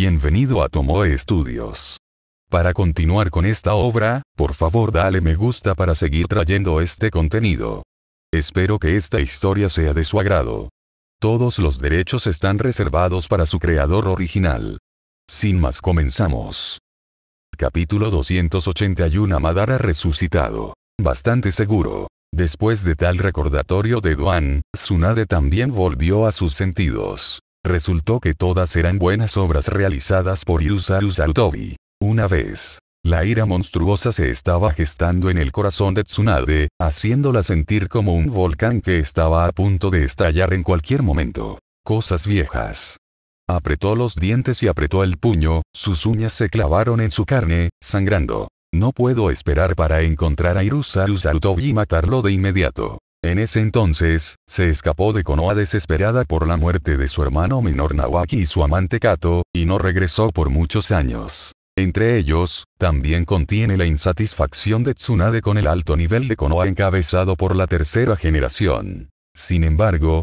Bienvenido a Tomoe Studios. Para continuar con esta obra, por favor dale me gusta para seguir trayendo este contenido. Espero que esta historia sea de su agrado. Todos los derechos están reservados para su creador original. Sin más comenzamos. Capítulo 281 Madara resucitado. Bastante seguro. Después de tal recordatorio de Duan, Tsunade también volvió a sus sentidos resultó que todas eran buenas obras realizadas por Yusaru Sarutobi. Una vez, la ira monstruosa se estaba gestando en el corazón de Tsunade, haciéndola sentir como un volcán que estaba a punto de estallar en cualquier momento. Cosas viejas. Apretó los dientes y apretó el puño, sus uñas se clavaron en su carne, sangrando. No puedo esperar para encontrar a Iruzaru Sarutobi y matarlo de inmediato. En ese entonces, se escapó de Konoha desesperada por la muerte de su hermano menor Nawaki y su amante Kato, y no regresó por muchos años. Entre ellos, también contiene la insatisfacción de Tsunade con el alto nivel de Konoha encabezado por la tercera generación. Sin embargo,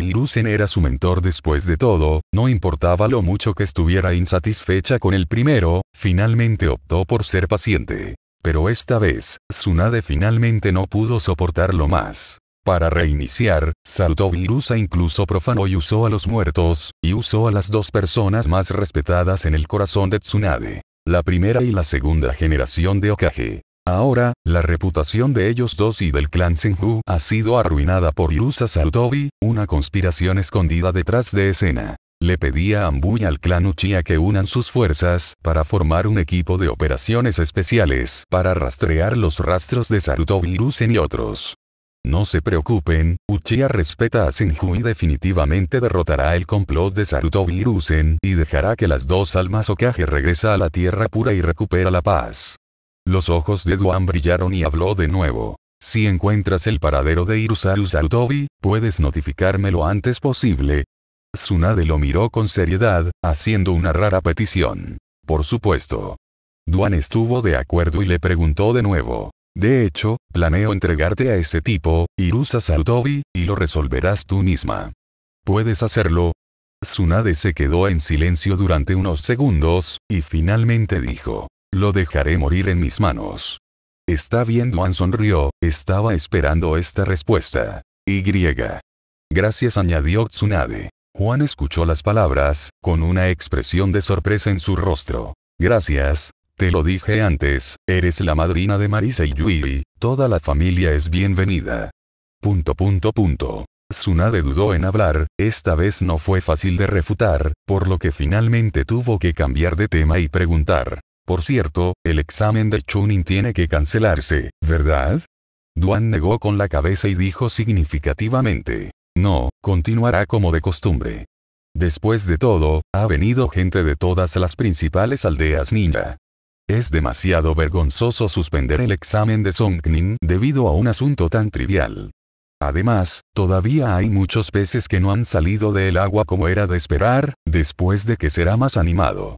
y Rusen era su mentor después de todo, no importaba lo mucho que estuviera insatisfecha con el primero, finalmente optó por ser paciente. Pero esta vez, Tsunade finalmente no pudo soportarlo más. Para reiniciar, saltó Irusa e incluso profanó y usó a los muertos, y usó a las dos personas más respetadas en el corazón de Tsunade. La primera y la segunda generación de Okage. Ahora, la reputación de ellos dos y del clan Senju ha sido arruinada por Irusa Saltovi, una conspiración escondida detrás de escena le pedía a y al clan Uchiha que unan sus fuerzas para formar un equipo de operaciones especiales para rastrear los rastros de Sarutobi Rusen y otros. No se preocupen, Uchiha respeta a Senju y definitivamente derrotará el complot de Sarutobi Rusen y dejará que las dos almas Okage regresa a la tierra pura y recupera la paz. Los ojos de Duan brillaron y habló de nuevo. Si encuentras el paradero de Irusaru Sarutobi, puedes notificármelo antes posible, Tsunade lo miró con seriedad, haciendo una rara petición. Por supuesto. Duan estuvo de acuerdo y le preguntó de nuevo. De hecho, planeo entregarte a ese tipo, Irusa Saltovi, y lo resolverás tú misma. ¿Puedes hacerlo? Tsunade se quedó en silencio durante unos segundos, y finalmente dijo. Lo dejaré morir en mis manos. Está bien, Duan sonrió, estaba esperando esta respuesta. Y. Gracias, añadió Tsunade. Juan escuchó las palabras, con una expresión de sorpresa en su rostro. Gracias, te lo dije antes, eres la madrina de Marisa y Yui, toda la familia es bienvenida. Punto punto punto. Tsunade dudó en hablar, esta vez no fue fácil de refutar, por lo que finalmente tuvo que cambiar de tema y preguntar. Por cierto, el examen de Chunin tiene que cancelarse, ¿verdad? Duan negó con la cabeza y dijo significativamente. No, continuará como de costumbre. Después de todo, ha venido gente de todas las principales aldeas ninja. Es demasiado vergonzoso suspender el examen de Songnin debido a un asunto tan trivial. Además, todavía hay muchos peces que no han salido del agua como era de esperar, después de que será más animado.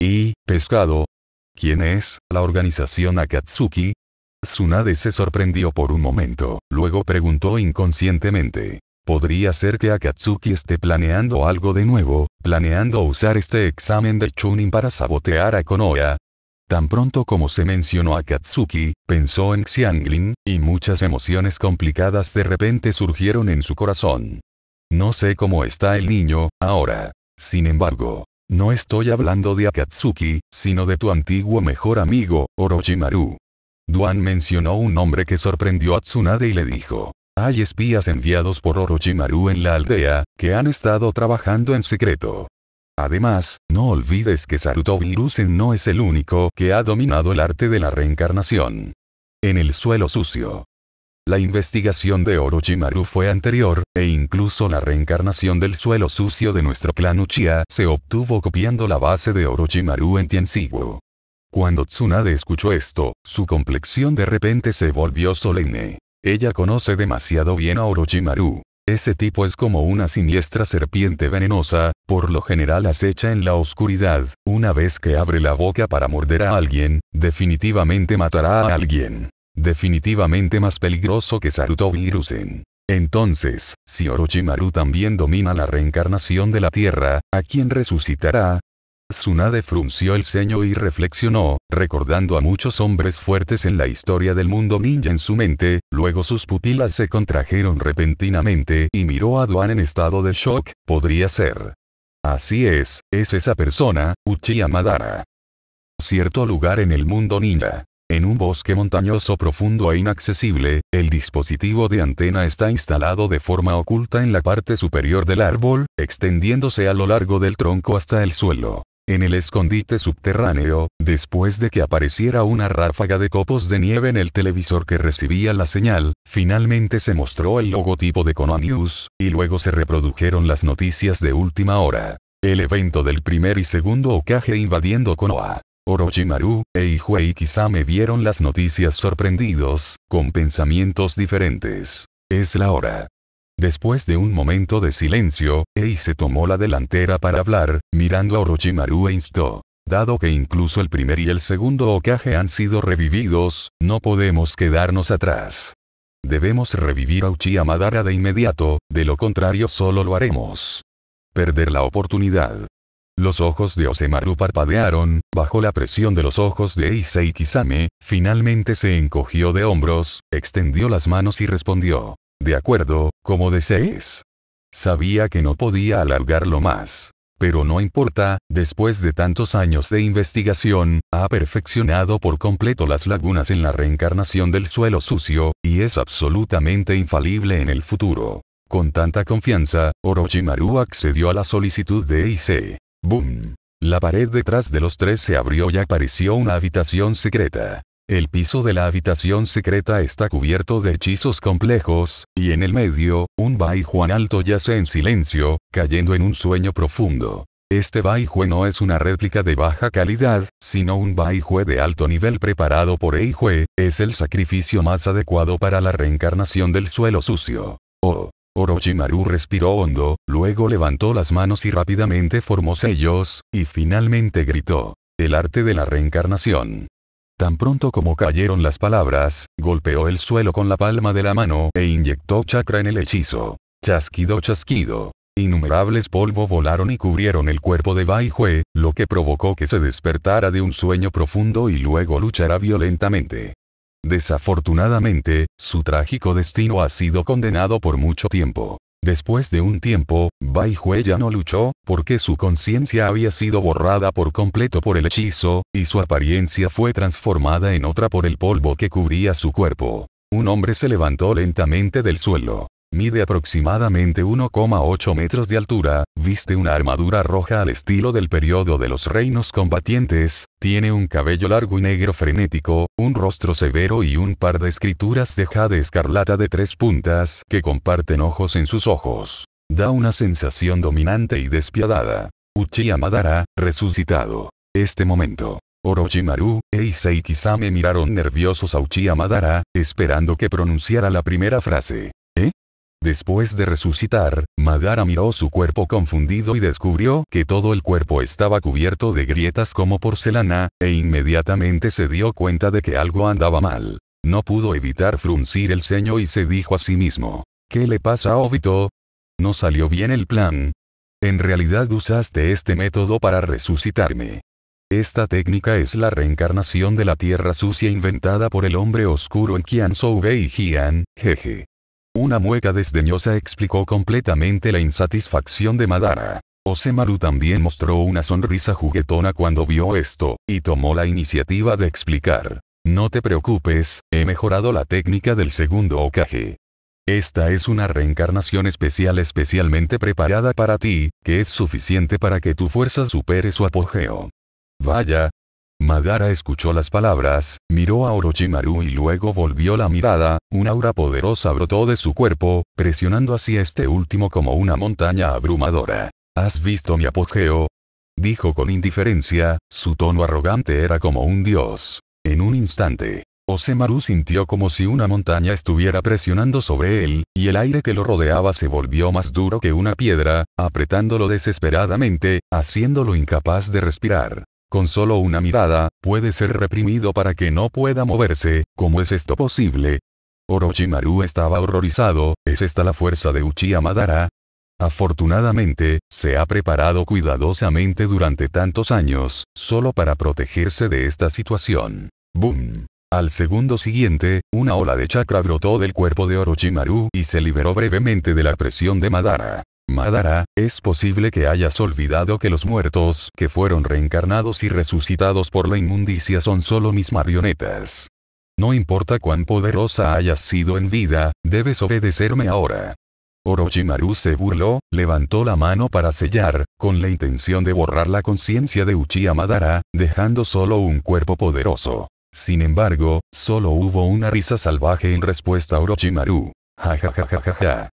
Y, pescado. ¿Quién es, la organización Akatsuki? Tsunade se sorprendió por un momento, luego preguntó inconscientemente. Podría ser que Akatsuki esté planeando algo de nuevo, planeando usar este examen de Chunin para sabotear a Konoha. Tan pronto como se mencionó Akatsuki, pensó en Xianglin, y muchas emociones complicadas de repente surgieron en su corazón. No sé cómo está el niño, ahora. Sin embargo, no estoy hablando de Akatsuki, sino de tu antiguo mejor amigo, Orochimaru. Duan mencionó un nombre que sorprendió a Tsunade y le dijo, hay espías enviados por Orochimaru en la aldea, que han estado trabajando en secreto. Además, no olvides que Saruto Virusen no es el único que ha dominado el arte de la reencarnación. En el suelo sucio. La investigación de Orochimaru fue anterior, e incluso la reencarnación del suelo sucio de nuestro clan Uchiha se obtuvo copiando la base de Orochimaru en Tienzigu. Cuando Tsunade escuchó esto, su complexión de repente se volvió solemne. Ella conoce demasiado bien a Orochimaru. Ese tipo es como una siniestra serpiente venenosa, por lo general acecha en la oscuridad, una vez que abre la boca para morder a alguien, definitivamente matará a alguien. Definitivamente más peligroso que Sarutobi Entonces, si Orochimaru también domina la reencarnación de la Tierra, ¿a quién resucitará? Tsunade frunció el ceño y reflexionó, recordando a muchos hombres fuertes en la historia del mundo ninja en su mente, luego sus pupilas se contrajeron repentinamente y miró a Duan en estado de shock, podría ser. Así es, es esa persona, Uchiha Madara. Cierto lugar en el mundo ninja. En un bosque montañoso profundo e inaccesible, el dispositivo de antena está instalado de forma oculta en la parte superior del árbol, extendiéndose a lo largo del tronco hasta el suelo en el escondite subterráneo, después de que apareciera una ráfaga de copos de nieve en el televisor que recibía la señal, finalmente se mostró el logotipo de Konoha News, y luego se reprodujeron las noticias de última hora. El evento del primer y segundo Okage invadiendo Konoha. Orochimaru e y Kisame vieron las noticias sorprendidos, con pensamientos diferentes. Es la hora. Después de un momento de silencio, Ei se tomó la delantera para hablar, mirando a Orochimaru e instó. Dado que incluso el primer y el segundo ocaje han sido revividos, no podemos quedarnos atrás. Debemos revivir a Uchiha Madara de inmediato, de lo contrario solo lo haremos. Perder la oportunidad. Los ojos de Osemaru parpadearon, bajo la presión de los ojos de y Kisame, finalmente se encogió de hombros, extendió las manos y respondió. De acuerdo, como desees. Sabía que no podía alargarlo más. Pero no importa, después de tantos años de investigación, ha perfeccionado por completo las lagunas en la reencarnación del suelo sucio, y es absolutamente infalible en el futuro. Con tanta confianza, Orochimaru accedió a la solicitud de Ise. ¡Boom! La pared detrás de los tres se abrió y apareció una habitación secreta. El piso de la habitación secreta está cubierto de hechizos complejos, y en el medio, un baijuan alto yace en silencio, cayendo en un sueño profundo. Este Baihue no es una réplica de baja calidad, sino un Baihue de alto nivel preparado por Eijué. es el sacrificio más adecuado para la reencarnación del suelo sucio. Oh. Orochimaru respiró hondo, luego levantó las manos y rápidamente formó sellos, y finalmente gritó. El arte de la reencarnación. Tan pronto como cayeron las palabras, golpeó el suelo con la palma de la mano e inyectó chakra en el hechizo. Chasquido chasquido. Innumerables polvo volaron y cubrieron el cuerpo de Bai Hue, lo que provocó que se despertara de un sueño profundo y luego luchara violentamente. Desafortunadamente, su trágico destino ha sido condenado por mucho tiempo. Después de un tiempo, Bai Hue ya no luchó, porque su conciencia había sido borrada por completo por el hechizo, y su apariencia fue transformada en otra por el polvo que cubría su cuerpo. Un hombre se levantó lentamente del suelo. Mide aproximadamente 1,8 metros de altura, viste una armadura roja al estilo del periodo de los reinos combatientes, tiene un cabello largo y negro frenético, un rostro severo y un par de escrituras de jade escarlata de tres puntas que comparten ojos en sus ojos. Da una sensación dominante y despiadada. Uchiha Madara, resucitado. Este momento. Orochimaru e y Kisame miraron nerviosos a Uchiha Madara, esperando que pronunciara la primera frase. Después de resucitar, Madara miró su cuerpo confundido y descubrió que todo el cuerpo estaba cubierto de grietas como porcelana, e inmediatamente se dio cuenta de que algo andaba mal. No pudo evitar fruncir el ceño y se dijo a sí mismo. ¿Qué le pasa a Obito? No salió bien el plan. En realidad usaste este método para resucitarme. Esta técnica es la reencarnación de la tierra sucia inventada por el hombre oscuro en Qian Sove y Jian, jeje. Una mueca desdeñosa explicó completamente la insatisfacción de Madara. Osemaru también mostró una sonrisa juguetona cuando vio esto, y tomó la iniciativa de explicar. No te preocupes, he mejorado la técnica del segundo Okage. Esta es una reencarnación especial especialmente preparada para ti, que es suficiente para que tu fuerza supere su apogeo. Vaya, Madara escuchó las palabras, miró a Orochimaru y luego volvió la mirada, una aura poderosa brotó de su cuerpo, presionando hacia este último como una montaña abrumadora. ¿Has visto mi apogeo? Dijo con indiferencia, su tono arrogante era como un dios. En un instante, Osemaru sintió como si una montaña estuviera presionando sobre él, y el aire que lo rodeaba se volvió más duro que una piedra, apretándolo desesperadamente, haciéndolo incapaz de respirar. Con solo una mirada, puede ser reprimido para que no pueda moverse, ¿cómo es esto posible? Orochimaru estaba horrorizado, ¿es esta la fuerza de Uchiha Madara? Afortunadamente, se ha preparado cuidadosamente durante tantos años, solo para protegerse de esta situación. ¡Boom! Al segundo siguiente, una ola de chakra brotó del cuerpo de Orochimaru y se liberó brevemente de la presión de Madara. Madara, es posible que hayas olvidado que los muertos que fueron reencarnados y resucitados por la inmundicia son solo mis marionetas. No importa cuán poderosa hayas sido en vida, debes obedecerme ahora. Orochimaru se burló, levantó la mano para sellar, con la intención de borrar la conciencia de Uchiha Madara, dejando solo un cuerpo poderoso. Sin embargo, solo hubo una risa salvaje en respuesta a Orochimaru. Ja ja ja ja ja ja.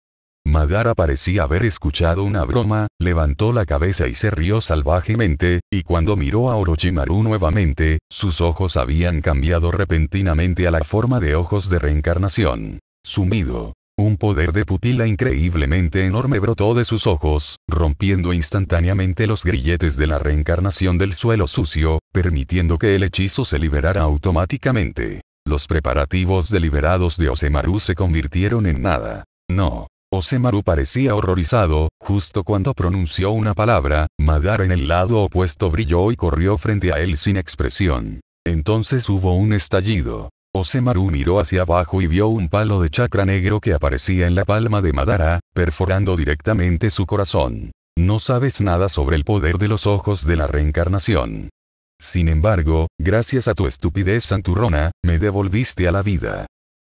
Madara parecía haber escuchado una broma, levantó la cabeza y se rió salvajemente, y cuando miró a Orochimaru nuevamente, sus ojos habían cambiado repentinamente a la forma de ojos de reencarnación. Sumido. Un poder de pupila increíblemente enorme brotó de sus ojos, rompiendo instantáneamente los grilletes de la reencarnación del suelo sucio, permitiendo que el hechizo se liberara automáticamente. Los preparativos deliberados de Osemaru se convirtieron en nada. No, Osemaru parecía horrorizado, justo cuando pronunció una palabra, Madara en el lado opuesto brilló y corrió frente a él sin expresión. Entonces hubo un estallido. Osemaru miró hacia abajo y vio un palo de chakra negro que aparecía en la palma de Madara, perforando directamente su corazón. No sabes nada sobre el poder de los ojos de la reencarnación. Sin embargo, gracias a tu estupidez santurrona, me devolviste a la vida.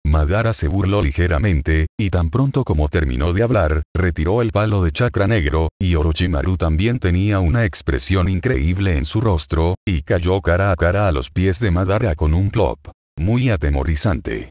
Madara se burló ligeramente, y tan pronto como terminó de hablar, retiró el palo de chakra negro, y Orochimaru también tenía una expresión increíble en su rostro, y cayó cara a cara a los pies de Madara con un plop. Muy atemorizante.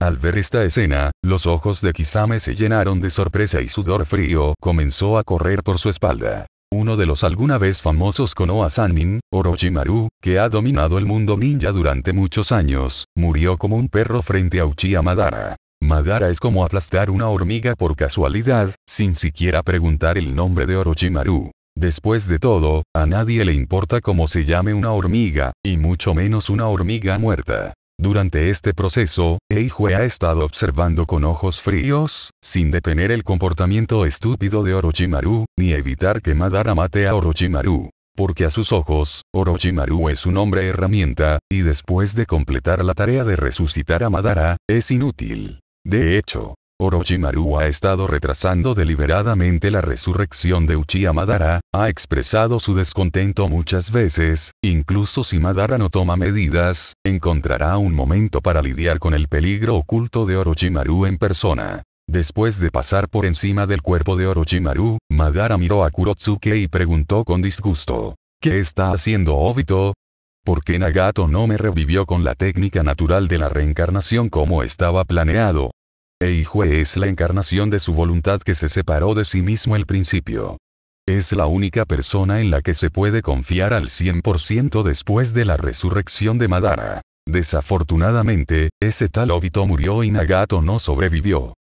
Al ver esta escena, los ojos de Kisame se llenaron de sorpresa y sudor frío comenzó a correr por su espalda uno de los alguna vez famosos Konoha Sanin, Orochimaru, que ha dominado el mundo ninja durante muchos años, murió como un perro frente a Uchiha Madara. Madara es como aplastar una hormiga por casualidad, sin siquiera preguntar el nombre de Orochimaru. Después de todo, a nadie le importa cómo se llame una hormiga, y mucho menos una hormiga muerta. Durante este proceso, Eijue ha estado observando con ojos fríos, sin detener el comportamiento estúpido de Orochimaru, ni evitar que Madara mate a Orochimaru. Porque a sus ojos, Orochimaru es un hombre herramienta, y después de completar la tarea de resucitar a Madara, es inútil. De hecho, Orochimaru ha estado retrasando deliberadamente la resurrección de Uchiha Madara, ha expresado su descontento muchas veces, incluso si Madara no toma medidas, encontrará un momento para lidiar con el peligro oculto de Orochimaru en persona. Después de pasar por encima del cuerpo de Orochimaru, Madara miró a Kurotsuke y preguntó con disgusto. ¿Qué está haciendo Obito? ¿Por qué Nagato no me revivió con la técnica natural de la reencarnación como estaba planeado? Eihue es la encarnación de su voluntad que se separó de sí mismo al principio. Es la única persona en la que se puede confiar al 100% después de la resurrección de Madara. Desafortunadamente, ese tal Obito murió y Nagato no sobrevivió.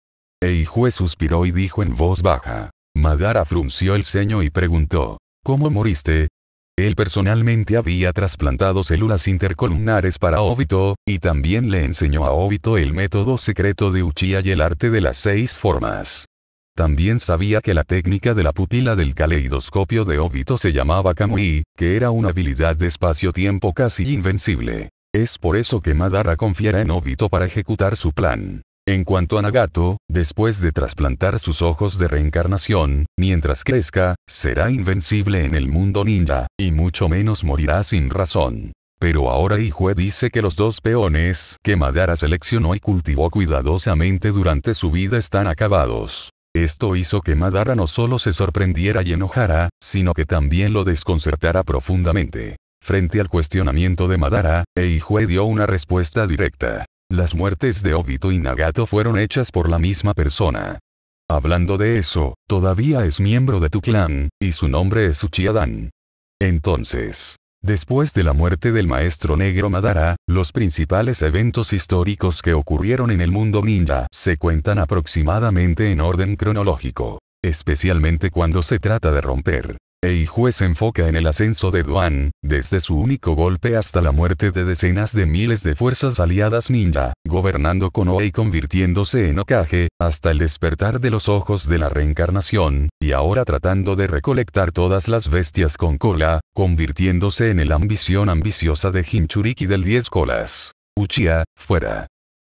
Eihue suspiró y dijo en voz baja. Madara frunció el ceño y preguntó, ¿Cómo moriste? Él personalmente había trasplantado células intercolumnares para Obito, y también le enseñó a Obito el método secreto de Uchiha y el arte de las seis formas. También sabía que la técnica de la pupila del caleidoscopio de Obito se llamaba Kamui, que era una habilidad de espacio-tiempo casi invencible. Es por eso que Madara confiara en Obito para ejecutar su plan. En cuanto a Nagato, después de trasplantar sus ojos de reencarnación, mientras crezca, será invencible en el mundo ninja, y mucho menos morirá sin razón. Pero ahora Ijue dice que los dos peones que Madara seleccionó y cultivó cuidadosamente durante su vida están acabados. Esto hizo que Madara no solo se sorprendiera y enojara, sino que también lo desconcertara profundamente. Frente al cuestionamiento de Madara, Eijue dio una respuesta directa. Las muertes de Obito y Nagato fueron hechas por la misma persona. Hablando de eso, todavía es miembro de tu clan, y su nombre es uchiha Entonces, Después de la muerte del maestro negro Madara, los principales eventos históricos que ocurrieron en el mundo ninja se cuentan aproximadamente en orden cronológico, especialmente cuando se trata de romper el se enfoca en el ascenso de Duan, desde su único golpe hasta la muerte de decenas de miles de fuerzas aliadas ninja, gobernando Konoha y convirtiéndose en Okage, hasta el despertar de los ojos de la reencarnación, y ahora tratando de recolectar todas las bestias con cola, convirtiéndose en el ambición ambiciosa de Hinchuriki del 10 colas. Uchiha, fuera.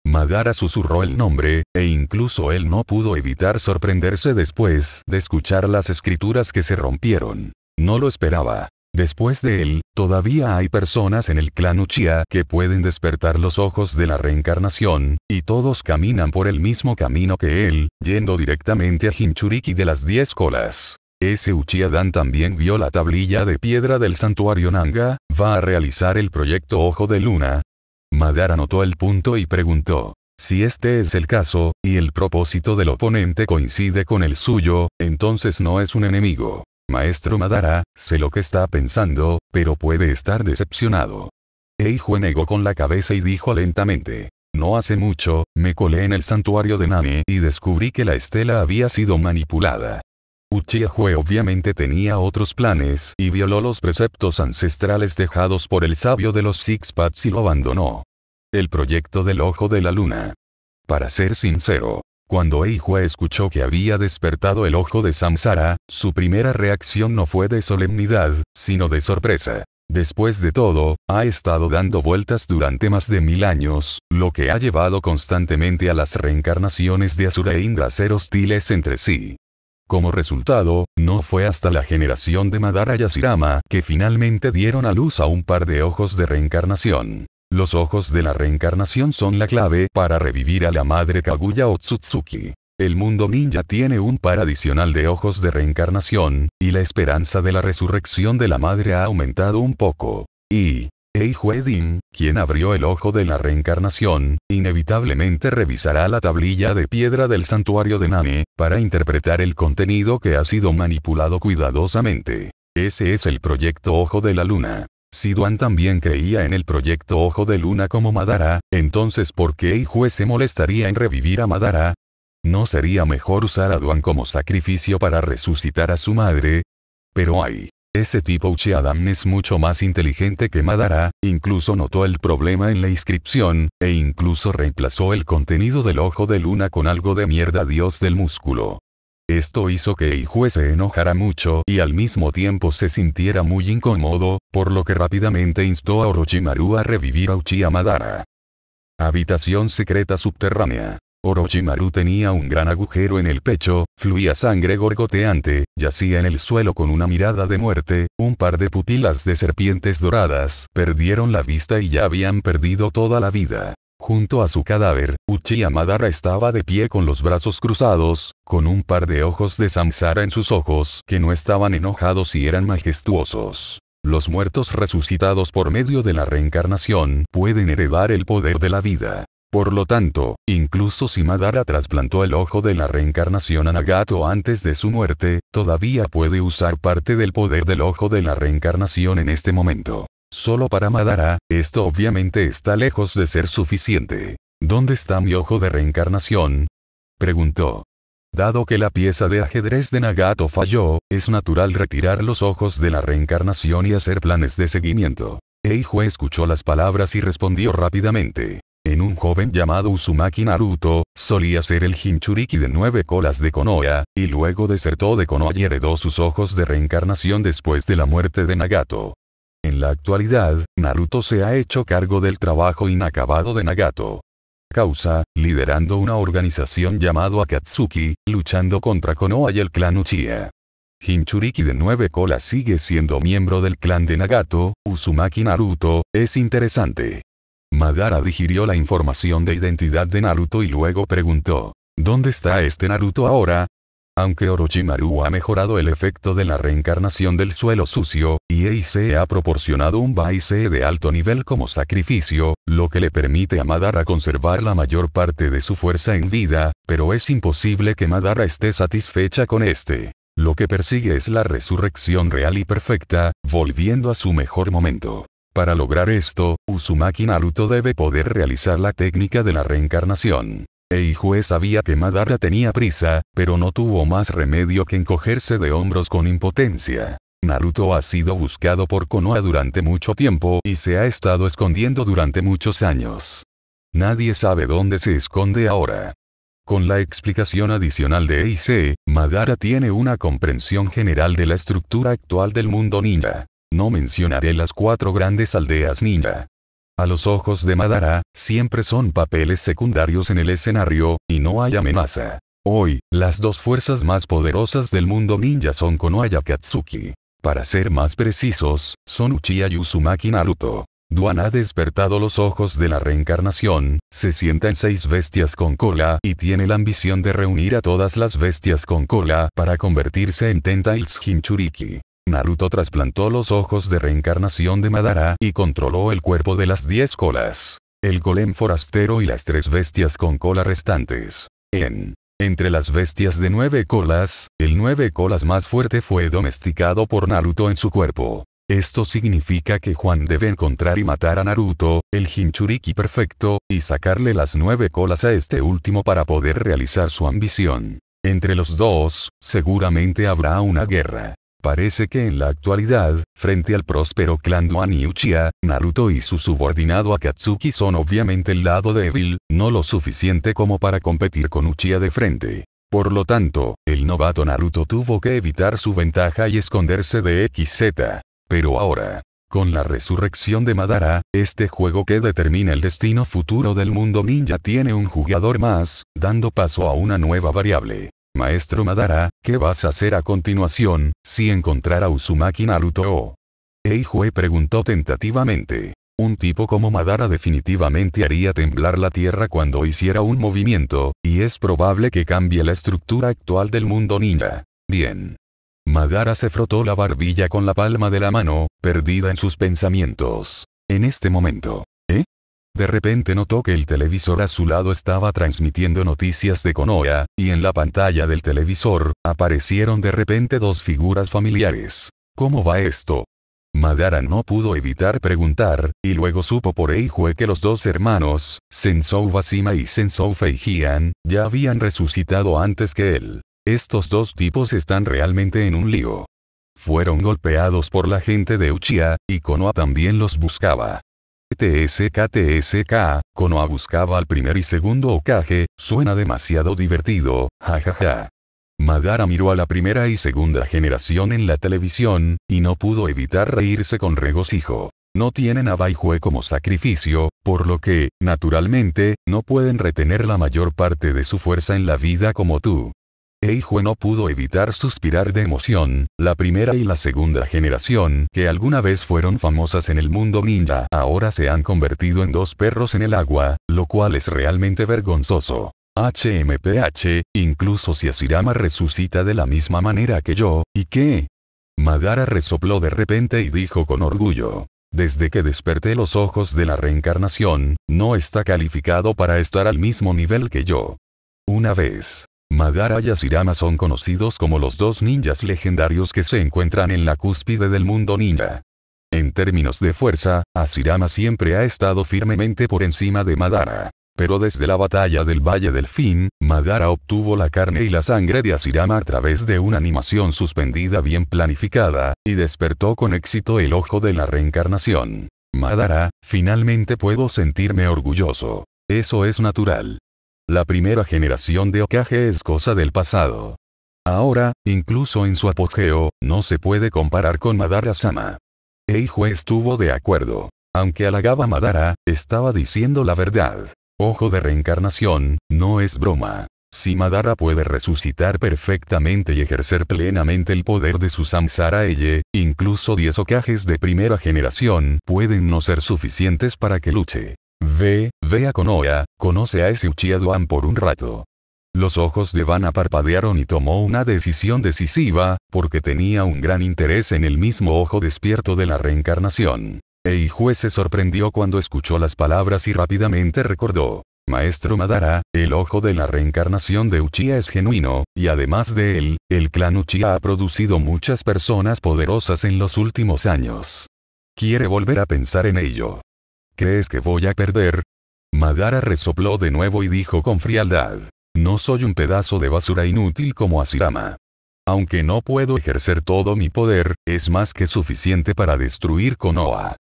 Madara susurró el nombre, e incluso él no pudo evitar sorprenderse después de escuchar las escrituras que se rompieron. No lo esperaba. Después de él, todavía hay personas en el clan Uchiha que pueden despertar los ojos de la reencarnación, y todos caminan por el mismo camino que él, yendo directamente a Hinchuriki de las Diez Colas. Ese Uchiha Dan también vio la tablilla de piedra del santuario Nanga, va a realizar el proyecto Ojo de Luna, Madara notó el punto y preguntó. Si este es el caso, y el propósito del oponente coincide con el suyo, entonces no es un enemigo. Maestro Madara, sé lo que está pensando, pero puede estar decepcionado. Eijo negó con la cabeza y dijo lentamente. No hace mucho, me colé en el santuario de Nani y descubrí que la estela había sido manipulada. Uchiha obviamente tenía otros planes y violó los preceptos ancestrales dejados por el sabio de los Six Sixpats y lo abandonó. El proyecto del Ojo de la Luna. Para ser sincero, cuando Jue escuchó que había despertado el ojo de Samsara, su primera reacción no fue de solemnidad, sino de sorpresa. Después de todo, ha estado dando vueltas durante más de mil años, lo que ha llevado constantemente a las reencarnaciones de Asura e Indra a ser hostiles entre sí. Como resultado, no fue hasta la generación de Madara Yashirama que finalmente dieron a luz a un par de ojos de reencarnación. Los ojos de la reencarnación son la clave para revivir a la madre Kaguya Otsutsuki. El mundo ninja tiene un par adicional de ojos de reencarnación, y la esperanza de la resurrección de la madre ha aumentado un poco. Y, Din, quien abrió el ojo de la reencarnación, inevitablemente revisará la tablilla de piedra del santuario de Nane, para interpretar el contenido que ha sido manipulado cuidadosamente. Ese es el proyecto Ojo de la Luna. Si Duan también creía en el proyecto Ojo de Luna como Madara, entonces ¿por qué Eijue se molestaría en revivir a Madara? ¿No sería mejor usar a Duan como sacrificio para resucitar a su madre? Pero hay ese tipo Uchi Adam es mucho más inteligente que Madara, incluso notó el problema en la inscripción, e incluso reemplazó el contenido del ojo de luna con algo de mierda dios del músculo. Esto hizo que Eijue se enojara mucho y al mismo tiempo se sintiera muy incómodo, por lo que rápidamente instó a Orochimaru a revivir a Uchiha Madara. Habitación secreta subterránea. Orochimaru tenía un gran agujero en el pecho, fluía sangre gorgoteante, yacía en el suelo con una mirada de muerte, un par de pupilas de serpientes doradas perdieron la vista y ya habían perdido toda la vida. Junto a su cadáver, Uchiha Madara estaba de pie con los brazos cruzados, con un par de ojos de Samsara en sus ojos que no estaban enojados y eran majestuosos. Los muertos resucitados por medio de la reencarnación pueden heredar el poder de la vida. Por lo tanto, incluso si Madara trasplantó el ojo de la reencarnación a Nagato antes de su muerte, todavía puede usar parte del poder del ojo de la reencarnación en este momento. Solo para Madara, esto obviamente está lejos de ser suficiente. ¿Dónde está mi ojo de reencarnación? Preguntó. Dado que la pieza de ajedrez de Nagato falló, es natural retirar los ojos de la reencarnación y hacer planes de seguimiento. Eiju escuchó las palabras y respondió rápidamente en un joven llamado Uzumaki Naruto, solía ser el Hinchuriki de nueve colas de Konoha, y luego desertó de Konoha y heredó sus ojos de reencarnación después de la muerte de Nagato. En la actualidad, Naruto se ha hecho cargo del trabajo inacabado de Nagato. Causa, liderando una organización llamado Akatsuki, luchando contra Konoha y el clan Uchiha. Hinchuriki de nueve colas sigue siendo miembro del clan de Nagato, Uzumaki Naruto, es interesante. Madara digirió la información de identidad de Naruto y luego preguntó, ¿dónde está este Naruto ahora? Aunque Orochimaru ha mejorado el efecto de la reencarnación del suelo sucio, y ha proporcionado un Baisei de alto nivel como sacrificio, lo que le permite a Madara conservar la mayor parte de su fuerza en vida, pero es imposible que Madara esté satisfecha con este. Lo que persigue es la resurrección real y perfecta, volviendo a su mejor momento. Para lograr esto, Uzumaki Naruto debe poder realizar la técnica de la reencarnación. Eijue sabía que Madara tenía prisa, pero no tuvo más remedio que encogerse de hombros con impotencia. Naruto ha sido buscado por Konoha durante mucho tiempo y se ha estado escondiendo durante muchos años. Nadie sabe dónde se esconde ahora. Con la explicación adicional de Eise, Madara tiene una comprensión general de la estructura actual del mundo ninja. No mencionaré las cuatro grandes aldeas ninja. A los ojos de Madara, siempre son papeles secundarios en el escenario, y no hay amenaza. Hoy, las dos fuerzas más poderosas del mundo ninja son Konoha y Para ser más precisos, son Uchiha y Naruto. Duan ha despertado los ojos de la reencarnación, se sienta en seis bestias con cola y tiene la ambición de reunir a todas las bestias con cola para convertirse en Tentails Hinchuriki. Naruto trasplantó los ojos de reencarnación de Madara y controló el cuerpo de las 10 colas. El golem forastero y las tres bestias con cola restantes. En entre las bestias de nueve colas, el nueve colas más fuerte fue domesticado por Naruto en su cuerpo. Esto significa que Juan debe encontrar y matar a Naruto, el Hinchuriki perfecto, y sacarle las nueve colas a este último para poder realizar su ambición. Entre los dos, seguramente habrá una guerra. Parece que en la actualidad, frente al próspero clan Duan Uchiha, Naruto y su subordinado Akatsuki son obviamente el lado débil, no lo suficiente como para competir con Uchiha de frente. Por lo tanto, el novato Naruto tuvo que evitar su ventaja y esconderse de XZ. Pero ahora, con la resurrección de Madara, este juego que determina el destino futuro del mundo ninja tiene un jugador más, dando paso a una nueva variable. Maestro Madara, ¿qué vas a hacer a continuación, si encontrar a Uzumaki Naruto o? Eijue preguntó tentativamente. Un tipo como Madara definitivamente haría temblar la Tierra cuando hiciera un movimiento, y es probable que cambie la estructura actual del mundo ninja. Bien. Madara se frotó la barbilla con la palma de la mano, perdida en sus pensamientos. En este momento, de repente notó que el televisor a su lado estaba transmitiendo noticias de Konoha, y en la pantalla del televisor, aparecieron de repente dos figuras familiares. ¿Cómo va esto? Madara no pudo evitar preguntar, y luego supo por Eijue que los dos hermanos, Sensou Basima y Sensou Feijian, ya habían resucitado antes que él. Estos dos tipos están realmente en un lío. Fueron golpeados por la gente de Uchiha, y Konoha también los buscaba. Tsk, Konoha buscaba al primer y segundo Okage, suena demasiado divertido, jajaja. Madara miró a la primera y segunda generación en la televisión, y no pudo evitar reírse con regocijo. No tienen a Baihue como sacrificio, por lo que, naturalmente, no pueden retener la mayor parte de su fuerza en la vida como tú. Eijue no pudo evitar suspirar de emoción, la primera y la segunda generación que alguna vez fueron famosas en el mundo ninja ahora se han convertido en dos perros en el agua, lo cual es realmente vergonzoso. HMPH, incluso si Asirama resucita de la misma manera que yo, ¿y qué? Madara resopló de repente y dijo con orgullo. Desde que desperté los ojos de la reencarnación, no está calificado para estar al mismo nivel que yo. Una vez, Madara y Asirama son conocidos como los dos ninjas legendarios que se encuentran en la cúspide del mundo ninja. En términos de fuerza, Asirama siempre ha estado firmemente por encima de Madara. Pero desde la batalla del Valle del Fin, Madara obtuvo la carne y la sangre de Asirama a través de una animación suspendida bien planificada, y despertó con éxito el ojo de la reencarnación. Madara, finalmente puedo sentirme orgulloso. Eso es natural. La primera generación de Okage es cosa del pasado. Ahora, incluso en su apogeo, no se puede comparar con Madara-sama. Eijo estuvo de acuerdo. Aunque halagaba a Madara, estaba diciendo la verdad. Ojo de reencarnación, no es broma. Si Madara puede resucitar perfectamente y ejercer plenamente el poder de su Samsara Eye, incluso 10 Okages de primera generación pueden no ser suficientes para que luche. Ve, ve a Konoha, conoce a ese Uchiha Duan por un rato. Los ojos de Vanna parpadearon y tomó una decisión decisiva, porque tenía un gran interés en el mismo ojo despierto de la reencarnación. Eijue se sorprendió cuando escuchó las palabras y rápidamente recordó. Maestro Madara, el ojo de la reencarnación de Uchiha es genuino, y además de él, el clan Uchiha ha producido muchas personas poderosas en los últimos años. Quiere volver a pensar en ello. ¿Crees que voy a perder? Madara resopló de nuevo y dijo con frialdad. No soy un pedazo de basura inútil como Asirama. Aunque no puedo ejercer todo mi poder, es más que suficiente para destruir Konoha.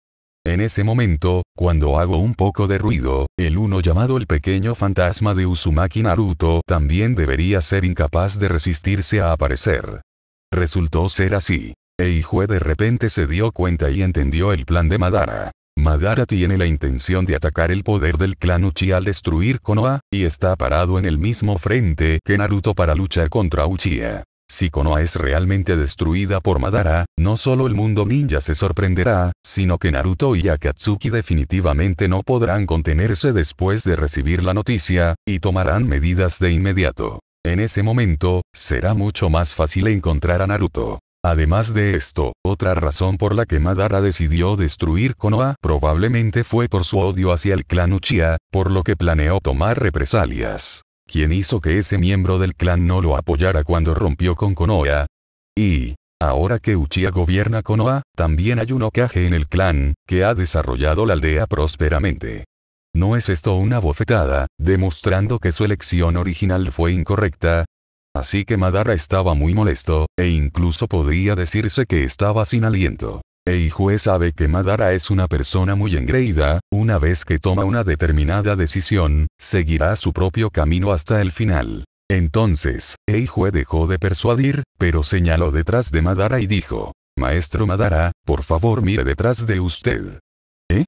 En ese momento, cuando hago un poco de ruido, el uno llamado el pequeño fantasma de Uzumaki Naruto también debería ser incapaz de resistirse a aparecer. Resultó ser así. Eijue de repente se dio cuenta y entendió el plan de Madara. Madara tiene la intención de atacar el poder del clan Uchi al destruir Konoha, y está parado en el mismo frente que Naruto para luchar contra Uchiha. Si Konoha es realmente destruida por Madara, no solo el mundo ninja se sorprenderá, sino que Naruto y Akatsuki definitivamente no podrán contenerse después de recibir la noticia, y tomarán medidas de inmediato. En ese momento, será mucho más fácil encontrar a Naruto. Además de esto, otra razón por la que Madara decidió destruir Konoha probablemente fue por su odio hacia el clan Uchiha, por lo que planeó tomar represalias. Quien hizo que ese miembro del clan no lo apoyara cuando rompió con Konoha? Y, ahora que Uchiha gobierna Konoha, también hay un ocaje en el clan, que ha desarrollado la aldea prósperamente. ¿No es esto una bofetada, demostrando que su elección original fue incorrecta? Así que Madara estaba muy molesto, e incluso podría decirse que estaba sin aliento. Eijue sabe que Madara es una persona muy engreída, una vez que toma una determinada decisión, seguirá su propio camino hasta el final. Entonces, Eijue dejó de persuadir, pero señaló detrás de Madara y dijo, Maestro Madara, por favor mire detrás de usted. ¿Eh?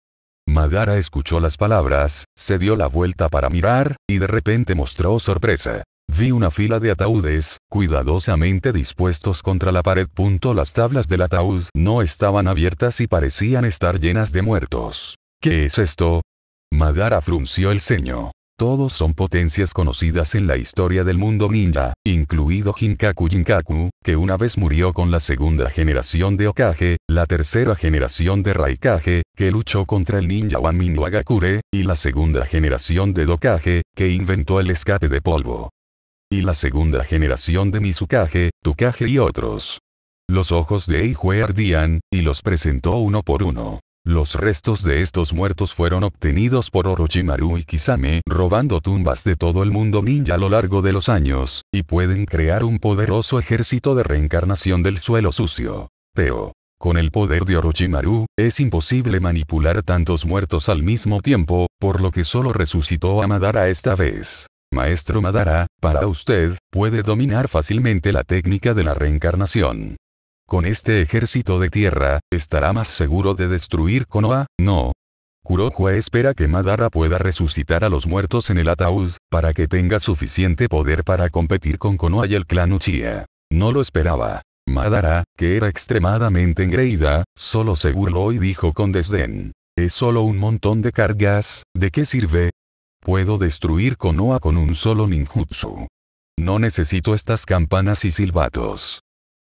Madara escuchó las palabras, se dio la vuelta para mirar, y de repente mostró sorpresa. Vi una fila de ataúdes, cuidadosamente dispuestos contra la pared. Las tablas del ataúd no estaban abiertas y parecían estar llenas de muertos. ¿Qué es esto? Madara frunció el ceño. Todos son potencias conocidas en la historia del mundo ninja, incluido Hinkaku Jinkaku, que una vez murió con la segunda generación de Okage, la tercera generación de Raikage, que luchó contra el ninja Wanmin Wagakure, y la segunda generación de Dokage, que inventó el escape de polvo y la segunda generación de Mizukage, Tukage y otros. Los ojos de Eijue ardían, y los presentó uno por uno. Los restos de estos muertos fueron obtenidos por Orochimaru y Kisame robando tumbas de todo el mundo ninja a lo largo de los años, y pueden crear un poderoso ejército de reencarnación del suelo sucio. Pero, con el poder de Orochimaru, es imposible manipular tantos muertos al mismo tiempo, por lo que solo resucitó a Madara esta vez. Maestro Madara, para usted, puede dominar fácilmente la técnica de la reencarnación. Con este ejército de tierra, ¿estará más seguro de destruir Konoha? No. Kurohua espera que Madara pueda resucitar a los muertos en el ataúd, para que tenga suficiente poder para competir con Konoha y el clan Uchiha. No lo esperaba. Madara, que era extremadamente engreída, solo se burló y dijo con desdén. Es solo un montón de cargas, ¿de qué sirve? Puedo destruir Konoha con un solo ninjutsu. No necesito estas campanas y silbatos.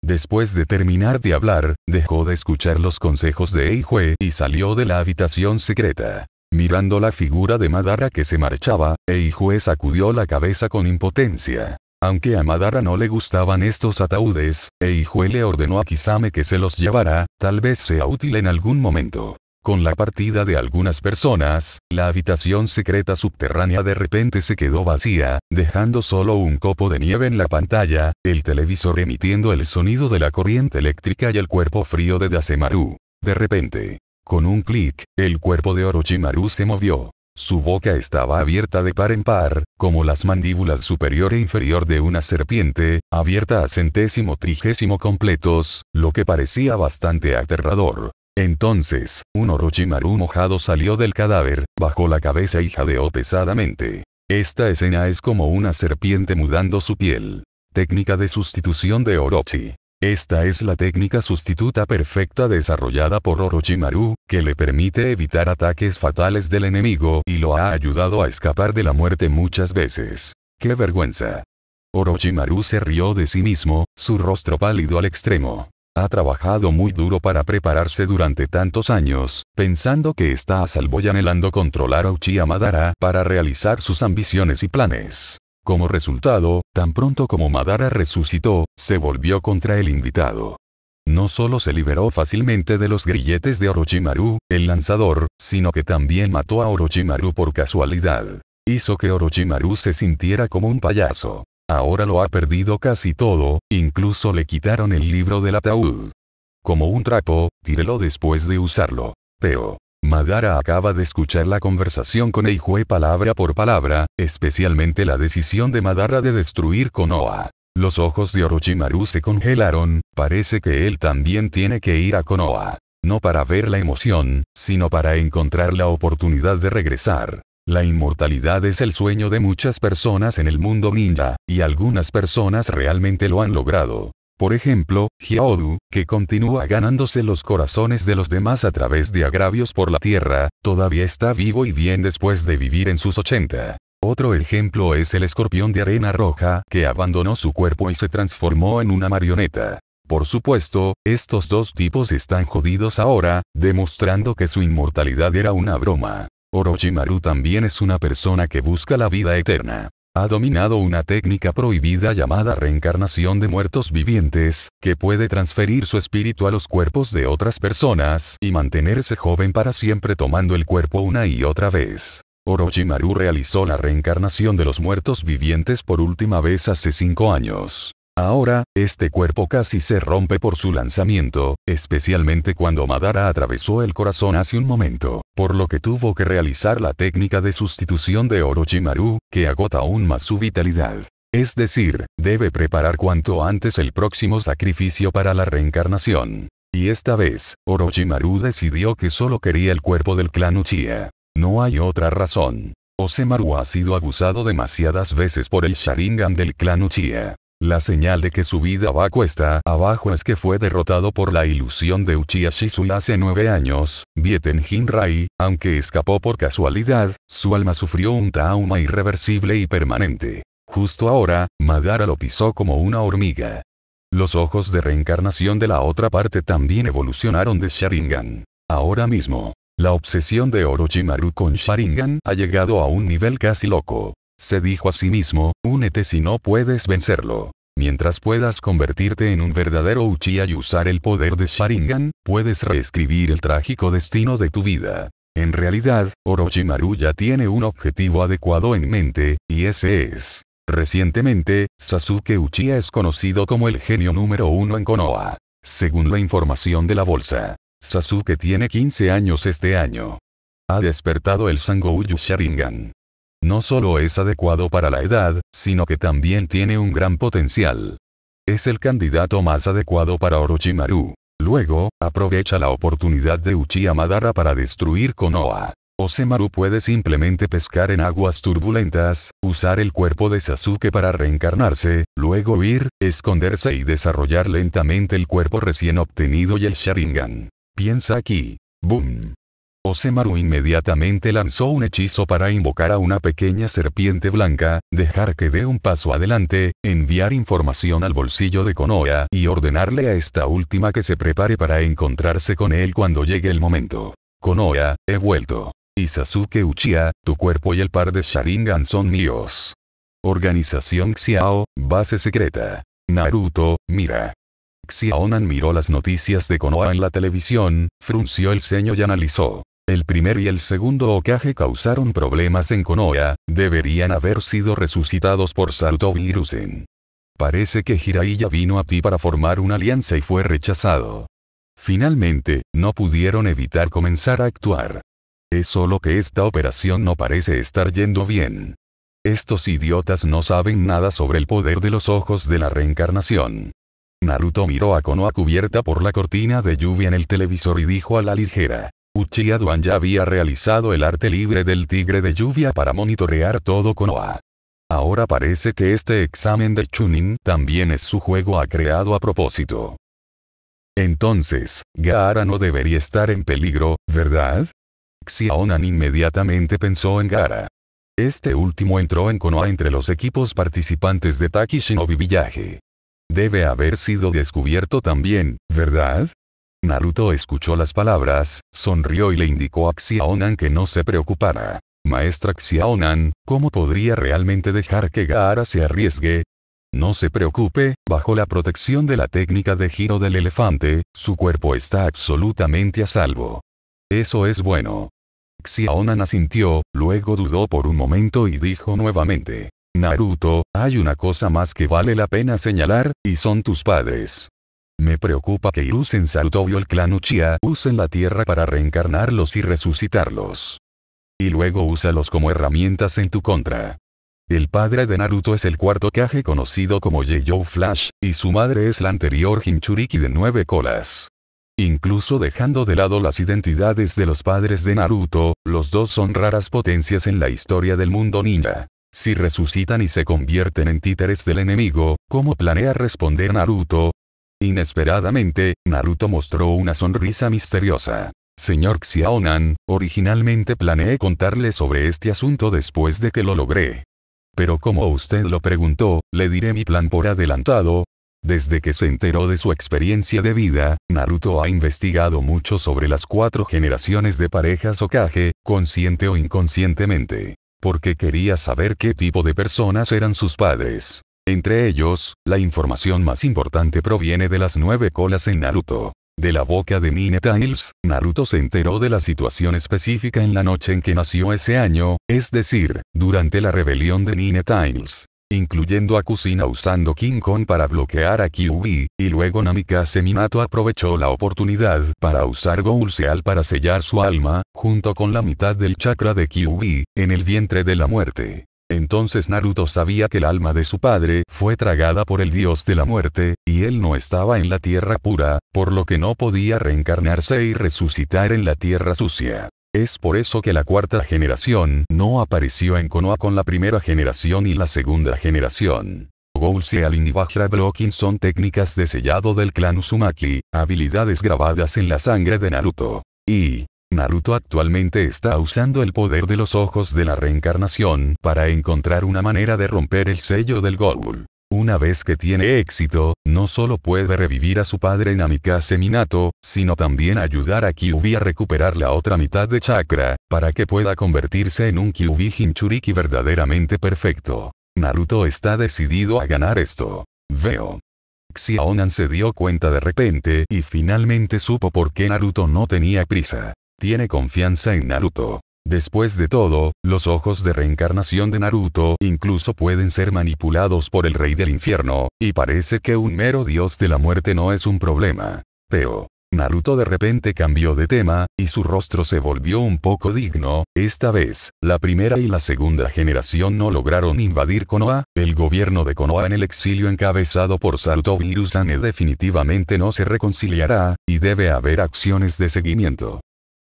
Después de terminar de hablar, dejó de escuchar los consejos de Eijue y salió de la habitación secreta. Mirando la figura de Madara que se marchaba, Eijue sacudió la cabeza con impotencia. Aunque a Madara no le gustaban estos ataúdes, Eijue le ordenó a Kisame que se los llevara, tal vez sea útil en algún momento. Con la partida de algunas personas, la habitación secreta subterránea de repente se quedó vacía, dejando solo un copo de nieve en la pantalla, el televisor emitiendo el sonido de la corriente eléctrica y el cuerpo frío de Dasemaru. De repente, con un clic, el cuerpo de Orochimaru se movió. Su boca estaba abierta de par en par, como las mandíbulas superior e inferior de una serpiente, abierta a centésimo trigésimo completos, lo que parecía bastante aterrador. Entonces, un Orochimaru mojado salió del cadáver, bajó la cabeza y jadeó pesadamente. Esta escena es como una serpiente mudando su piel. Técnica de sustitución de Orochi. Esta es la técnica sustituta perfecta desarrollada por Orochimaru, que le permite evitar ataques fatales del enemigo y lo ha ayudado a escapar de la muerte muchas veces. ¡Qué vergüenza! Orochimaru se rió de sí mismo, su rostro pálido al extremo. Ha trabajado muy duro para prepararse durante tantos años, pensando que está a salvo y anhelando controlar a Uchiha Madara para realizar sus ambiciones y planes. Como resultado, tan pronto como Madara resucitó, se volvió contra el invitado. No solo se liberó fácilmente de los grilletes de Orochimaru, el lanzador, sino que también mató a Orochimaru por casualidad. Hizo que Orochimaru se sintiera como un payaso ahora lo ha perdido casi todo, incluso le quitaron el libro del ataúd. Como un trapo, tírelo después de usarlo. Pero, Madara acaba de escuchar la conversación con Eijue palabra por palabra, especialmente la decisión de Madara de destruir Konoha. Los ojos de Orochimaru se congelaron, parece que él también tiene que ir a Konoha. No para ver la emoción, sino para encontrar la oportunidad de regresar. La inmortalidad es el sueño de muchas personas en el mundo ninja, y algunas personas realmente lo han logrado. Por ejemplo, Hyaodu, que continúa ganándose los corazones de los demás a través de agravios por la tierra, todavía está vivo y bien después de vivir en sus 80. Otro ejemplo es el escorpión de arena roja, que abandonó su cuerpo y se transformó en una marioneta. Por supuesto, estos dos tipos están jodidos ahora, demostrando que su inmortalidad era una broma. Orochimaru también es una persona que busca la vida eterna. Ha dominado una técnica prohibida llamada reencarnación de muertos vivientes, que puede transferir su espíritu a los cuerpos de otras personas y mantenerse joven para siempre tomando el cuerpo una y otra vez. Orochimaru realizó la reencarnación de los muertos vivientes por última vez hace cinco años. Ahora, este cuerpo casi se rompe por su lanzamiento, especialmente cuando Madara atravesó el corazón hace un momento, por lo que tuvo que realizar la técnica de sustitución de Orochimaru, que agota aún más su vitalidad. Es decir, debe preparar cuanto antes el próximo sacrificio para la reencarnación. Y esta vez, Orochimaru decidió que solo quería el cuerpo del clan Uchiha. No hay otra razón. Osemaru ha sido abusado demasiadas veces por el Sharingan del clan Uchiha. La señal de que su vida va cuesta abajo es que fue derrotado por la ilusión de Uchiha Shisui hace nueve años, Vieten Jinrai, aunque escapó por casualidad, su alma sufrió un trauma irreversible y permanente. Justo ahora, Madara lo pisó como una hormiga. Los ojos de reencarnación de la otra parte también evolucionaron de Sharingan. Ahora mismo, la obsesión de Orochimaru con Sharingan ha llegado a un nivel casi loco se dijo a sí mismo, únete si no puedes vencerlo. Mientras puedas convertirte en un verdadero Uchiha y usar el poder de Sharingan, puedes reescribir el trágico destino de tu vida. En realidad, Orochimaru ya tiene un objetivo adecuado en mente, y ese es. Recientemente, Sasuke Uchiha es conocido como el genio número uno en Konoha. Según la información de la bolsa, Sasuke tiene 15 años este año. Ha despertado el Sangouyu Sharingan. No solo es adecuado para la edad, sino que también tiene un gran potencial. Es el candidato más adecuado para Orochimaru. Luego, aprovecha la oportunidad de Uchiha Madara para destruir Konoha. Osemaru puede simplemente pescar en aguas turbulentas, usar el cuerpo de Sasuke para reencarnarse, luego huir, esconderse y desarrollar lentamente el cuerpo recién obtenido y el Sharingan. Piensa aquí. Boom maru inmediatamente lanzó un hechizo para invocar a una pequeña serpiente blanca, dejar que dé un paso adelante, enviar información al bolsillo de Konoha y ordenarle a esta última que se prepare para encontrarse con él cuando llegue el momento. Konoha, he vuelto. Y Sasuke Uchiha, tu cuerpo y el par de Sharingan son míos. Organización Xiao, base secreta. Naruto, mira. Xiaonan miró las noticias de Konoha en la televisión, frunció el ceño y analizó. El primer y el segundo Okage causaron problemas en Konoha, deberían haber sido resucitados por Saruto Rusen. Parece que Hiraiya vino a ti para formar una alianza y fue rechazado. Finalmente, no pudieron evitar comenzar a actuar. Es solo que esta operación no parece estar yendo bien. Estos idiotas no saben nada sobre el poder de los ojos de la reencarnación. Naruto miró a Konoha cubierta por la cortina de lluvia en el televisor y dijo a la ligera, Uchiha Duan ya había realizado el arte libre del tigre de lluvia para monitorear todo Konoha. Ahora parece que este examen de Chunin también es su juego ha creado a propósito. Entonces, Gaara no debería estar en peligro, ¿verdad? Xiaonan inmediatamente pensó en Gaara. Este último entró en Konoha entre los equipos participantes de Taki Villaje. Debe haber sido descubierto también, ¿verdad? Naruto escuchó las palabras, sonrió y le indicó a Xiaonan que no se preocupara. Maestra Xiaonan, ¿cómo podría realmente dejar que Gaara se arriesgue? No se preocupe, bajo la protección de la técnica de giro del elefante, su cuerpo está absolutamente a salvo. Eso es bueno. Xiaonan asintió, luego dudó por un momento y dijo nuevamente. Naruto, hay una cosa más que vale la pena señalar, y son tus padres. Me preocupa que Hiruzen Saruto y el clan Uchiha usen la tierra para reencarnarlos y resucitarlos. Y luego úsalos como herramientas en tu contra. El padre de Naruto es el cuarto Kage conocido como Yeyou Flash, y su madre es la anterior Hinchuriki de nueve colas. Incluso dejando de lado las identidades de los padres de Naruto, los dos son raras potencias en la historia del mundo ninja. Si resucitan y se convierten en títeres del enemigo, ¿cómo planea responder Naruto? Inesperadamente, Naruto mostró una sonrisa misteriosa. Señor Xiaonan, originalmente planeé contarle sobre este asunto después de que lo logré. Pero como usted lo preguntó, le diré mi plan por adelantado. Desde que se enteró de su experiencia de vida, Naruto ha investigado mucho sobre las cuatro generaciones de parejas Okage, consciente o inconscientemente. Porque quería saber qué tipo de personas eran sus padres. Entre ellos, la información más importante proviene de las nueve colas en Naruto. De la boca de Nine Tails, Naruto se enteró de la situación específica en la noche en que nació ese año, es decir, durante la rebelión de Nine Tails incluyendo a Kusina usando King Kong para bloquear a Kyuubi, y luego Namikaze Minato aprovechó la oportunidad para usar Goulseal para sellar su alma, junto con la mitad del chakra de Kyuubi, en el vientre de la muerte. Entonces Naruto sabía que el alma de su padre fue tragada por el dios de la muerte, y él no estaba en la tierra pura, por lo que no podía reencarnarse y resucitar en la tierra sucia. Es por eso que la cuarta generación no apareció en Konoha con la primera generación y la segunda generación. Gold y Blocking son técnicas de sellado del clan Uzumaki, habilidades grabadas en la sangre de Naruto. Y, Naruto actualmente está usando el poder de los ojos de la reencarnación para encontrar una manera de romper el sello del Gorul. Una vez que tiene éxito, no solo puede revivir a su padre Namikaze Minato, sino también ayudar a Kyubi a recuperar la otra mitad de chakra, para que pueda convertirse en un Kyubi Hinchuriki verdaderamente perfecto. Naruto está decidido a ganar esto. Veo. Xiaonan se dio cuenta de repente y finalmente supo por qué Naruto no tenía prisa tiene confianza en Naruto. Después de todo, los ojos de reencarnación de Naruto incluso pueden ser manipulados por el rey del infierno, y parece que un mero dios de la muerte no es un problema. Pero, Naruto de repente cambió de tema, y su rostro se volvió un poco digno, esta vez, la primera y la segunda generación no lograron invadir Konoha, el gobierno de Konoha en el exilio encabezado por Saruto Virusane definitivamente no se reconciliará, y debe haber acciones de seguimiento.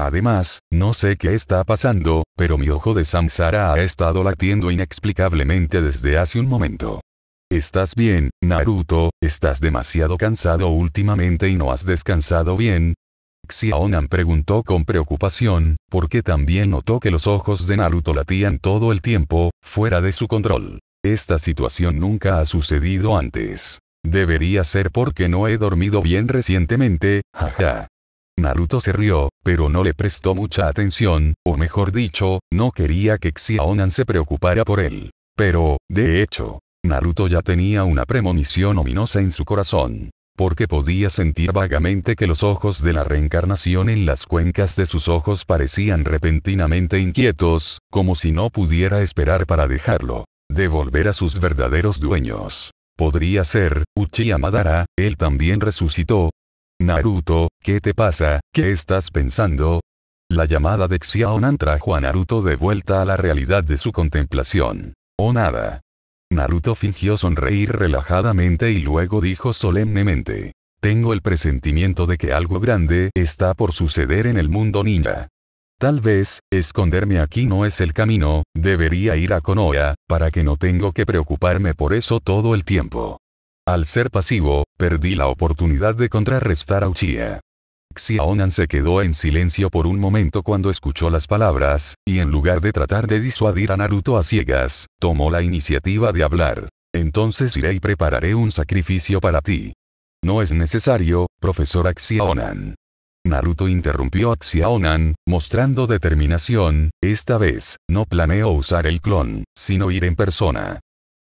Además, no sé qué está pasando, pero mi ojo de Samsara ha estado latiendo inexplicablemente desde hace un momento. ¿Estás bien, Naruto? ¿Estás demasiado cansado últimamente y no has descansado bien? Xiaonan preguntó con preocupación, porque también notó que los ojos de Naruto latían todo el tiempo, fuera de su control. Esta situación nunca ha sucedido antes. Debería ser porque no he dormido bien recientemente, jaja. Naruto se rió, pero no le prestó mucha atención, o mejor dicho, no quería que Xiaonan se preocupara por él. Pero, de hecho, Naruto ya tenía una premonición ominosa en su corazón. Porque podía sentir vagamente que los ojos de la reencarnación en las cuencas de sus ojos parecían repentinamente inquietos, como si no pudiera esperar para dejarlo. Devolver a sus verdaderos dueños. Podría ser, Uchiha Madara, él también resucitó, Naruto, ¿qué te pasa? ¿Qué estás pensando? La llamada de Xiaonan trajo a Naruto de vuelta a la realidad de su contemplación. O nada. Naruto fingió sonreír relajadamente y luego dijo solemnemente. Tengo el presentimiento de que algo grande está por suceder en el mundo ninja. Tal vez, esconderme aquí no es el camino, debería ir a Konoha, para que no tengo que preocuparme por eso todo el tiempo. Al ser pasivo, perdí la oportunidad de contrarrestar a Uchiha. Xiaonan se quedó en silencio por un momento cuando escuchó las palabras, y en lugar de tratar de disuadir a Naruto a ciegas, tomó la iniciativa de hablar. Entonces iré y prepararé un sacrificio para ti. No es necesario, profesor Xiaonan. Naruto interrumpió a Xiaonan, mostrando determinación, esta vez, no planeo usar el clon, sino ir en persona.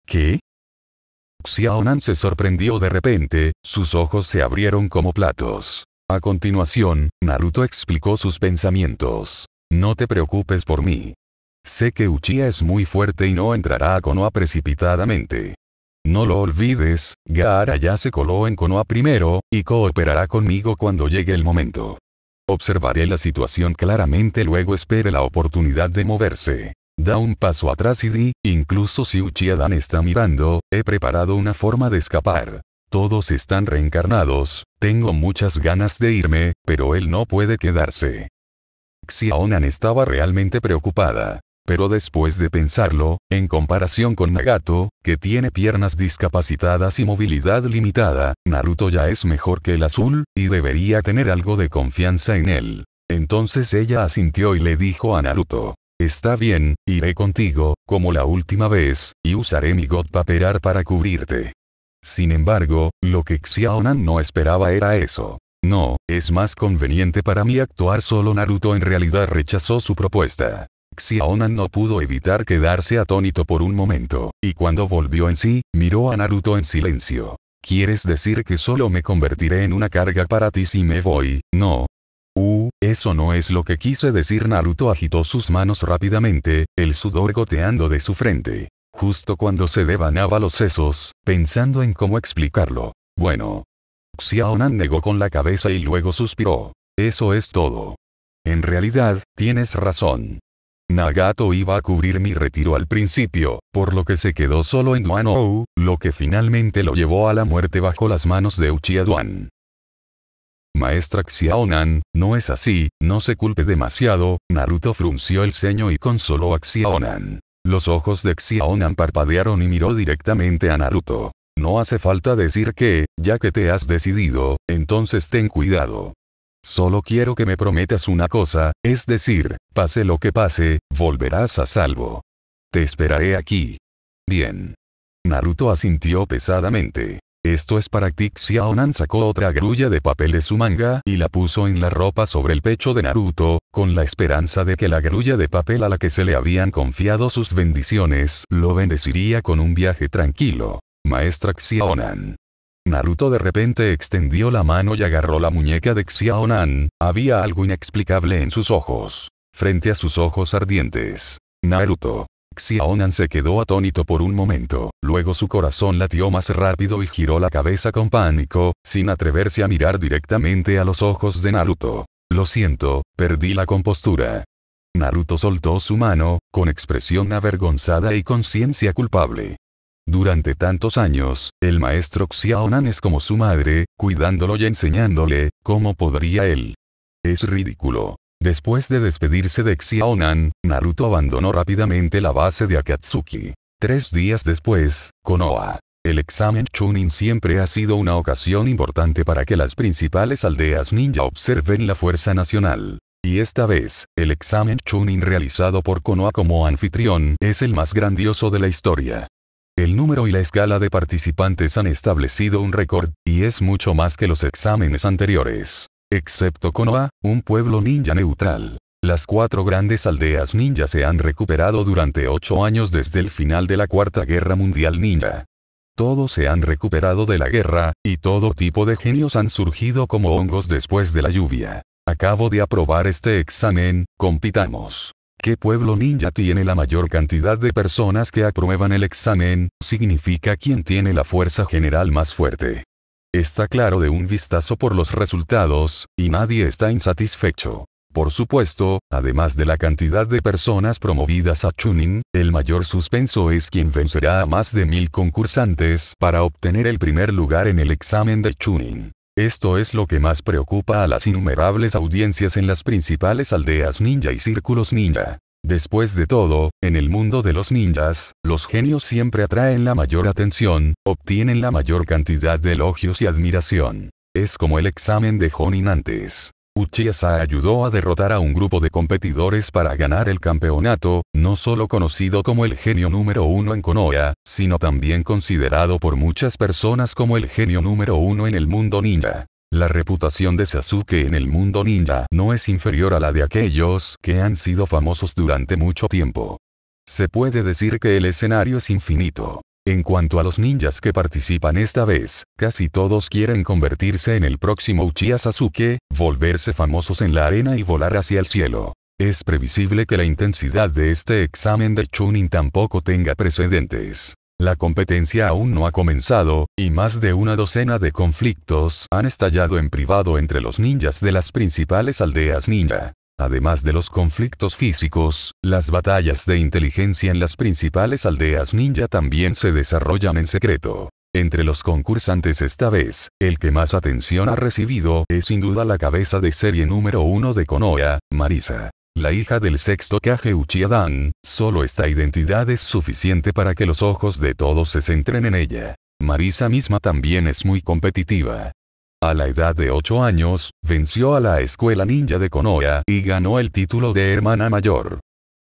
¿Qué? Xiaonan se sorprendió de repente, sus ojos se abrieron como platos. A continuación, Naruto explicó sus pensamientos. No te preocupes por mí. Sé que Uchiha es muy fuerte y no entrará a Konoha precipitadamente. No lo olvides, Gaara ya se coló en Konoha primero, y cooperará conmigo cuando llegue el momento. Observaré la situación claramente luego espere la oportunidad de moverse. Da un paso atrás y di, incluso si Uchiha-dan está mirando, he preparado una forma de escapar. Todos están reencarnados, tengo muchas ganas de irme, pero él no puede quedarse. Xiaonan estaba realmente preocupada. Pero después de pensarlo, en comparación con Nagato, que tiene piernas discapacitadas y movilidad limitada, Naruto ya es mejor que el azul, y debería tener algo de confianza en él. Entonces ella asintió y le dijo a Naruto, Está bien, iré contigo, como la última vez, y usaré mi God Paperar para cubrirte. Sin embargo, lo que Xiaonan no esperaba era eso. No, es más conveniente para mí actuar solo Naruto en realidad rechazó su propuesta. Xiaonan no pudo evitar quedarse atónito por un momento, y cuando volvió en sí, miró a Naruto en silencio. ¿Quieres decir que solo me convertiré en una carga para ti si me voy? No, eso no es lo que quise decir Naruto agitó sus manos rápidamente, el sudor goteando de su frente. Justo cuando se devanaba los sesos, pensando en cómo explicarlo. Bueno. Xiaonan negó con la cabeza y luego suspiró. Eso es todo. En realidad, tienes razón. Nagato iba a cubrir mi retiro al principio, por lo que se quedó solo en Duan lo que finalmente lo llevó a la muerte bajo las manos de Uchiha Duan. Maestra Xiaonan, no es así, no se culpe demasiado, Naruto frunció el ceño y consoló a Xiaonan. Los ojos de Xiaonan parpadearon y miró directamente a Naruto. No hace falta decir que, ya que te has decidido, entonces ten cuidado. Solo quiero que me prometas una cosa, es decir, pase lo que pase, volverás a salvo. Te esperaré aquí. Bien. Naruto asintió pesadamente. Esto es para ti Xiaonan sacó otra grulla de papel de su manga y la puso en la ropa sobre el pecho de Naruto, con la esperanza de que la grulla de papel a la que se le habían confiado sus bendiciones lo bendeciría con un viaje tranquilo. Maestra Xiaonan. Naruto de repente extendió la mano y agarró la muñeca de Xiaonan, había algo inexplicable en sus ojos. Frente a sus ojos ardientes. Naruto. Xiaonan se quedó atónito por un momento, luego su corazón latió más rápido y giró la cabeza con pánico, sin atreverse a mirar directamente a los ojos de Naruto. Lo siento, perdí la compostura. Naruto soltó su mano, con expresión avergonzada y conciencia culpable. Durante tantos años, el maestro Xiaonan es como su madre, cuidándolo y enseñándole, ¿cómo podría él? Es ridículo. Después de despedirse de Xiaonan, Naruto abandonó rápidamente la base de Akatsuki. Tres días después, Konoha. El examen Chunin siempre ha sido una ocasión importante para que las principales aldeas ninja observen la fuerza nacional. Y esta vez, el examen Chunin realizado por Konoha como anfitrión es el más grandioso de la historia. El número y la escala de participantes han establecido un récord, y es mucho más que los exámenes anteriores. Excepto Konoha, un pueblo ninja neutral. Las cuatro grandes aldeas ninja se han recuperado durante ocho años desde el final de la Cuarta Guerra Mundial Ninja. Todos se han recuperado de la guerra, y todo tipo de genios han surgido como hongos después de la lluvia. Acabo de aprobar este examen, compitamos. ¿Qué pueblo ninja tiene la mayor cantidad de personas que aprueban el examen? Significa quién tiene la fuerza general más fuerte. Está claro de un vistazo por los resultados, y nadie está insatisfecho. Por supuesto, además de la cantidad de personas promovidas a Chunin, el mayor suspenso es quien vencerá a más de mil concursantes para obtener el primer lugar en el examen de Chunin. Esto es lo que más preocupa a las innumerables audiencias en las principales aldeas ninja y círculos ninja. Después de todo, en el mundo de los ninjas, los genios siempre atraen la mayor atención, obtienen la mayor cantidad de elogios y admiración. Es como el examen de Honin antes. Uchiha ayudó a derrotar a un grupo de competidores para ganar el campeonato, no solo conocido como el genio número uno en Konoha, sino también considerado por muchas personas como el genio número uno en el mundo ninja. La reputación de Sasuke en el mundo ninja no es inferior a la de aquellos que han sido famosos durante mucho tiempo. Se puede decir que el escenario es infinito. En cuanto a los ninjas que participan esta vez, casi todos quieren convertirse en el próximo Uchiha Sasuke, volverse famosos en la arena y volar hacia el cielo. Es previsible que la intensidad de este examen de Chunin tampoco tenga precedentes. La competencia aún no ha comenzado, y más de una docena de conflictos han estallado en privado entre los ninjas de las principales aldeas ninja. Además de los conflictos físicos, las batallas de inteligencia en las principales aldeas ninja también se desarrollan en secreto. Entre los concursantes esta vez, el que más atención ha recibido es sin duda la cabeza de serie número uno de Konoha, Marisa la hija del sexto Kage uchiha solo esta identidad es suficiente para que los ojos de todos se centren en ella. Marisa misma también es muy competitiva. A la edad de 8 años, venció a la escuela ninja de Konoha y ganó el título de hermana mayor.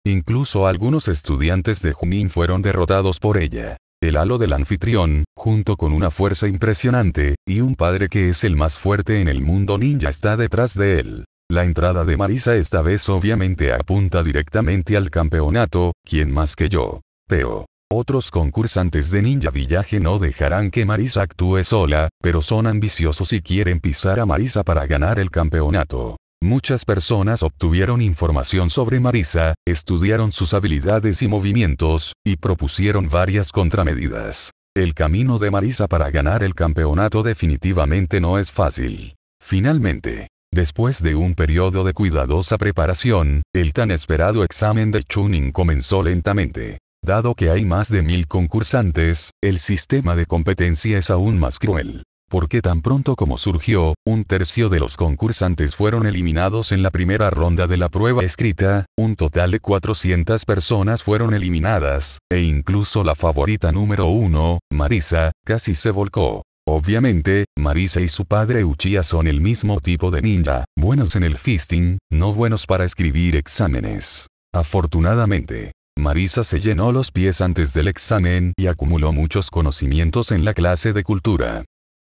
Incluso algunos estudiantes de Junin fueron derrotados por ella. El halo del anfitrión, junto con una fuerza impresionante, y un padre que es el más fuerte en el mundo ninja está detrás de él. La entrada de Marisa esta vez obviamente apunta directamente al campeonato, quien más que yo. Pero, otros concursantes de Ninja Village no dejarán que Marisa actúe sola, pero son ambiciosos y quieren pisar a Marisa para ganar el campeonato. Muchas personas obtuvieron información sobre Marisa, estudiaron sus habilidades y movimientos, y propusieron varias contramedidas. El camino de Marisa para ganar el campeonato definitivamente no es fácil. Finalmente, Después de un periodo de cuidadosa preparación, el tan esperado examen de Chunin comenzó lentamente. Dado que hay más de mil concursantes, el sistema de competencia es aún más cruel. Porque tan pronto como surgió, un tercio de los concursantes fueron eliminados en la primera ronda de la prueba escrita, un total de 400 personas fueron eliminadas, e incluso la favorita número uno, Marisa, casi se volcó. Obviamente, Marisa y su padre Uchiha son el mismo tipo de ninja, buenos en el fisting, no buenos para escribir exámenes. Afortunadamente, Marisa se llenó los pies antes del examen y acumuló muchos conocimientos en la clase de cultura.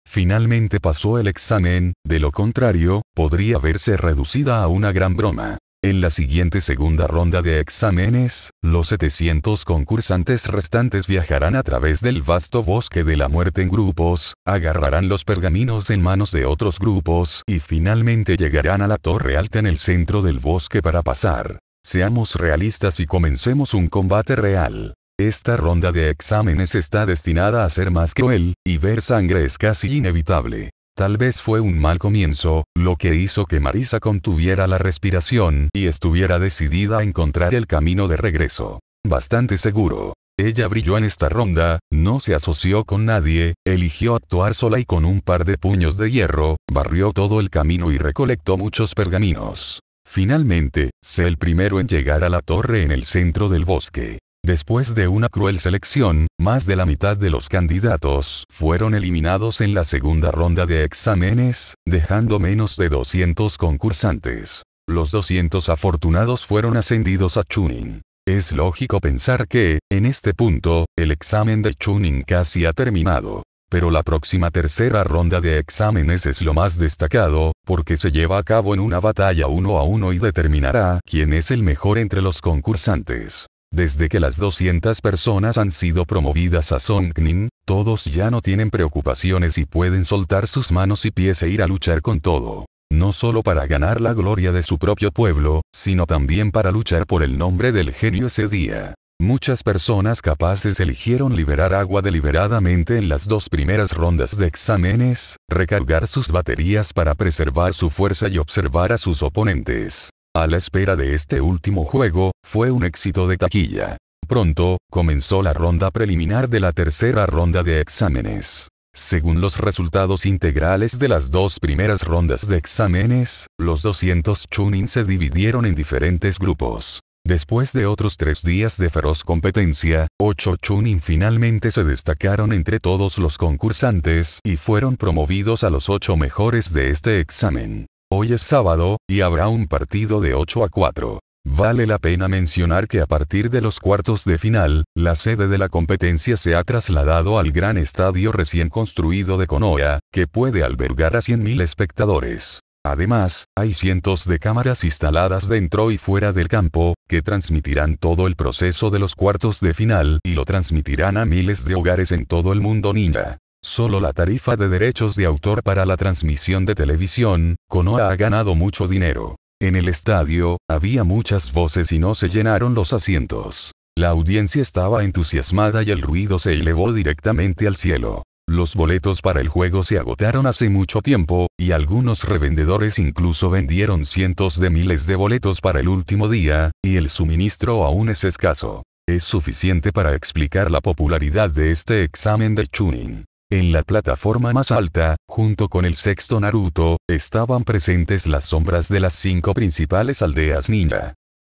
Finalmente pasó el examen, de lo contrario, podría verse reducida a una gran broma. En la siguiente segunda ronda de exámenes, los 700 concursantes restantes viajarán a través del vasto bosque de la muerte en grupos, agarrarán los pergaminos en manos de otros grupos y finalmente llegarán a la torre alta en el centro del bosque para pasar. Seamos realistas y comencemos un combate real. Esta ronda de exámenes está destinada a ser más cruel, y ver sangre es casi e inevitable. Tal vez fue un mal comienzo, lo que hizo que Marisa contuviera la respiración y estuviera decidida a encontrar el camino de regreso. Bastante seguro. Ella brilló en esta ronda, no se asoció con nadie, eligió actuar sola y con un par de puños de hierro, barrió todo el camino y recolectó muchos pergaminos. Finalmente, sé el primero en llegar a la torre en el centro del bosque. Después de una cruel selección, más de la mitad de los candidatos fueron eliminados en la segunda ronda de exámenes, dejando menos de 200 concursantes. Los 200 afortunados fueron ascendidos a Chunin. Es lógico pensar que, en este punto, el examen de Chunin casi ha terminado. Pero la próxima tercera ronda de exámenes es lo más destacado, porque se lleva a cabo en una batalla uno a uno y determinará quién es el mejor entre los concursantes. Desde que las 200 personas han sido promovidas a Songnin, todos ya no tienen preocupaciones y pueden soltar sus manos y pies e ir a luchar con todo. No solo para ganar la gloria de su propio pueblo, sino también para luchar por el nombre del genio ese día. Muchas personas capaces eligieron liberar agua deliberadamente en las dos primeras rondas de exámenes, recargar sus baterías para preservar su fuerza y observar a sus oponentes. A la espera de este último juego, fue un éxito de taquilla. Pronto, comenzó la ronda preliminar de la tercera ronda de exámenes. Según los resultados integrales de las dos primeras rondas de exámenes, los 200 Chunin se dividieron en diferentes grupos. Después de otros tres días de feroz competencia, ocho Chunin finalmente se destacaron entre todos los concursantes y fueron promovidos a los ocho mejores de este examen. Hoy es sábado, y habrá un partido de 8 a 4. Vale la pena mencionar que a partir de los cuartos de final, la sede de la competencia se ha trasladado al gran estadio recién construido de Konoha, que puede albergar a 100.000 espectadores. Además, hay cientos de cámaras instaladas dentro y fuera del campo, que transmitirán todo el proceso de los cuartos de final y lo transmitirán a miles de hogares en todo el mundo ninja. Solo la tarifa de derechos de autor para la transmisión de televisión, Konoha ha ganado mucho dinero. En el estadio, había muchas voces y no se llenaron los asientos. La audiencia estaba entusiasmada y el ruido se elevó directamente al cielo. Los boletos para el juego se agotaron hace mucho tiempo, y algunos revendedores incluso vendieron cientos de miles de boletos para el último día, y el suministro aún es escaso. Es suficiente para explicar la popularidad de este examen de Chunin. En la plataforma más alta, junto con el sexto Naruto, estaban presentes las sombras de las cinco principales aldeas ninja.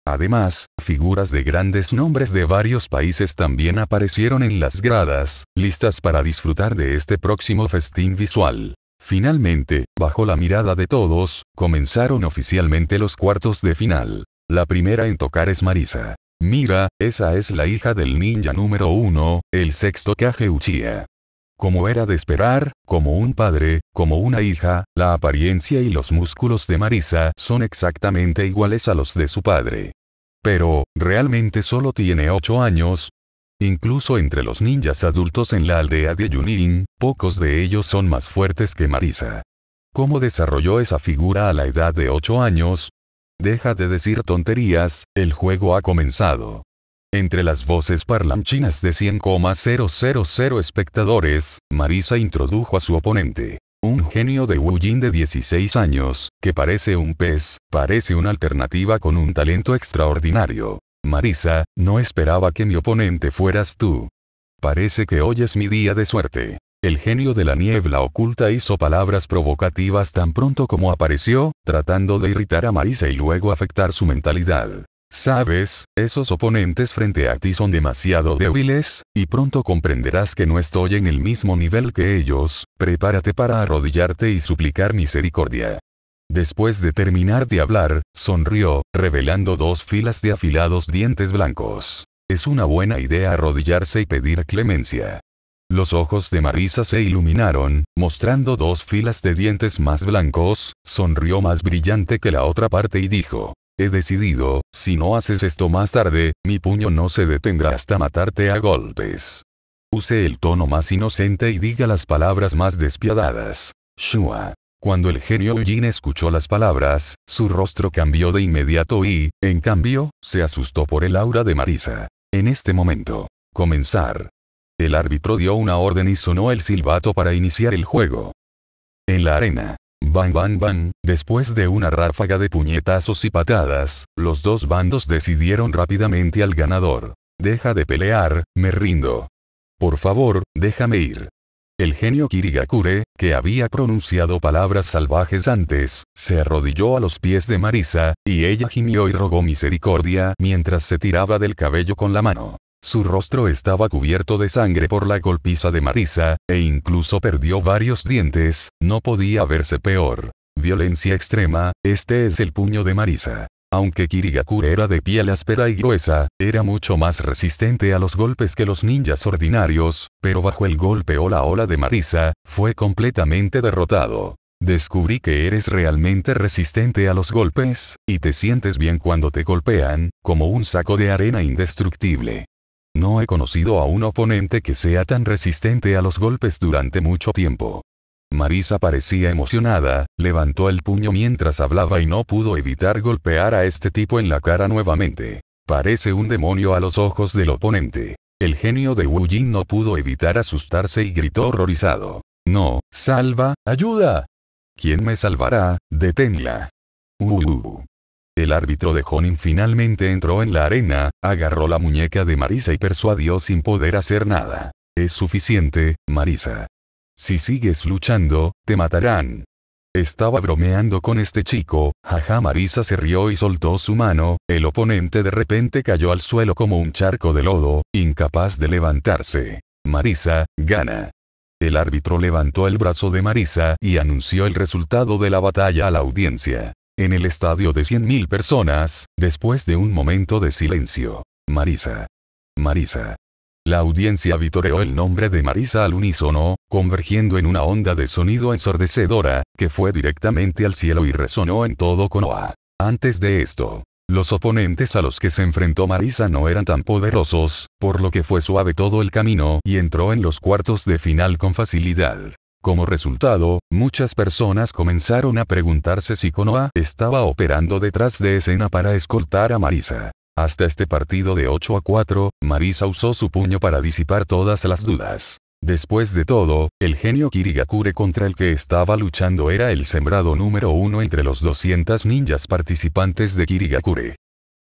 Además, figuras de grandes nombres de varios países también aparecieron en las gradas, listas para disfrutar de este próximo festín visual. Finalmente, bajo la mirada de todos, comenzaron oficialmente los cuartos de final. La primera en tocar es Marisa. Mira, esa es la hija del ninja número uno, el sexto Kage Uchiha. Como era de esperar, como un padre, como una hija, la apariencia y los músculos de Marisa son exactamente iguales a los de su padre. Pero, realmente solo tiene 8 años, Incluso entre los ninjas adultos en la aldea de Yunin, pocos de ellos son más fuertes que Marisa. ¿Cómo desarrolló esa figura a la edad de 8 años? Deja de decir tonterías, el juego ha comenzado. Entre las voces parlanchinas de 100,000 espectadores, Marisa introdujo a su oponente. Un genio de Wu de 16 años, que parece un pez, parece una alternativa con un talento extraordinario. Marisa, no esperaba que mi oponente fueras tú. Parece que hoy es mi día de suerte. El genio de la niebla oculta hizo palabras provocativas tan pronto como apareció, tratando de irritar a Marisa y luego afectar su mentalidad. Sabes, esos oponentes frente a ti son demasiado débiles, y pronto comprenderás que no estoy en el mismo nivel que ellos, prepárate para arrodillarte y suplicar misericordia. Después de terminar de hablar, sonrió, revelando dos filas de afilados dientes blancos. Es una buena idea arrodillarse y pedir clemencia. Los ojos de Marisa se iluminaron, mostrando dos filas de dientes más blancos, sonrió más brillante que la otra parte y dijo, He decidido, si no haces esto más tarde, mi puño no se detendrá hasta matarte a golpes. Use el tono más inocente y diga las palabras más despiadadas. Shua. Cuando el genio Eugene escuchó las palabras, su rostro cambió de inmediato y, en cambio, se asustó por el aura de Marisa. En este momento. Comenzar. El árbitro dio una orden y sonó el silbato para iniciar el juego. En la arena. Bang bang bang, después de una ráfaga de puñetazos y patadas, los dos bandos decidieron rápidamente al ganador. Deja de pelear, me rindo. Por favor, déjame ir. El genio Kirigakure, que había pronunciado palabras salvajes antes, se arrodilló a los pies de Marisa, y ella gimió y rogó misericordia mientras se tiraba del cabello con la mano. Su rostro estaba cubierto de sangre por la golpiza de Marisa, e incluso perdió varios dientes, no podía verse peor. Violencia extrema, este es el puño de Marisa. Aunque Kirigakure era de piel áspera y gruesa, era mucho más resistente a los golpes que los ninjas ordinarios, pero bajo el golpe o la ola de Marisa, fue completamente derrotado. Descubrí que eres realmente resistente a los golpes, y te sientes bien cuando te golpean, como un saco de arena indestructible. No he conocido a un oponente que sea tan resistente a los golpes durante mucho tiempo. Marisa parecía emocionada, levantó el puño mientras hablaba y no pudo evitar golpear a este tipo en la cara nuevamente. Parece un demonio a los ojos del oponente. El genio de Wu Jin no pudo evitar asustarse y gritó horrorizado. No, salva, ayuda. ¿Quién me salvará? Deténla. El árbitro de Honin finalmente entró en la arena, agarró la muñeca de Marisa y persuadió sin poder hacer nada. Es suficiente, Marisa. Si sigues luchando, te matarán. Estaba bromeando con este chico, jaja Marisa se rió y soltó su mano, el oponente de repente cayó al suelo como un charco de lodo, incapaz de levantarse. Marisa, gana. El árbitro levantó el brazo de Marisa y anunció el resultado de la batalla a la audiencia. En el estadio de 100.000 personas, después de un momento de silencio. Marisa. Marisa. La audiencia vitoreó el nombre de Marisa al unísono, convergiendo en una onda de sonido ensordecedora, que fue directamente al cielo y resonó en todo Konoha. Antes de esto, los oponentes a los que se enfrentó Marisa no eran tan poderosos, por lo que fue suave todo el camino y entró en los cuartos de final con facilidad. Como resultado, muchas personas comenzaron a preguntarse si Konoha estaba operando detrás de escena para escoltar a Marisa. Hasta este partido de 8 a 4, Marisa usó su puño para disipar todas las dudas. Después de todo, el genio Kirigakure contra el que estaba luchando era el sembrado número uno entre los 200 ninjas participantes de Kirigakure.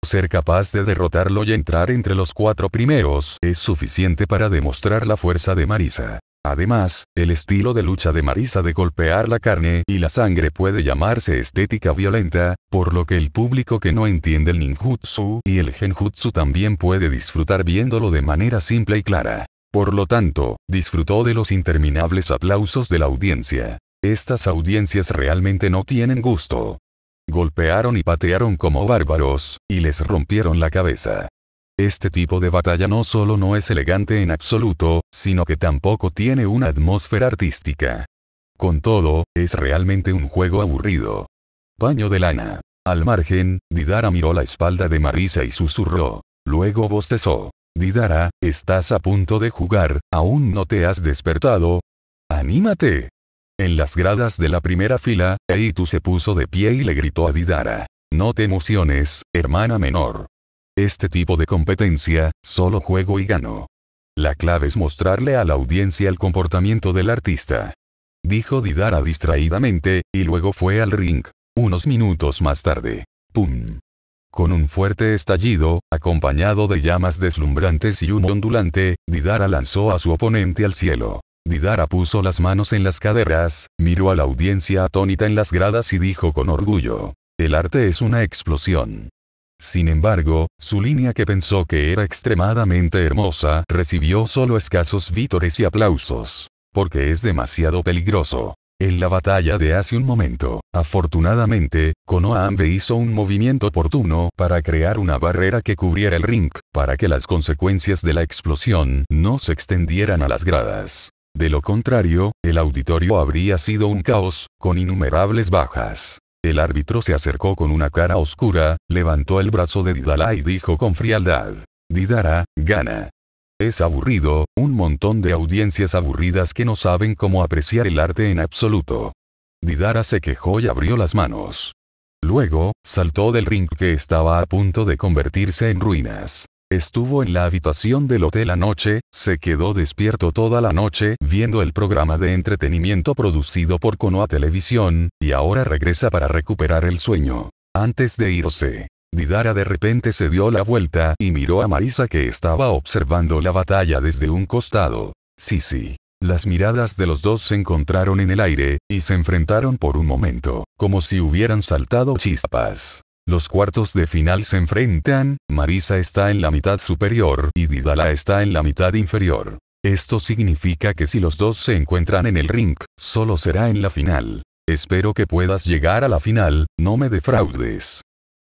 Ser capaz de derrotarlo y entrar entre los cuatro primeros es suficiente para demostrar la fuerza de Marisa. Además, el estilo de lucha de Marisa de golpear la carne y la sangre puede llamarse estética violenta, por lo que el público que no entiende el ninjutsu y el genjutsu también puede disfrutar viéndolo de manera simple y clara. Por lo tanto, disfrutó de los interminables aplausos de la audiencia. Estas audiencias realmente no tienen gusto. Golpearon y patearon como bárbaros, y les rompieron la cabeza. Este tipo de batalla no solo no es elegante en absoluto, sino que tampoco tiene una atmósfera artística. Con todo, es realmente un juego aburrido. Paño de lana. Al margen, Didara miró la espalda de Marisa y susurró. Luego bostezó. Didara, estás a punto de jugar, aún no te has despertado. ¡Anímate! En las gradas de la primera fila, Eitu se puso de pie y le gritó a Didara. No te emociones, hermana menor. Este tipo de competencia, solo juego y gano. La clave es mostrarle a la audiencia el comportamiento del artista. Dijo Didara distraídamente, y luego fue al ring. Unos minutos más tarde. ¡Pum! Con un fuerte estallido, acompañado de llamas deslumbrantes y un ondulante, Didara lanzó a su oponente al cielo. Didara puso las manos en las caderas, miró a la audiencia atónita en las gradas y dijo con orgullo. El arte es una explosión. Sin embargo, su línea que pensó que era extremadamente hermosa recibió solo escasos vítores y aplausos. Porque es demasiado peligroso. En la batalla de hace un momento, afortunadamente, Konoambe hizo un movimiento oportuno para crear una barrera que cubriera el ring, para que las consecuencias de la explosión no se extendieran a las gradas. De lo contrario, el auditorio habría sido un caos, con innumerables bajas. El árbitro se acercó con una cara oscura, levantó el brazo de Didala y dijo con frialdad. Didara, gana. Es aburrido, un montón de audiencias aburridas que no saben cómo apreciar el arte en absoluto. Didara se quejó y abrió las manos. Luego, saltó del ring que estaba a punto de convertirse en ruinas. Estuvo en la habitación del hotel anoche, se quedó despierto toda la noche viendo el programa de entretenimiento producido por Konoha Televisión, y ahora regresa para recuperar el sueño. Antes de irse, Didara de repente se dio la vuelta y miró a Marisa que estaba observando la batalla desde un costado. Sí, sí. Las miradas de los dos se encontraron en el aire, y se enfrentaron por un momento, como si hubieran saltado chispas. Los cuartos de final se enfrentan, Marisa está en la mitad superior y Didala está en la mitad inferior. Esto significa que si los dos se encuentran en el ring, solo será en la final. Espero que puedas llegar a la final, no me defraudes.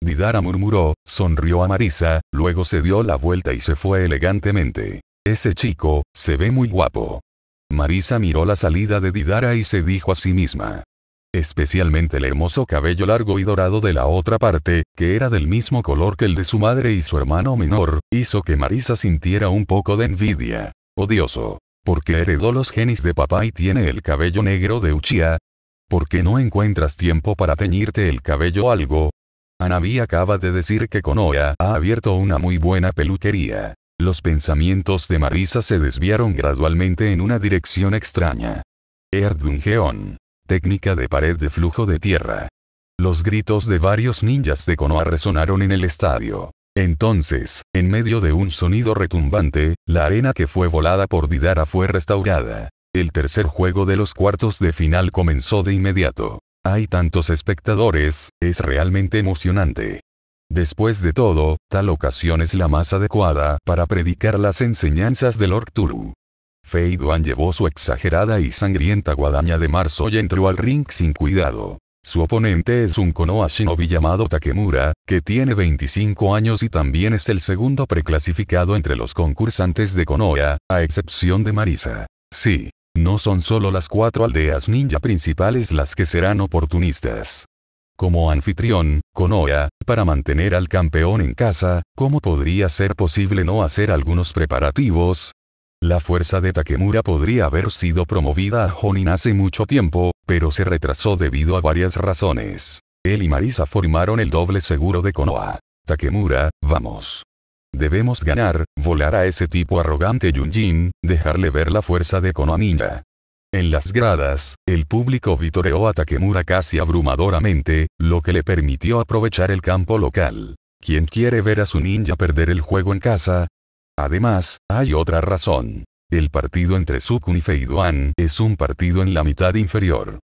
Didara murmuró, sonrió a Marisa, luego se dio la vuelta y se fue elegantemente. Ese chico, se ve muy guapo. Marisa miró la salida de Didara y se dijo a sí misma, especialmente el hermoso cabello largo y dorado de la otra parte, que era del mismo color que el de su madre y su hermano menor, hizo que Marisa sintiera un poco de envidia. Odioso. Porque heredó los genes de papá y tiene el cabello negro de Uchiha? ¿Por qué no encuentras tiempo para teñirte el cabello algo? Anabi acaba de decir que Konoha ha abierto una muy buena peluquería. Los pensamientos de Marisa se desviaron gradualmente en una dirección extraña. Erdungeon. Técnica de pared de flujo de tierra. Los gritos de varios ninjas de Konoha resonaron en el estadio. Entonces, en medio de un sonido retumbante, la arena que fue volada por Didara fue restaurada. El tercer juego de los cuartos de final comenzó de inmediato. Hay tantos espectadores, es realmente emocionante. Después de todo, tal ocasión es la más adecuada para predicar las enseñanzas del Turu. Fei Duan llevó su exagerada y sangrienta guadaña de marzo y entró al ring sin cuidado. Su oponente es un Konoha Shinobi llamado Takemura, que tiene 25 años y también es el segundo preclasificado entre los concursantes de Konoha, a excepción de Marisa. Sí. No son solo las cuatro aldeas ninja principales las que serán oportunistas. Como anfitrión, Konoha, para mantener al campeón en casa, ¿cómo podría ser posible no hacer algunos preparativos? La fuerza de Takemura podría haber sido promovida a Honin hace mucho tiempo, pero se retrasó debido a varias razones. Él y Marisa formaron el doble seguro de Konoha. Takemura, vamos. Debemos ganar, volar a ese tipo arrogante Yunjin, dejarle ver la fuerza de Konoha Ninja. En las gradas, el público vitoreó a Takemura casi abrumadoramente, lo que le permitió aprovechar el campo local. ¿Quién quiere ver a su ninja perder el juego en casa? Además, hay otra razón. El partido entre Sukun y Feiduan es un partido en la mitad inferior.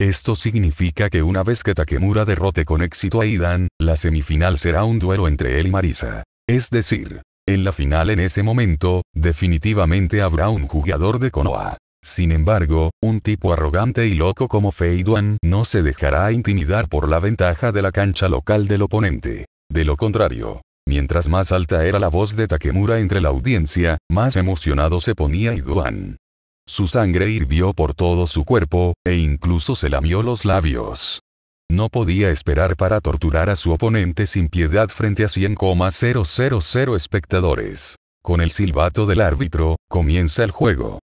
Esto significa que una vez que Takemura derrote con éxito a Idan, la semifinal será un duelo entre él y Marisa. Es decir, en la final en ese momento, definitivamente habrá un jugador de Konoha. Sin embargo, un tipo arrogante y loco como Feiduan no se dejará intimidar por la ventaja de la cancha local del oponente. De lo contrario, Mientras más alta era la voz de Takemura entre la audiencia, más emocionado se ponía Iduan. Su sangre hirvió por todo su cuerpo, e incluso se lamió los labios. No podía esperar para torturar a su oponente sin piedad frente a 100,000 espectadores. Con el silbato del árbitro, comienza el juego.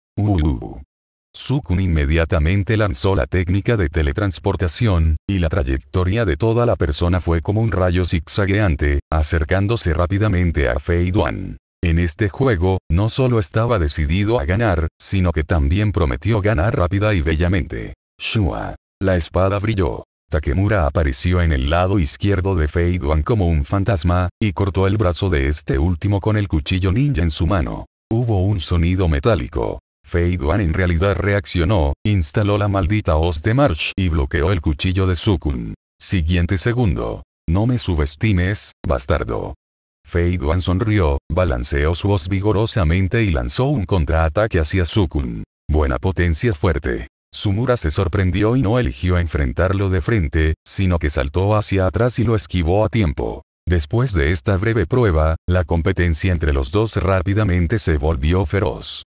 Sukun inmediatamente lanzó la técnica de teletransportación, y la trayectoria de toda la persona fue como un rayo zigzagueante, acercándose rápidamente a Fei Duan. En este juego, no solo estaba decidido a ganar, sino que también prometió ganar rápida y bellamente. Shua. La espada brilló. Takemura apareció en el lado izquierdo de Fei Duan como un fantasma, y cortó el brazo de este último con el cuchillo ninja en su mano. Hubo un sonido metálico. Fei Duan en realidad reaccionó, instaló la maldita hoz de March y bloqueó el cuchillo de Sukun. Siguiente segundo. No me subestimes, bastardo. Fei Duan sonrió, balanceó su hoz vigorosamente y lanzó un contraataque hacia Sukun. Buena potencia fuerte. Sumura se sorprendió y no eligió enfrentarlo de frente, sino que saltó hacia atrás y lo esquivó a tiempo. Después de esta breve prueba, la competencia entre los dos rápidamente se volvió feroz.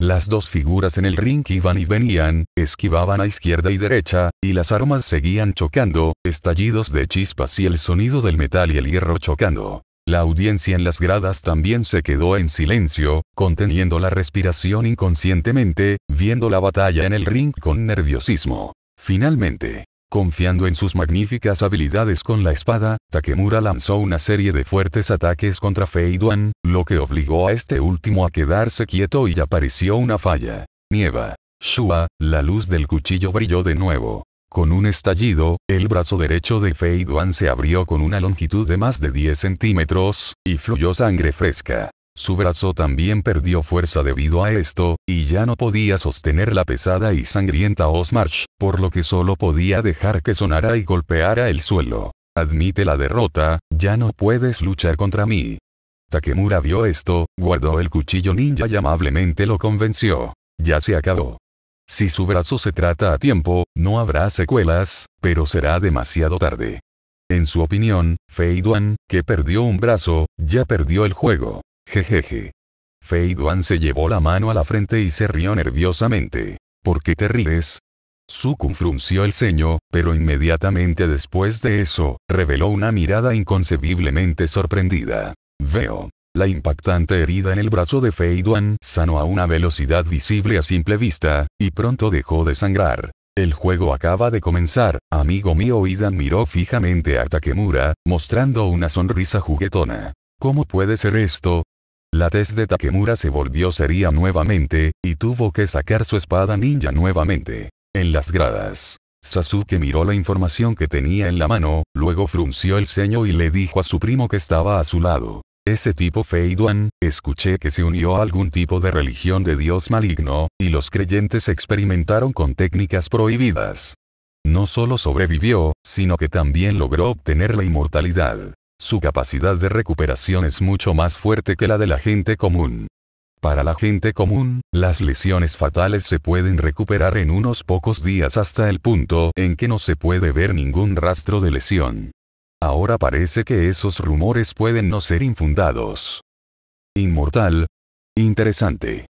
Las dos figuras en el ring iban y venían, esquivaban a izquierda y derecha, y las armas seguían chocando, estallidos de chispas y el sonido del metal y el hierro chocando. La audiencia en las gradas también se quedó en silencio, conteniendo la respiración inconscientemente, viendo la batalla en el ring con nerviosismo. Finalmente, Confiando en sus magníficas habilidades con la espada, Takemura lanzó una serie de fuertes ataques contra Fei Duan, lo que obligó a este último a quedarse quieto y apareció una falla. Nieva. Shua, la luz del cuchillo brilló de nuevo. Con un estallido, el brazo derecho de Fei Duan se abrió con una longitud de más de 10 centímetros, y fluyó sangre fresca. Su brazo también perdió fuerza debido a esto, y ya no podía sostener la pesada y sangrienta Osmarch, por lo que solo podía dejar que sonara y golpeara el suelo. Admite la derrota, ya no puedes luchar contra mí. Takemura vio esto, guardó el cuchillo ninja y amablemente lo convenció. Ya se acabó. Si su brazo se trata a tiempo, no habrá secuelas, pero será demasiado tarde. En su opinión, Fei que perdió un brazo, ya perdió el juego. Jejeje. Fei Duan se llevó la mano a la frente y se rió nerviosamente. ¿Por qué te ríes? Sukun frunció el ceño, pero inmediatamente después de eso, reveló una mirada inconcebiblemente sorprendida. Veo. La impactante herida en el brazo de Fei Duan sanó a una velocidad visible a simple vista, y pronto dejó de sangrar. El juego acaba de comenzar, amigo mío. Idan miró fijamente a Takemura, mostrando una sonrisa juguetona. ¿Cómo puede ser esto? La tez de Takemura se volvió seria nuevamente, y tuvo que sacar su espada ninja nuevamente. En las gradas. Sasuke miró la información que tenía en la mano, luego frunció el ceño y le dijo a su primo que estaba a su lado. Ese tipo Feiduan, escuché que se unió a algún tipo de religión de dios maligno, y los creyentes experimentaron con técnicas prohibidas. No solo sobrevivió, sino que también logró obtener la inmortalidad. Su capacidad de recuperación es mucho más fuerte que la de la gente común. Para la gente común, las lesiones fatales se pueden recuperar en unos pocos días hasta el punto en que no se puede ver ningún rastro de lesión. Ahora parece que esos rumores pueden no ser infundados. Inmortal. Interesante.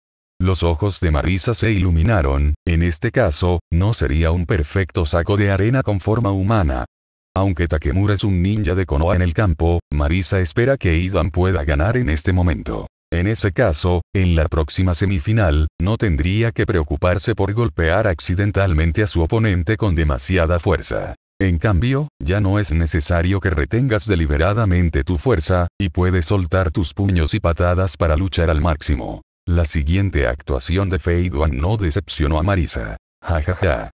Los ojos de Marisa se iluminaron, en este caso, no sería un perfecto saco de arena con forma humana, aunque Takemura es un ninja de Konoha en el campo, Marisa espera que Idan pueda ganar en este momento. En ese caso, en la próxima semifinal, no tendría que preocuparse por golpear accidentalmente a su oponente con demasiada fuerza. En cambio, ya no es necesario que retengas deliberadamente tu fuerza, y puedes soltar tus puños y patadas para luchar al máximo. La siguiente actuación de Feiduan no decepcionó a Marisa. Jajaja. Ja, ja.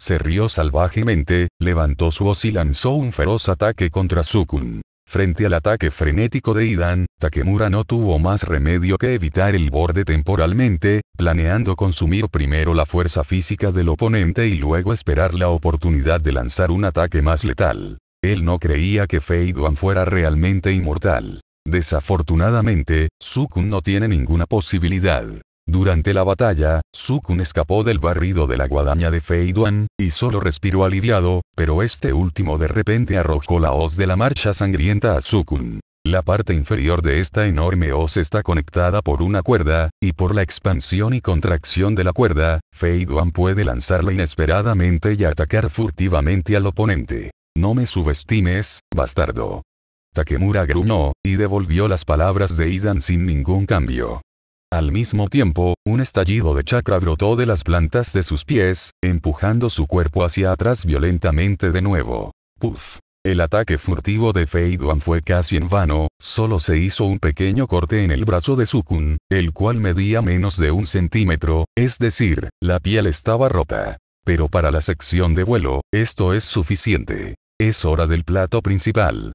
Se rió salvajemente, levantó su voz y lanzó un feroz ataque contra Sukun. Frente al ataque frenético de Idan, Takemura no tuvo más remedio que evitar el borde temporalmente, planeando consumir primero la fuerza física del oponente y luego esperar la oportunidad de lanzar un ataque más letal. Él no creía que Feiduan fuera realmente inmortal. Desafortunadamente, Sukun no tiene ninguna posibilidad. Durante la batalla, Sukun escapó del barrido de la guadaña de Feiduan, y solo respiró aliviado, pero este último de repente arrojó la hoz de la marcha sangrienta a Sukun. La parte inferior de esta enorme hoz está conectada por una cuerda, y por la expansión y contracción de la cuerda, Feiduan puede lanzarla inesperadamente y atacar furtivamente al oponente. No me subestimes, bastardo. Takemura gruñó, y devolvió las palabras de Idan sin ningún cambio. Al mismo tiempo, un estallido de chakra brotó de las plantas de sus pies, empujando su cuerpo hacia atrás violentamente de nuevo. Puf. El ataque furtivo de Fei Duan fue casi en vano, solo se hizo un pequeño corte en el brazo de Sukun, el cual medía menos de un centímetro, es decir, la piel estaba rota. Pero para la sección de vuelo, esto es suficiente. Es hora del plato principal.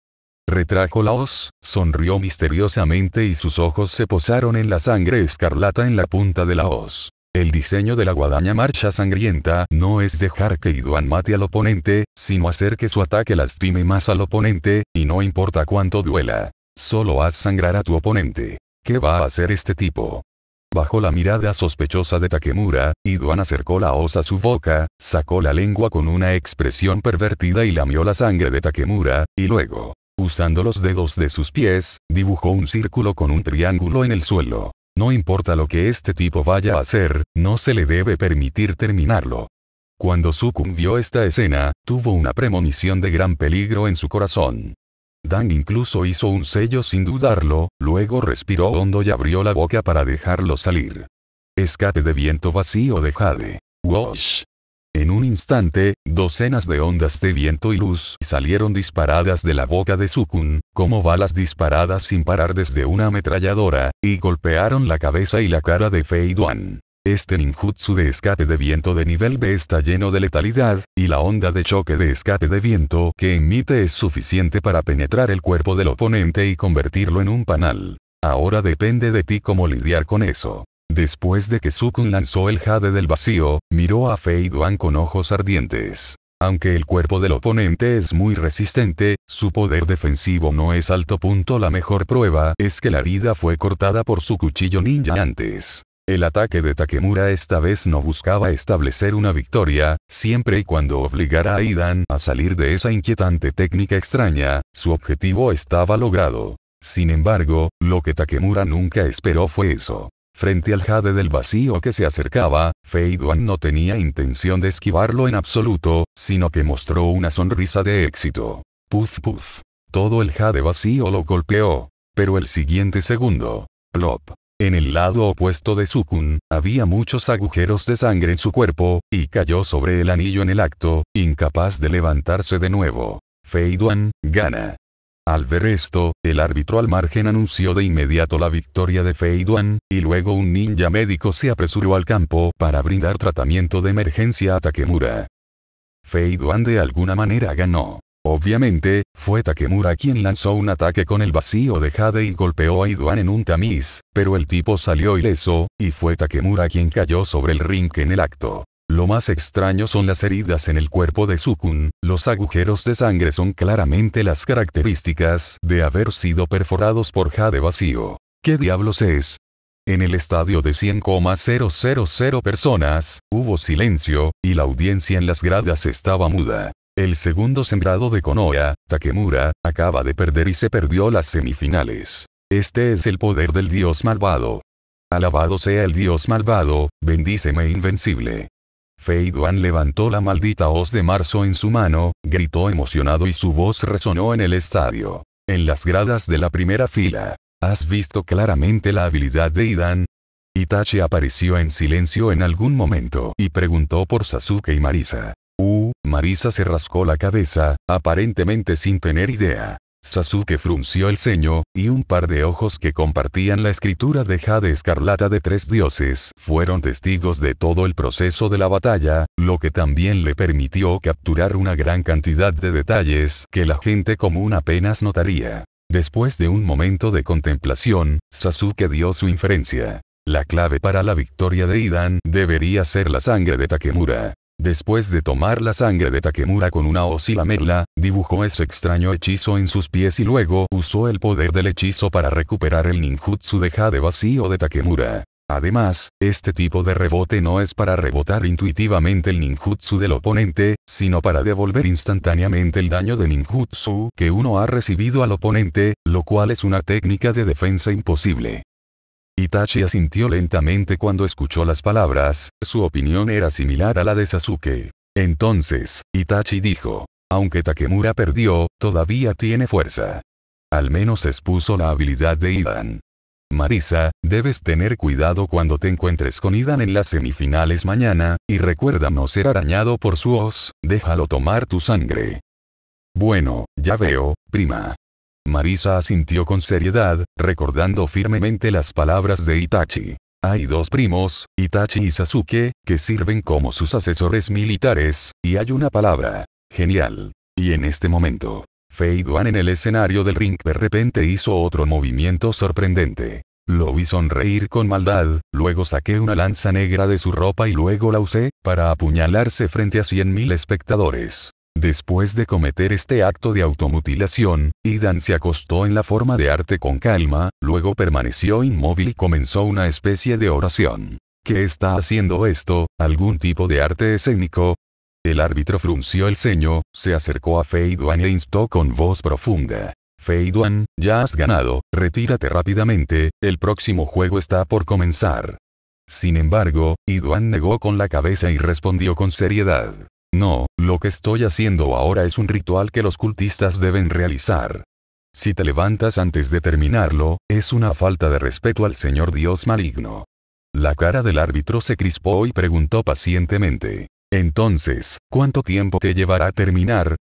Retrajo la hoz, sonrió misteriosamente y sus ojos se posaron en la sangre escarlata en la punta de la hoz. El diseño de la guadaña marcha sangrienta no es dejar que Iduan mate al oponente, sino hacer que su ataque lastime más al oponente, y no importa cuánto duela. Solo haz sangrar a tu oponente. ¿Qué va a hacer este tipo? Bajo la mirada sospechosa de Takemura, Iduan acercó la hoz a su boca, sacó la lengua con una expresión pervertida y lamió la sangre de Takemura, y luego, Usando los dedos de sus pies, dibujó un círculo con un triángulo en el suelo. No importa lo que este tipo vaya a hacer, no se le debe permitir terminarlo. Cuando sucumbió vio esta escena, tuvo una premonición de gran peligro en su corazón. Dan incluso hizo un sello sin dudarlo, luego respiró hondo y abrió la boca para dejarlo salir. Escape de viento vacío de Jade. Wash. En un instante, docenas de ondas de viento y luz salieron disparadas de la boca de Sukun, como balas disparadas sin parar desde una ametralladora, y golpearon la cabeza y la cara de Fei Duan. Este ninjutsu de escape de viento de nivel B está lleno de letalidad, y la onda de choque de escape de viento que emite es suficiente para penetrar el cuerpo del oponente y convertirlo en un panal. Ahora depende de ti cómo lidiar con eso. Después de que Sukun lanzó el jade del vacío, miró a Fei Duan con ojos ardientes. Aunque el cuerpo del oponente es muy resistente, su poder defensivo no es alto. Punto la mejor prueba es que la vida fue cortada por su cuchillo ninja antes. El ataque de Takemura esta vez no buscaba establecer una victoria, siempre y cuando obligara a Idan a salir de esa inquietante técnica extraña, su objetivo estaba logrado. Sin embargo, lo que Takemura nunca esperó fue eso. Frente al jade del vacío que se acercaba, Fei Duan no tenía intención de esquivarlo en absoluto, sino que mostró una sonrisa de éxito. Puf puf. Todo el jade vacío lo golpeó. Pero el siguiente segundo. Plop. En el lado opuesto de Sukun, había muchos agujeros de sangre en su cuerpo, y cayó sobre el anillo en el acto, incapaz de levantarse de nuevo. Fei Duan, gana. Al ver esto, el árbitro al margen anunció de inmediato la victoria de Fei Duan, y luego un ninja médico se apresuró al campo para brindar tratamiento de emergencia a Takemura. Fei Duan de alguna manera ganó. Obviamente, fue Takemura quien lanzó un ataque con el vacío de Jade y golpeó a Iduan en un tamiz, pero el tipo salió ileso, y fue Takemura quien cayó sobre el ring en el acto. Lo más extraño son las heridas en el cuerpo de Sukun, los agujeros de sangre son claramente las características de haber sido perforados por jade vacío. ¿Qué diablos es? En el estadio de 100,000 personas, hubo silencio, y la audiencia en las gradas estaba muda. El segundo sembrado de Konoha, Takemura, acaba de perder y se perdió las semifinales. Este es el poder del dios malvado. Alabado sea el dios malvado, bendíceme invencible. Fei Duan levantó la maldita hoz de marzo en su mano, gritó emocionado y su voz resonó en el estadio. En las gradas de la primera fila. ¿Has visto claramente la habilidad de Idan? Itachi apareció en silencio en algún momento y preguntó por Sasuke y Marisa. Uh, Marisa se rascó la cabeza, aparentemente sin tener idea. Sasuke frunció el ceño, y un par de ojos que compartían la escritura de Jade Escarlata de tres dioses fueron testigos de todo el proceso de la batalla, lo que también le permitió capturar una gran cantidad de detalles que la gente común apenas notaría. Después de un momento de contemplación, Sasuke dio su inferencia. La clave para la victoria de Idan debería ser la sangre de Takemura. Después de tomar la sangre de Takemura con una hoz merla, dibujó ese extraño hechizo en sus pies y luego usó el poder del hechizo para recuperar el ninjutsu de vacío de Takemura. Además, este tipo de rebote no es para rebotar intuitivamente el ninjutsu del oponente, sino para devolver instantáneamente el daño de ninjutsu que uno ha recibido al oponente, lo cual es una técnica de defensa imposible. Itachi asintió lentamente cuando escuchó las palabras, su opinión era similar a la de Sasuke. Entonces, Itachi dijo, aunque Takemura perdió, todavía tiene fuerza. Al menos expuso la habilidad de Idan. Marisa, debes tener cuidado cuando te encuentres con Idan en las semifinales mañana, y recuerda no ser arañado por su hoz, déjalo tomar tu sangre. Bueno, ya veo, prima. Marisa asintió con seriedad, recordando firmemente las palabras de Itachi. Hay dos primos, Itachi y Sasuke, que sirven como sus asesores militares, y hay una palabra. Genial. Y en este momento, Duan en el escenario del ring de repente hizo otro movimiento sorprendente. Lo vi sonreír con maldad, luego saqué una lanza negra de su ropa y luego la usé, para apuñalarse frente a 100.000 espectadores. Después de cometer este acto de automutilación, Idan se acostó en la forma de arte con calma, luego permaneció inmóvil y comenzó una especie de oración. ¿Qué está haciendo esto? ¿Algún tipo de arte escénico? El árbitro frunció el ceño, se acercó a Feiduan e instó con voz profunda. Feiduan, ya has ganado, retírate rápidamente, el próximo juego está por comenzar. Sin embargo, Iduan negó con la cabeza y respondió con seriedad. No, lo que estoy haciendo ahora es un ritual que los cultistas deben realizar. Si te levantas antes de terminarlo, es una falta de respeto al Señor Dios maligno. La cara del árbitro se crispó y preguntó pacientemente. Entonces, ¿cuánto tiempo te llevará a terminar?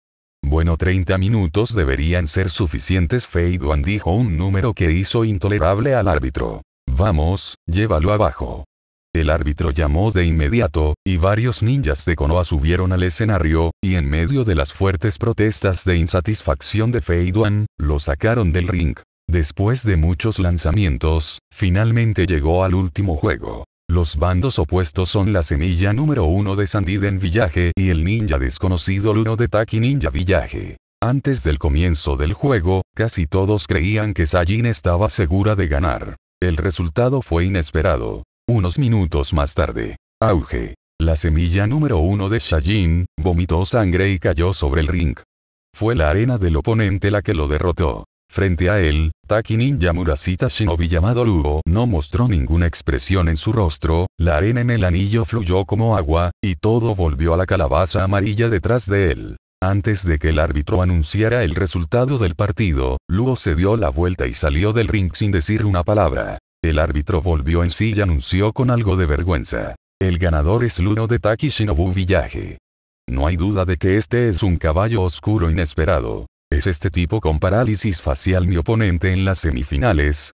Bueno, 30 minutos deberían ser suficientes. Feiduan dijo un número que hizo intolerable al árbitro. Vamos, llévalo abajo. El árbitro llamó de inmediato, y varios ninjas de Konoha subieron al escenario, y en medio de las fuertes protestas de insatisfacción de Feiduan, lo sacaron del ring. Después de muchos lanzamientos, finalmente llegó al último juego. Los bandos opuestos son la semilla número 1 de Sandiden Village y el ninja desconocido Luno de Taki Ninja Village. Antes del comienzo del juego, casi todos creían que Sajin estaba segura de ganar. El resultado fue inesperado. Unos minutos más tarde. Auge. La semilla número uno de Shajin, vomitó sangre y cayó sobre el ring. Fue la arena del oponente la que lo derrotó. Frente a él, Taki Ninja Murasita Shinobi llamado Lugo no mostró ninguna expresión en su rostro, la arena en el anillo fluyó como agua, y todo volvió a la calabaza amarilla detrás de él. Antes de que el árbitro anunciara el resultado del partido, Lugo se dio la vuelta y salió del ring sin decir una palabra. El árbitro volvió en sí y anunció con algo de vergüenza. El ganador es Ludo de Takishinobu Villaje. No hay duda de que este es un caballo oscuro inesperado. ¿Es este tipo con parálisis facial mi oponente en las semifinales?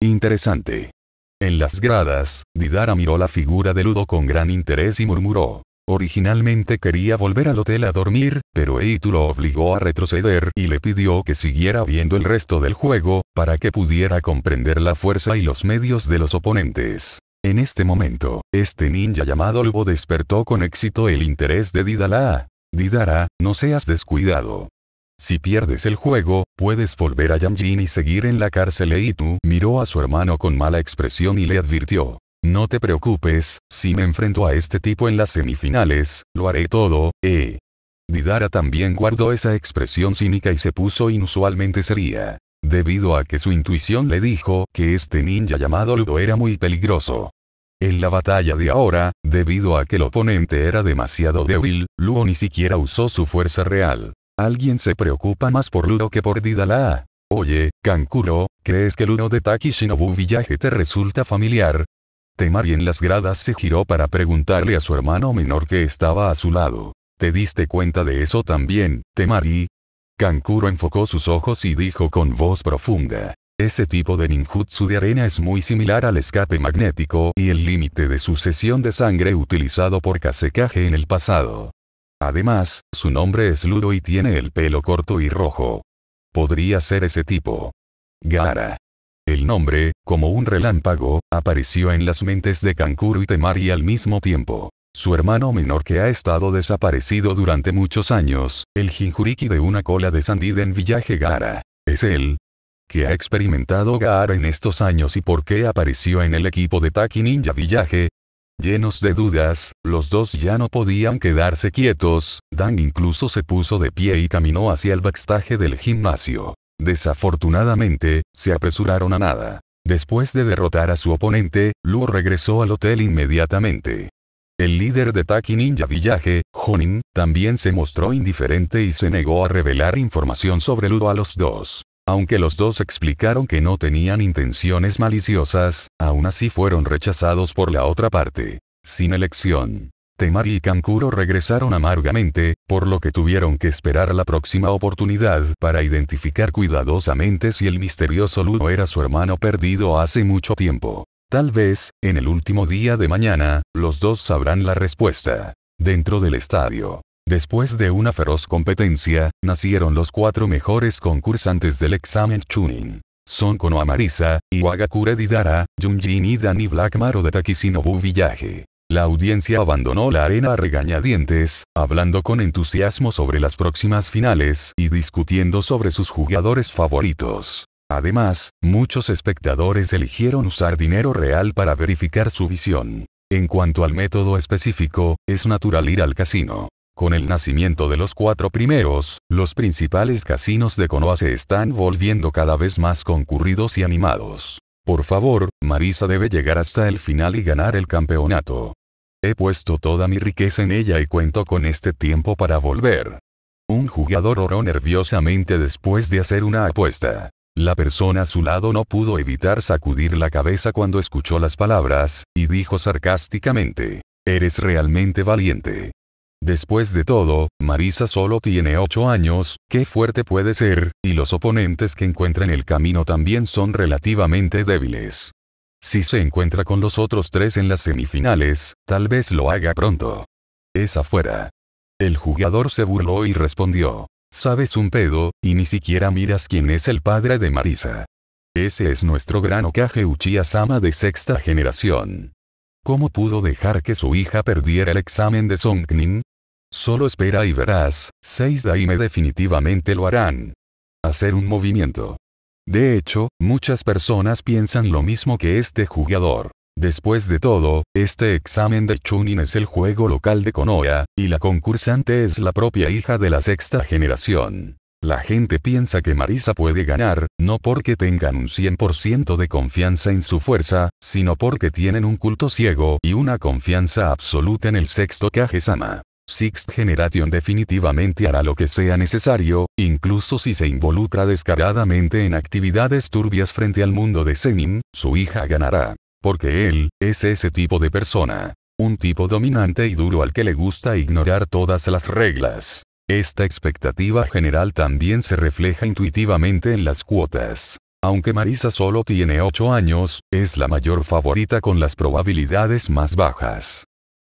Interesante. En las gradas, Didara miró la figura de Ludo con gran interés y murmuró. Originalmente quería volver al hotel a dormir, pero Eitu lo obligó a retroceder y le pidió que siguiera viendo el resto del juego, para que pudiera comprender la fuerza y los medios de los oponentes. En este momento, este ninja llamado Lobo despertó con éxito el interés de Didala. Didara, no seas descuidado. Si pierdes el juego, puedes volver a Yamjin y seguir en la cárcel. Eitu miró a su hermano con mala expresión y le advirtió. No te preocupes, si me enfrento a este tipo en las semifinales, lo haré todo, eh. Didara también guardó esa expresión cínica y se puso inusualmente seria. Debido a que su intuición le dijo que este ninja llamado Ludo era muy peligroso. En la batalla de ahora, debido a que el oponente era demasiado débil, Luo ni siquiera usó su fuerza real. Alguien se preocupa más por Ludo que por Didala. Oye, Kankuro, ¿crees que el de Takishinobu Villaje te resulta familiar? Temari en las gradas se giró para preguntarle a su hermano menor que estaba a su lado. ¿Te diste cuenta de eso también, Temari? Kankuro enfocó sus ojos y dijo con voz profunda. Ese tipo de ninjutsu de arena es muy similar al escape magnético y el límite de sucesión de sangre utilizado por Kasekage en el pasado. Además, su nombre es Ludo y tiene el pelo corto y rojo. Podría ser ese tipo. Gara. El nombre, como un relámpago, apareció en las mentes de Kankuro y Temari al mismo tiempo. Su hermano menor que ha estado desaparecido durante muchos años, el Jinjuriki de una cola de Sandida en Villaje Gara, Es él. que ha experimentado Gara en estos años y por qué apareció en el equipo de Taki Ninja Villaje? Llenos de dudas, los dos ya no podían quedarse quietos, Dan incluso se puso de pie y caminó hacia el backstage del gimnasio. Desafortunadamente, se apresuraron a nada. Después de derrotar a su oponente, Lu regresó al hotel inmediatamente. El líder de Taki Ninja Village, Honin, también se mostró indiferente y se negó a revelar información sobre Ludo a los dos. Aunque los dos explicaron que no tenían intenciones maliciosas, aún así fueron rechazados por la otra parte. Sin elección. Este Mari y Kankuro regresaron amargamente, por lo que tuvieron que esperar la próxima oportunidad para identificar cuidadosamente si el misterioso Ludo era su hermano perdido hace mucho tiempo. Tal vez, en el último día de mañana, los dos sabrán la respuesta. Dentro del estadio. Después de una feroz competencia, nacieron los cuatro mejores concursantes del examen Chunin. Son Kono Amarisa, Iwagakure Didara, Junjin y Black Maro de Takisinobu Village. La audiencia abandonó la arena a regañadientes, hablando con entusiasmo sobre las próximas finales y discutiendo sobre sus jugadores favoritos. Además, muchos espectadores eligieron usar dinero real para verificar su visión. En cuanto al método específico, es natural ir al casino. Con el nacimiento de los cuatro primeros, los principales casinos de Konoha se están volviendo cada vez más concurridos y animados. Por favor, Marisa debe llegar hasta el final y ganar el campeonato. He puesto toda mi riqueza en ella y cuento con este tiempo para volver. Un jugador oró nerviosamente después de hacer una apuesta. La persona a su lado no pudo evitar sacudir la cabeza cuando escuchó las palabras, y dijo sarcásticamente, Eres realmente valiente. Después de todo, Marisa solo tiene 8 años, qué fuerte puede ser, y los oponentes que en el camino también son relativamente débiles. Si se encuentra con los otros tres en las semifinales, tal vez lo haga pronto. Es afuera. El jugador se burló y respondió. Sabes un pedo, y ni siquiera miras quién es el padre de Marisa. Ese es nuestro gran Okage Uchiha-sama de sexta generación. ¿Cómo pudo dejar que su hija perdiera el examen de Songnin? Solo espera y verás, seis Daime definitivamente lo harán. Hacer un movimiento. De hecho, muchas personas piensan lo mismo que este jugador. Después de todo, este examen de Chunin es el juego local de Konoha, y la concursante es la propia hija de la sexta generación. La gente piensa que Marisa puede ganar, no porque tengan un 100% de confianza en su fuerza, sino porque tienen un culto ciego y una confianza absoluta en el sexto Kage-sama. Sixth Generation definitivamente hará lo que sea necesario, incluso si se involucra descaradamente en actividades turbias frente al mundo de Zenin, su hija ganará. Porque él, es ese tipo de persona. Un tipo dominante y duro al que le gusta ignorar todas las reglas. Esta expectativa general también se refleja intuitivamente en las cuotas. Aunque Marisa solo tiene 8 años, es la mayor favorita con las probabilidades más bajas.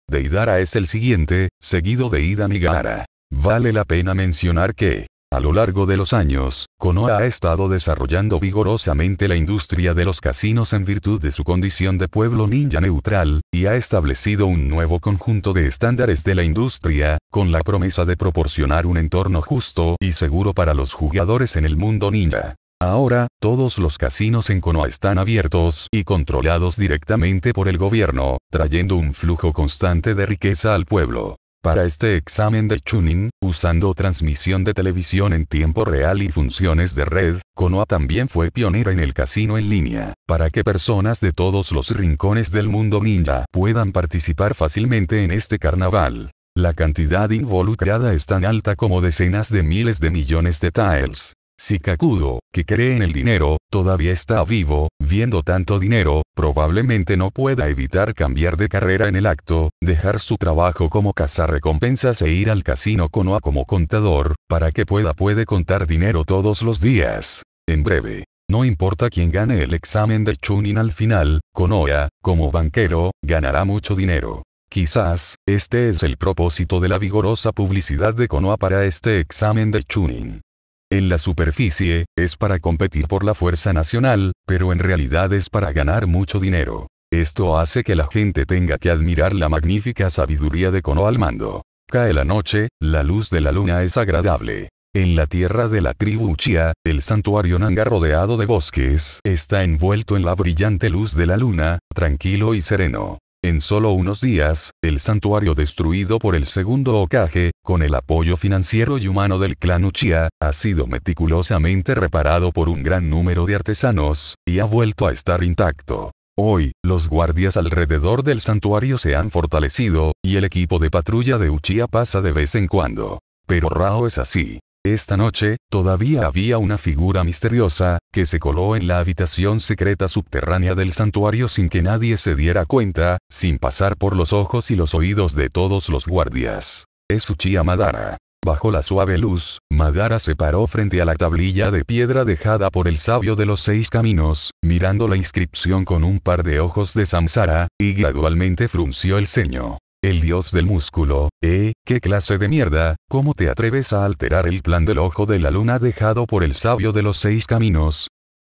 Deidara es el siguiente, seguido de Ida Nigara. Vale la pena mencionar que, a lo largo de los años, Konoha ha estado desarrollando vigorosamente la industria de los casinos en virtud de su condición de pueblo ninja neutral, y ha establecido un nuevo conjunto de estándares de la industria, con la promesa de proporcionar un entorno justo y seguro para los jugadores en el mundo ninja. Ahora, todos los casinos en Konoha están abiertos y controlados directamente por el gobierno, trayendo un flujo constante de riqueza al pueblo. Para este examen de Chunin, usando transmisión de televisión en tiempo real y funciones de red, Konoha también fue pionera en el casino en línea, para que personas de todos los rincones del mundo ninja puedan participar fácilmente en este carnaval. La cantidad involucrada es tan alta como decenas de miles de millones de tiles. Si Kakudo, que cree en el dinero, todavía está vivo, viendo tanto dinero, probablemente no pueda evitar cambiar de carrera en el acto, dejar su trabajo como recompensas e ir al casino Konoa como contador, para que pueda puede contar dinero todos los días. En breve. No importa quién gane el examen de Chunin al final, Konoha, como banquero, ganará mucho dinero. Quizás, este es el propósito de la vigorosa publicidad de Konoha para este examen de Chunin en la superficie, es para competir por la fuerza nacional, pero en realidad es para ganar mucho dinero. Esto hace que la gente tenga que admirar la magnífica sabiduría de Kono al mando. Cae la noche, la luz de la luna es agradable. En la tierra de la tribu Uchiha, el santuario Nanga rodeado de bosques está envuelto en la brillante luz de la luna, tranquilo y sereno. En solo unos días, el santuario destruido por el segundo Okage, con el apoyo financiero y humano del clan Uchiha, ha sido meticulosamente reparado por un gran número de artesanos, y ha vuelto a estar intacto. Hoy, los guardias alrededor del santuario se han fortalecido, y el equipo de patrulla de Uchiha pasa de vez en cuando. Pero Rao es así. Esta noche, todavía había una figura misteriosa, que se coló en la habitación secreta subterránea del santuario sin que nadie se diera cuenta, sin pasar por los ojos y los oídos de todos los guardias. Es Uchiha Madara. Bajo la suave luz, Madara se paró frente a la tablilla de piedra dejada por el sabio de los seis caminos, mirando la inscripción con un par de ojos de Samsara, y gradualmente frunció el ceño. El dios del músculo, ¿eh? ¿Qué clase de mierda? ¿Cómo te atreves a alterar el plan del ojo de la luna dejado por el sabio de los seis caminos?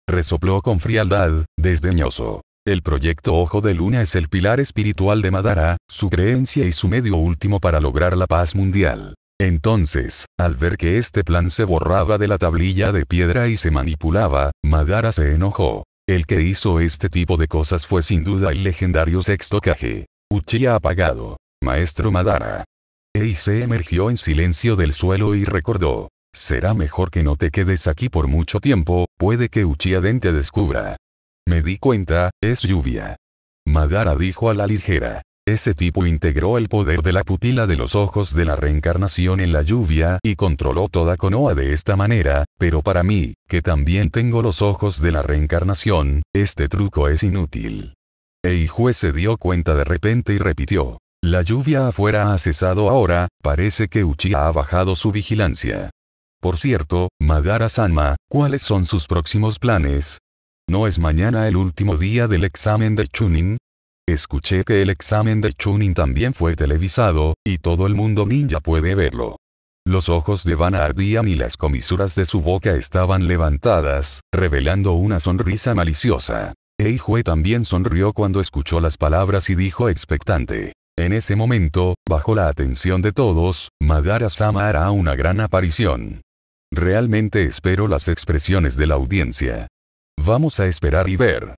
Resopló con frialdad, desdeñoso. El proyecto Ojo de Luna es el pilar espiritual de Madara, su creencia y su medio último para lograr la paz mundial. Entonces, al ver que este plan se borraba de la tablilla de piedra y se manipulaba, Madara se enojó. El que hizo este tipo de cosas fue sin duda el legendario sexto Kage. Uchiha apagado. Maestro Madara. se emergió en silencio del suelo y recordó. Será mejor que no te quedes aquí por mucho tiempo, puede que Uchiha Den te descubra. Me di cuenta, es lluvia. Madara dijo a la ligera. Ese tipo integró el poder de la pupila de los ojos de la reencarnación en la lluvia y controló toda Konoha de esta manera, pero para mí, que también tengo los ojos de la reencarnación, este truco es inútil juez se dio cuenta de repente y repitió. La lluvia afuera ha cesado ahora, parece que Uchiha ha bajado su vigilancia. Por cierto, Madara-sama, ¿cuáles son sus próximos planes? ¿No es mañana el último día del examen de Chunin? Escuché que el examen de Chunin también fue televisado, y todo el mundo ninja puede verlo. Los ojos de Van ardían y las comisuras de su boca estaban levantadas, revelando una sonrisa maliciosa. Eijue también sonrió cuando escuchó las palabras y dijo expectante. En ese momento, bajo la atención de todos, Madara-sama hará una gran aparición. Realmente espero las expresiones de la audiencia. Vamos a esperar y ver.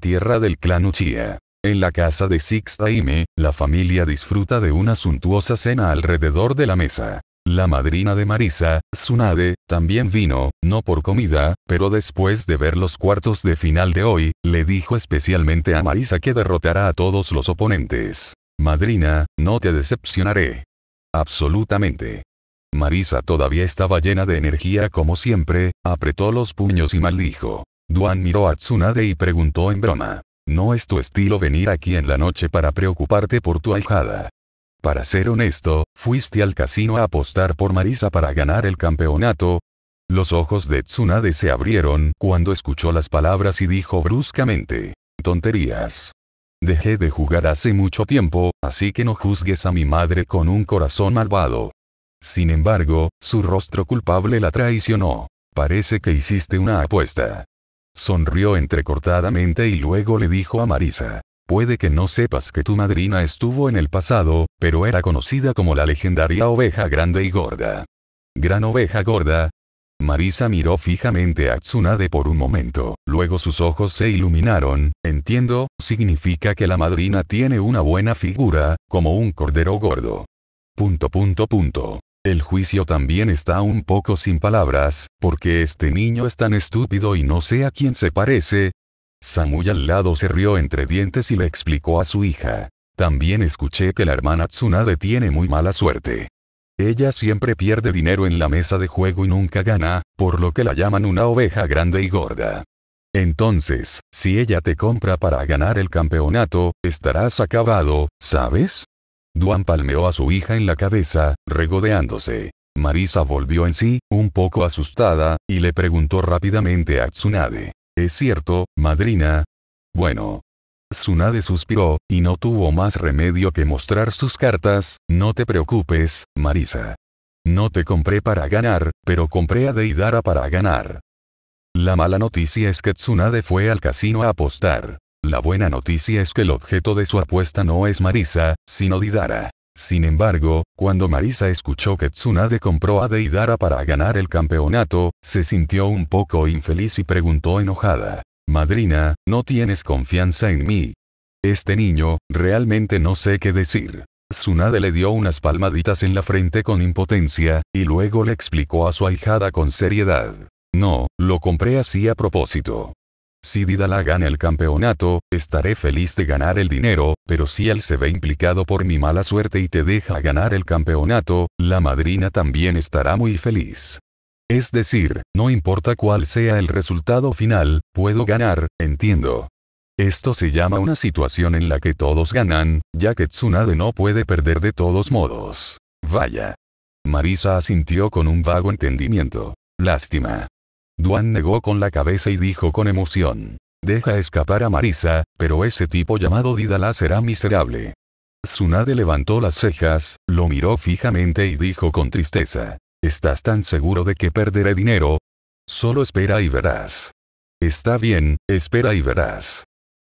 Tierra del clan Uchiha. En la casa de Six la familia disfruta de una suntuosa cena alrededor de la mesa. La madrina de Marisa, Tsunade, también vino, no por comida, pero después de ver los cuartos de final de hoy, le dijo especialmente a Marisa que derrotará a todos los oponentes. Madrina, no te decepcionaré. Absolutamente. Marisa todavía estaba llena de energía como siempre, apretó los puños y maldijo. Duan miró a Tsunade y preguntó en broma. No es tu estilo venir aquí en la noche para preocuparte por tu ahijada. Para ser honesto, ¿fuiste al casino a apostar por Marisa para ganar el campeonato? Los ojos de Tsunade se abrieron cuando escuchó las palabras y dijo bruscamente, tonterías. Dejé de jugar hace mucho tiempo, así que no juzgues a mi madre con un corazón malvado. Sin embargo, su rostro culpable la traicionó. Parece que hiciste una apuesta. Sonrió entrecortadamente y luego le dijo a Marisa, Puede que no sepas que tu madrina estuvo en el pasado, pero era conocida como la legendaria oveja grande y gorda. Gran oveja gorda. Marisa miró fijamente a Tsunade por un momento, luego sus ojos se iluminaron, entiendo, significa que la madrina tiene una buena figura, como un cordero gordo. Punto punto punto. El juicio también está un poco sin palabras, porque este niño es tan estúpido y no sé a quién se parece, Samuy al lado se rió entre dientes y le explicó a su hija. También escuché que la hermana Tsunade tiene muy mala suerte. Ella siempre pierde dinero en la mesa de juego y nunca gana, por lo que la llaman una oveja grande y gorda. Entonces, si ella te compra para ganar el campeonato, estarás acabado, ¿sabes? Duan palmeó a su hija en la cabeza, regodeándose. Marisa volvió en sí, un poco asustada, y le preguntó rápidamente a Tsunade. ¿Es cierto, madrina? Bueno. Tsunade suspiró, y no tuvo más remedio que mostrar sus cartas, no te preocupes, Marisa. No te compré para ganar, pero compré a Deidara para ganar. La mala noticia es que Tsunade fue al casino a apostar. La buena noticia es que el objeto de su apuesta no es Marisa, sino Deidara. Sin embargo, cuando Marisa escuchó que Tsunade compró a Deidara para ganar el campeonato, se sintió un poco infeliz y preguntó enojada. Madrina, ¿no tienes confianza en mí? Este niño, realmente no sé qué decir. Tsunade le dio unas palmaditas en la frente con impotencia, y luego le explicó a su ahijada con seriedad. No, lo compré así a propósito. Si Didala gana el campeonato, estaré feliz de ganar el dinero, pero si él se ve implicado por mi mala suerte y te deja ganar el campeonato, la madrina también estará muy feliz. Es decir, no importa cuál sea el resultado final, puedo ganar, entiendo. Esto se llama una situación en la que todos ganan, ya que Tsunade no puede perder de todos modos. Vaya. Marisa asintió con un vago entendimiento. Lástima. Duan negó con la cabeza y dijo con emoción. Deja escapar a Marisa, pero ese tipo llamado Didala será miserable. Tsunade levantó las cejas, lo miró fijamente y dijo con tristeza. ¿Estás tan seguro de que perderé dinero? Solo espera y verás. Está bien, espera y verás.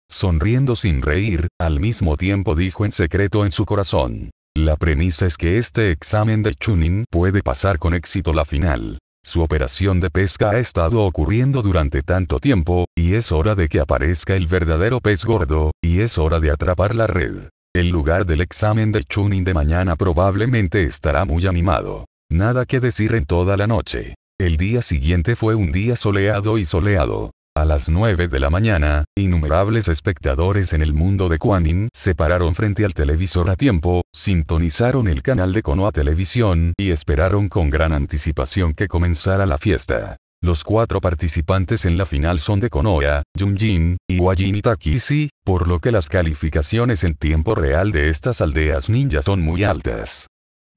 Sonriendo sin reír, al mismo tiempo dijo en secreto en su corazón. La premisa es que este examen de Chunin puede pasar con éxito la final. Su operación de pesca ha estado ocurriendo durante tanto tiempo, y es hora de que aparezca el verdadero pez gordo, y es hora de atrapar la red. El lugar del examen de Chunin de mañana probablemente estará muy animado. Nada que decir en toda la noche. El día siguiente fue un día soleado y soleado. A las 9 de la mañana, innumerables espectadores en el mundo de Kuanin se pararon frente al televisor a tiempo, sintonizaron el canal de Konoha Televisión y esperaron con gran anticipación que comenzara la fiesta. Los cuatro participantes en la final son de Konoha, Junjin, Iwajin y Takisi, por lo que las calificaciones en tiempo real de estas aldeas ninja son muy altas.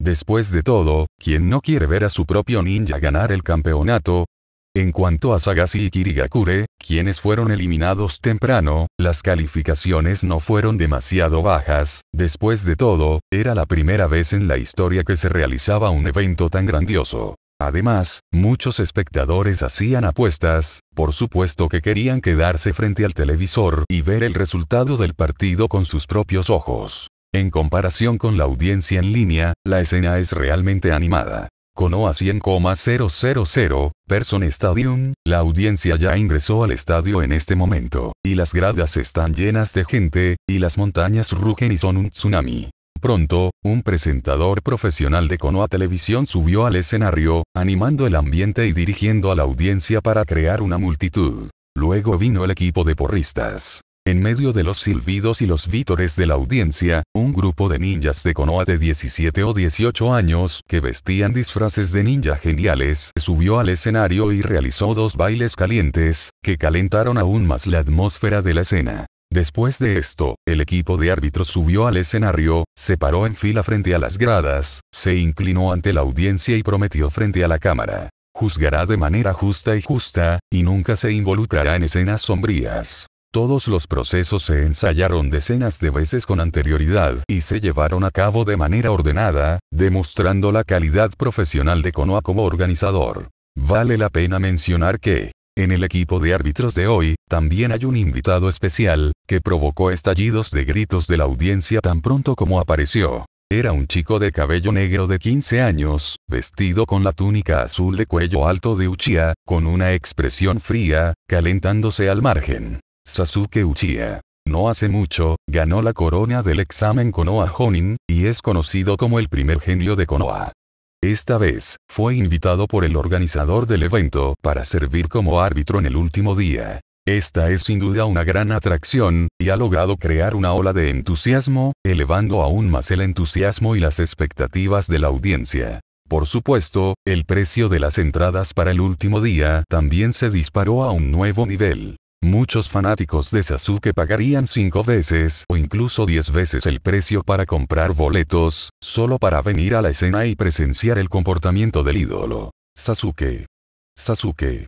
Después de todo, quien no quiere ver a su propio ninja ganar el campeonato, en cuanto a Sagasi y Kirigakure, quienes fueron eliminados temprano, las calificaciones no fueron demasiado bajas, después de todo, era la primera vez en la historia que se realizaba un evento tan grandioso. Además, muchos espectadores hacían apuestas, por supuesto que querían quedarse frente al televisor y ver el resultado del partido con sus propios ojos. En comparación con la audiencia en línea, la escena es realmente animada. Cono 100,000, Person Stadium, la audiencia ya ingresó al estadio en este momento, y las gradas están llenas de gente, y las montañas rugen y son un tsunami. Pronto, un presentador profesional de Konoha Televisión subió al escenario, animando el ambiente y dirigiendo a la audiencia para crear una multitud. Luego vino el equipo de porristas. En medio de los silbidos y los vítores de la audiencia, un grupo de ninjas de Konoha de 17 o 18 años que vestían disfraces de ninja geniales subió al escenario y realizó dos bailes calientes, que calentaron aún más la atmósfera de la escena. Después de esto, el equipo de árbitros subió al escenario, se paró en fila frente a las gradas, se inclinó ante la audiencia y prometió frente a la cámara. Juzgará de manera justa y justa, y nunca se involucrará en escenas sombrías. Todos los procesos se ensayaron decenas de veces con anterioridad y se llevaron a cabo de manera ordenada, demostrando la calidad profesional de Konoa como organizador. Vale la pena mencionar que, en el equipo de árbitros de hoy, también hay un invitado especial, que provocó estallidos de gritos de la audiencia tan pronto como apareció. Era un chico de cabello negro de 15 años, vestido con la túnica azul de cuello alto de Uchía, con una expresión fría, calentándose al margen. Sasuke Uchiha. No hace mucho, ganó la corona del examen Konoha Honin, y es conocido como el primer genio de Konoha. Esta vez, fue invitado por el organizador del evento para servir como árbitro en el último día. Esta es sin duda una gran atracción, y ha logrado crear una ola de entusiasmo, elevando aún más el entusiasmo y las expectativas de la audiencia. Por supuesto, el precio de las entradas para el último día también se disparó a un nuevo nivel. Muchos fanáticos de Sasuke pagarían cinco veces o incluso 10 veces el precio para comprar boletos, solo para venir a la escena y presenciar el comportamiento del ídolo. Sasuke. Sasuke.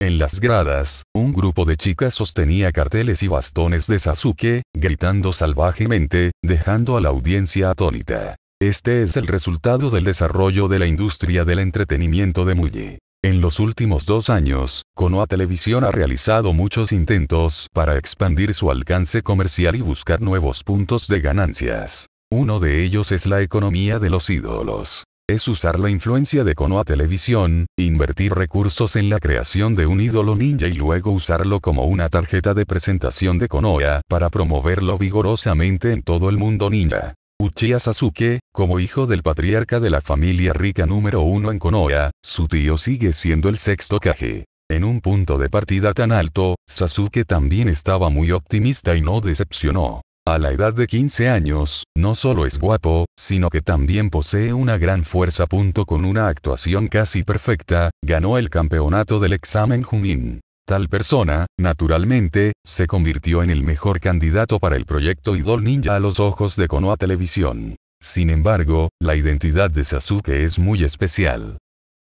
En las gradas, un grupo de chicas sostenía carteles y bastones de Sasuke, gritando salvajemente, dejando a la audiencia atónita. Este es el resultado del desarrollo de la industria del entretenimiento de Muye. En los últimos dos años, Konoha Televisión ha realizado muchos intentos para expandir su alcance comercial y buscar nuevos puntos de ganancias. Uno de ellos es la economía de los ídolos. Es usar la influencia de Konoha Televisión, invertir recursos en la creación de un ídolo ninja y luego usarlo como una tarjeta de presentación de Konoha para promoverlo vigorosamente en todo el mundo ninja. Uchiha Sasuke, como hijo del patriarca de la familia rica número uno en Konoha, su tío sigue siendo el sexto Kage. En un punto de partida tan alto, Sasuke también estaba muy optimista y no decepcionó. A la edad de 15 años, no solo es guapo, sino que también posee una gran fuerza. Punto con una actuación casi perfecta, ganó el campeonato del examen Junin. Tal persona, naturalmente, se convirtió en el mejor candidato para el proyecto Idol Ninja a los ojos de Konoha Televisión. Sin embargo, la identidad de Sasuke es muy especial.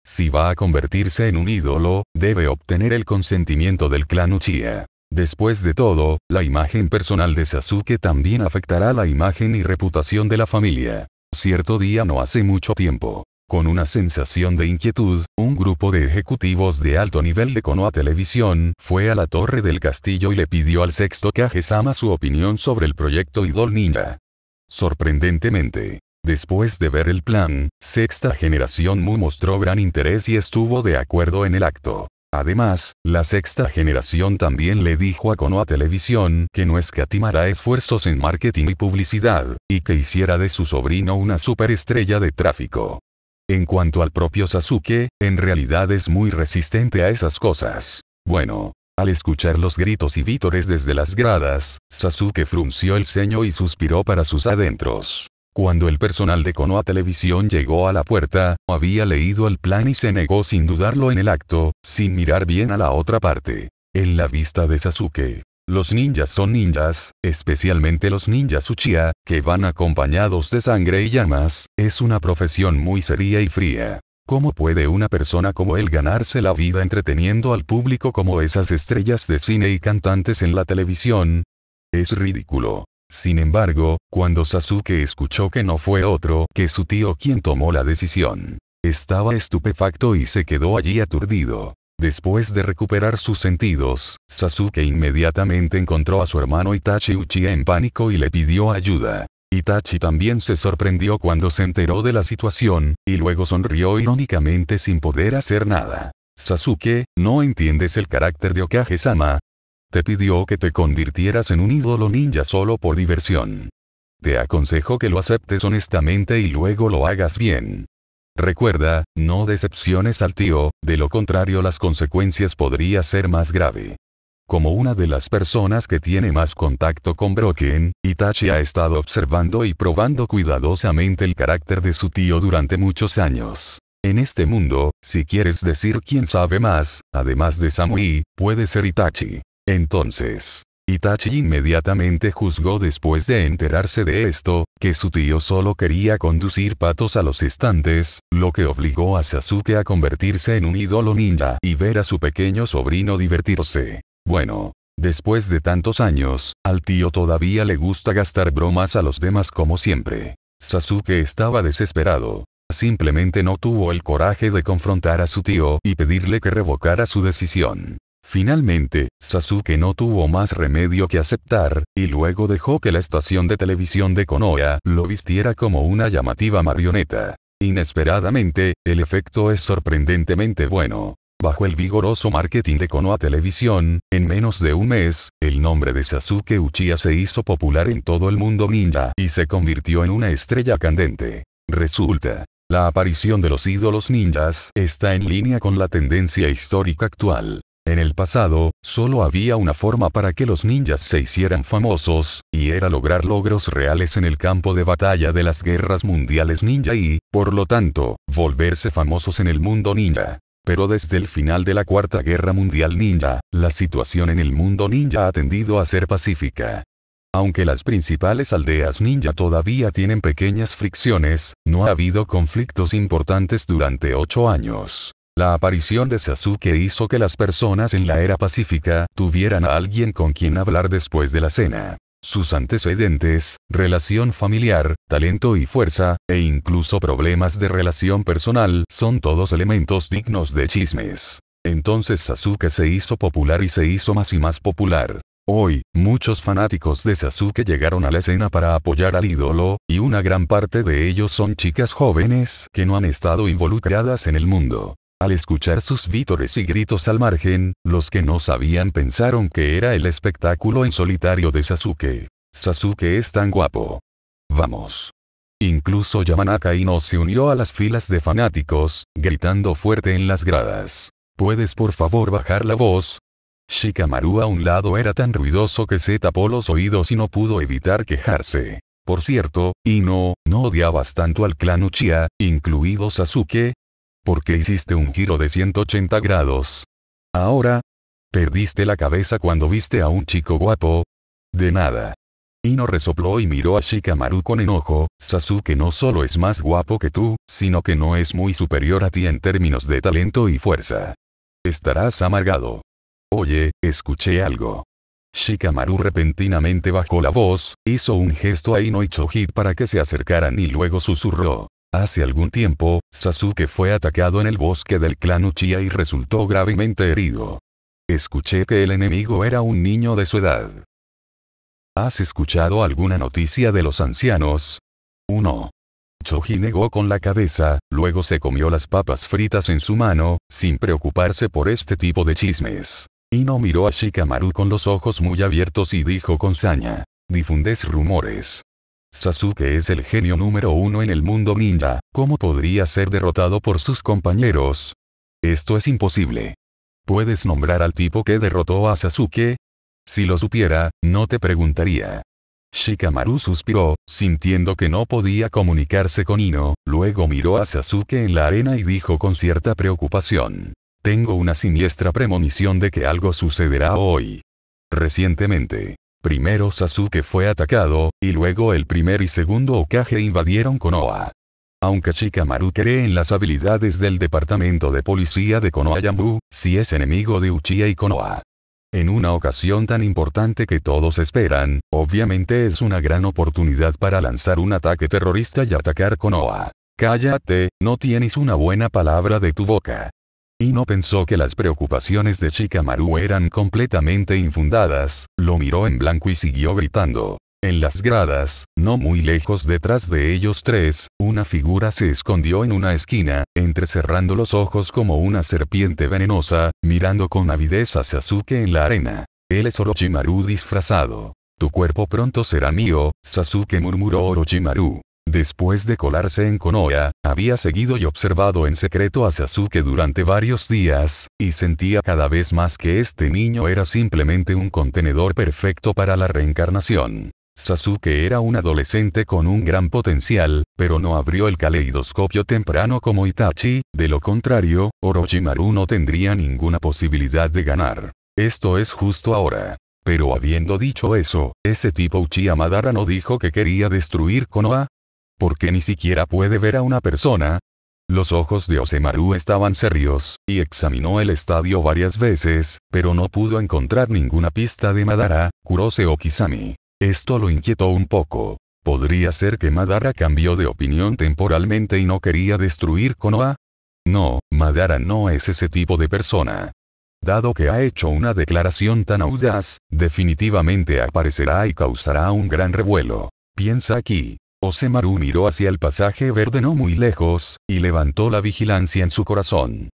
Si va a convertirse en un ídolo, debe obtener el consentimiento del clan Uchiha. Después de todo, la imagen personal de Sasuke también afectará la imagen y reputación de la familia. Cierto día no hace mucho tiempo, con una sensación de inquietud, un grupo de ejecutivos de alto nivel de Konoha Televisión fue a la torre del castillo y le pidió al sexto kage su opinión sobre el proyecto Idol Ninja. Sorprendentemente, después de ver el plan, Sexta Generación Mu mostró gran interés y estuvo de acuerdo en el acto. Además, la sexta generación también le dijo a Konoha Televisión que no escatimara esfuerzos en marketing y publicidad, y que hiciera de su sobrino una superestrella de tráfico. En cuanto al propio Sasuke, en realidad es muy resistente a esas cosas. Bueno. Al escuchar los gritos y vítores desde las gradas, Sasuke frunció el ceño y suspiró para sus adentros. Cuando el personal de Konoha Televisión llegó a la puerta, había leído el plan y se negó sin dudarlo en el acto, sin mirar bien a la otra parte. En la vista de Sasuke, los ninjas son ninjas, especialmente los ninjas Uchiha, que van acompañados de sangre y llamas, es una profesión muy seria y fría. ¿Cómo puede una persona como él ganarse la vida entreteniendo al público como esas estrellas de cine y cantantes en la televisión? Es ridículo. Sin embargo, cuando Sasuke escuchó que no fue otro que su tío quien tomó la decisión, estaba estupefacto y se quedó allí aturdido. Después de recuperar sus sentidos, Sasuke inmediatamente encontró a su hermano Itachi Uchiha en pánico y le pidió ayuda. Itachi también se sorprendió cuando se enteró de la situación, y luego sonrió irónicamente sin poder hacer nada. Sasuke, ¿no entiendes el carácter de Okage-sama? Te pidió que te convirtieras en un ídolo ninja solo por diversión. Te aconsejo que lo aceptes honestamente y luego lo hagas bien. Recuerda, no decepciones al tío, de lo contrario las consecuencias podría ser más grave. Como una de las personas que tiene más contacto con Broken, Itachi ha estado observando y probando cuidadosamente el carácter de su tío durante muchos años. En este mundo, si quieres decir quién sabe más, además de Samui, puede ser Itachi. Entonces, Itachi inmediatamente juzgó después de enterarse de esto, que su tío solo quería conducir patos a los estantes, lo que obligó a Sasuke a convertirse en un ídolo ninja y ver a su pequeño sobrino divertirse. Bueno, Después de tantos años, al tío todavía le gusta gastar bromas a los demás como siempre. Sasuke estaba desesperado. Simplemente no tuvo el coraje de confrontar a su tío y pedirle que revocara su decisión. Finalmente, Sasuke no tuvo más remedio que aceptar, y luego dejó que la estación de televisión de Konoha lo vistiera como una llamativa marioneta. Inesperadamente, el efecto es sorprendentemente bueno. Bajo el vigoroso marketing de Konoha Televisión, en menos de un mes, el nombre de Sasuke Uchiha se hizo popular en todo el mundo ninja y se convirtió en una estrella candente. Resulta, la aparición de los ídolos ninjas está en línea con la tendencia histórica actual. En el pasado, solo había una forma para que los ninjas se hicieran famosos, y era lograr logros reales en el campo de batalla de las guerras mundiales ninja y, por lo tanto, volverse famosos en el mundo ninja. Pero desde el final de la Cuarta Guerra Mundial Ninja, la situación en el mundo ninja ha tendido a ser pacífica. Aunque las principales aldeas ninja todavía tienen pequeñas fricciones, no ha habido conflictos importantes durante ocho años. La aparición de Sasuke hizo que las personas en la era pacífica tuvieran a alguien con quien hablar después de la cena. Sus antecedentes, relación familiar, talento y fuerza, e incluso problemas de relación personal son todos elementos dignos de chismes. Entonces Sasuke se hizo popular y se hizo más y más popular. Hoy, muchos fanáticos de Sasuke llegaron a la escena para apoyar al ídolo, y una gran parte de ellos son chicas jóvenes que no han estado involucradas en el mundo. Al escuchar sus vítores y gritos al margen, los que no sabían pensaron que era el espectáculo en solitario de Sasuke. Sasuke es tan guapo. Vamos. Incluso Yamanaka Ino se unió a las filas de fanáticos, gritando fuerte en las gradas. ¿Puedes por favor bajar la voz? Shikamaru a un lado era tan ruidoso que se tapó los oídos y no pudo evitar quejarse. Por cierto, Ino, no odiabas tanto al clan Uchiha, incluido Sasuke, qué hiciste un giro de 180 grados. Ahora, ¿perdiste la cabeza cuando viste a un chico guapo? De nada. Ino resopló y miró a Shikamaru con enojo, Sasuke no solo es más guapo que tú, sino que no es muy superior a ti en términos de talento y fuerza. Estarás amargado. Oye, escuché algo. Shikamaru repentinamente bajó la voz, hizo un gesto a Ino y Chohit para que se acercaran y luego susurró. Hace algún tiempo, Sasuke fue atacado en el bosque del clan Uchiha y resultó gravemente herido. Escuché que el enemigo era un niño de su edad. ¿Has escuchado alguna noticia de los ancianos? 1. Choji negó con la cabeza, luego se comió las papas fritas en su mano, sin preocuparse por este tipo de chismes. Ino miró a Shikamaru con los ojos muy abiertos y dijo con saña. Difundes rumores. Sasuke es el genio número uno en el mundo ninja, ¿cómo podría ser derrotado por sus compañeros? Esto es imposible. ¿Puedes nombrar al tipo que derrotó a Sasuke? Si lo supiera, no te preguntaría. Shikamaru suspiró, sintiendo que no podía comunicarse con Ino, luego miró a Sasuke en la arena y dijo con cierta preocupación. Tengo una siniestra premonición de que algo sucederá hoy. Recientemente, Primero Sasuke fue atacado, y luego el primer y segundo Okage invadieron Konoha. Aunque Shikamaru cree en las habilidades del departamento de policía de Konoha Yambu, si es enemigo de Uchiha y Konoha. En una ocasión tan importante que todos esperan, obviamente es una gran oportunidad para lanzar un ataque terrorista y atacar Konoha. Cállate, no tienes una buena palabra de tu boca y no pensó que las preocupaciones de Chikamaru eran completamente infundadas, lo miró en blanco y siguió gritando. En las gradas, no muy lejos detrás de ellos tres, una figura se escondió en una esquina, entrecerrando los ojos como una serpiente venenosa, mirando con avidez a Sasuke en la arena. Él es Orochimaru disfrazado. Tu cuerpo pronto será mío, Sasuke murmuró Orochimaru. Después de colarse en Konoha, había seguido y observado en secreto a Sasuke durante varios días, y sentía cada vez más que este niño era simplemente un contenedor perfecto para la reencarnación. Sasuke era un adolescente con un gran potencial, pero no abrió el caleidoscopio temprano como Itachi, de lo contrario, Orochimaru no tendría ninguna posibilidad de ganar. Esto es justo ahora. Pero habiendo dicho eso, ese tipo Uchiha Madara no dijo que quería destruir Konoha, porque ni siquiera puede ver a una persona. Los ojos de Osemaru estaban serios, y examinó el estadio varias veces, pero no pudo encontrar ninguna pista de Madara, Kurose o Kisami. Esto lo inquietó un poco. ¿Podría ser que Madara cambió de opinión temporalmente y no quería destruir Konoha? No, Madara no es ese tipo de persona. Dado que ha hecho una declaración tan audaz, definitivamente aparecerá y causará un gran revuelo. Piensa aquí. Osemaru miró hacia el pasaje verde no muy lejos, y levantó la vigilancia en su corazón.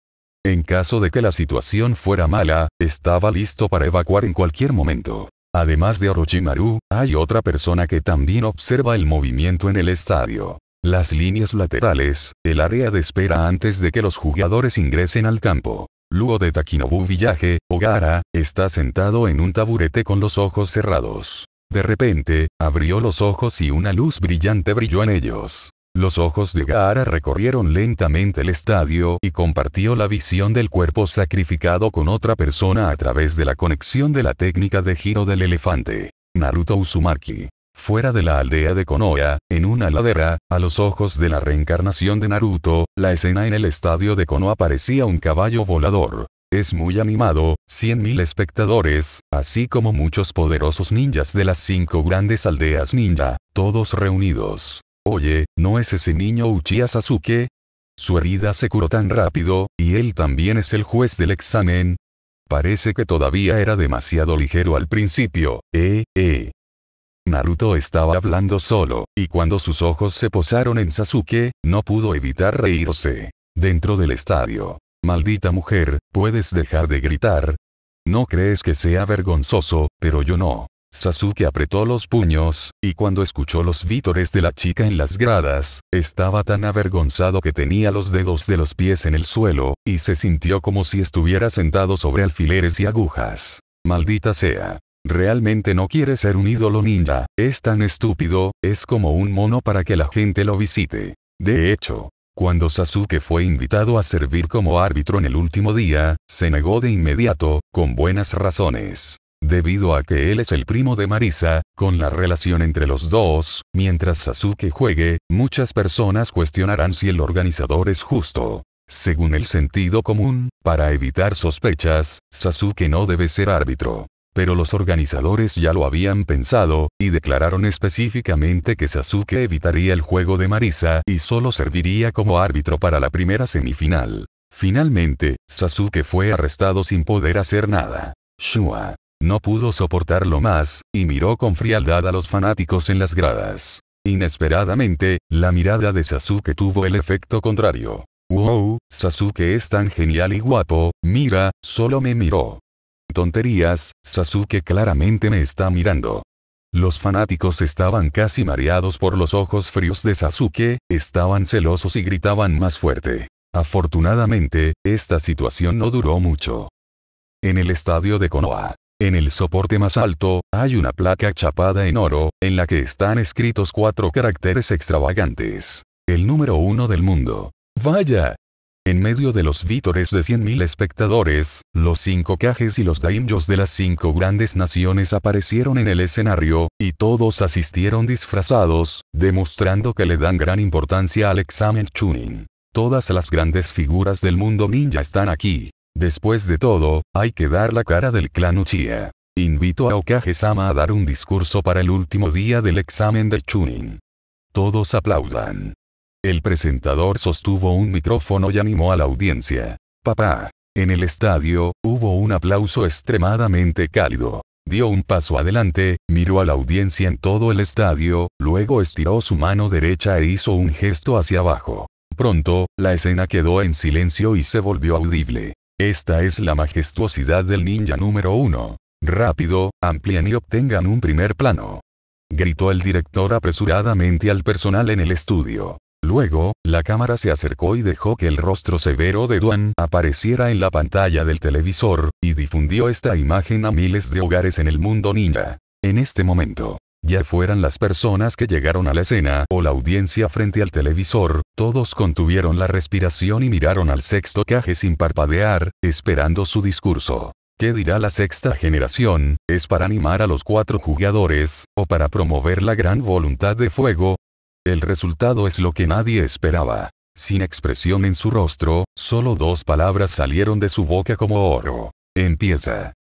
En caso de que la situación fuera mala, estaba listo para evacuar en cualquier momento. Además de Orochimaru, hay otra persona que también observa el movimiento en el estadio. Las líneas laterales, el área de espera antes de que los jugadores ingresen al campo. Luo de Takinobu Villaje, Ogara, está sentado en un taburete con los ojos cerrados. De repente, abrió los ojos y una luz brillante brilló en ellos. Los ojos de Gaara recorrieron lentamente el estadio y compartió la visión del cuerpo sacrificado con otra persona a través de la conexión de la técnica de giro del elefante. Naruto Uzumaki. Fuera de la aldea de Konoha, en una ladera, a los ojos de la reencarnación de Naruto, la escena en el estadio de Konoha parecía un caballo volador. Es muy animado, 100.000 espectadores, así como muchos poderosos ninjas de las cinco grandes aldeas ninja, todos reunidos. Oye, ¿no es ese niño Uchiha Sasuke? Su herida se curó tan rápido, y él también es el juez del examen. Parece que todavía era demasiado ligero al principio, eh, eh. Naruto estaba hablando solo, y cuando sus ojos se posaron en Sasuke, no pudo evitar reírse. Dentro del estadio, Maldita mujer, ¿puedes dejar de gritar? No crees que sea vergonzoso, pero yo no. Sasuke apretó los puños, y cuando escuchó los vítores de la chica en las gradas, estaba tan avergonzado que tenía los dedos de los pies en el suelo, y se sintió como si estuviera sentado sobre alfileres y agujas. Maldita sea. Realmente no quiere ser un ídolo ninja, es tan estúpido, es como un mono para que la gente lo visite. De hecho, cuando Sasuke fue invitado a servir como árbitro en el último día, se negó de inmediato, con buenas razones. Debido a que él es el primo de Marisa, con la relación entre los dos, mientras Sasuke juegue, muchas personas cuestionarán si el organizador es justo. Según el sentido común, para evitar sospechas, Sasuke no debe ser árbitro pero los organizadores ya lo habían pensado, y declararon específicamente que Sasuke evitaría el juego de Marisa y solo serviría como árbitro para la primera semifinal. Finalmente, Sasuke fue arrestado sin poder hacer nada. Shua no pudo soportarlo más, y miró con frialdad a los fanáticos en las gradas. Inesperadamente, la mirada de Sasuke tuvo el efecto contrario. ¡Wow! Sasuke es tan genial y guapo, mira, solo me miró tonterías, Sasuke claramente me está mirando. Los fanáticos estaban casi mareados por los ojos fríos de Sasuke, estaban celosos y gritaban más fuerte. Afortunadamente, esta situación no duró mucho. En el estadio de Konoha, en el soporte más alto, hay una placa chapada en oro, en la que están escritos cuatro caracteres extravagantes. El número uno del mundo. Vaya, en medio de los vítores de 100.000 espectadores, los cinco cajes y los daimyos de las cinco grandes naciones aparecieron en el escenario, y todos asistieron disfrazados, demostrando que le dan gran importancia al examen Chunin. Todas las grandes figuras del mundo ninja están aquí. Después de todo, hay que dar la cara del clan Uchiha. Invito a Okage-sama a dar un discurso para el último día del examen de Chunin. Todos aplaudan. El presentador sostuvo un micrófono y animó a la audiencia. Papá. En el estadio, hubo un aplauso extremadamente cálido. Dio un paso adelante, miró a la audiencia en todo el estadio, luego estiró su mano derecha e hizo un gesto hacia abajo. Pronto, la escena quedó en silencio y se volvió audible. Esta es la majestuosidad del ninja número uno. Rápido, amplíen y obtengan un primer plano. Gritó el director apresuradamente al personal en el estudio. Luego, la cámara se acercó y dejó que el rostro severo de Duan apareciera en la pantalla del televisor, y difundió esta imagen a miles de hogares en el mundo ninja. En este momento, ya fueran las personas que llegaron a la escena o la audiencia frente al televisor, todos contuvieron la respiración y miraron al sexto caje sin parpadear, esperando su discurso. ¿Qué dirá la sexta generación? ¿Es para animar a los cuatro jugadores, o para promover la gran voluntad de fuego, el resultado es lo que nadie esperaba. Sin expresión en su rostro, solo dos palabras salieron de su boca como oro. Empieza.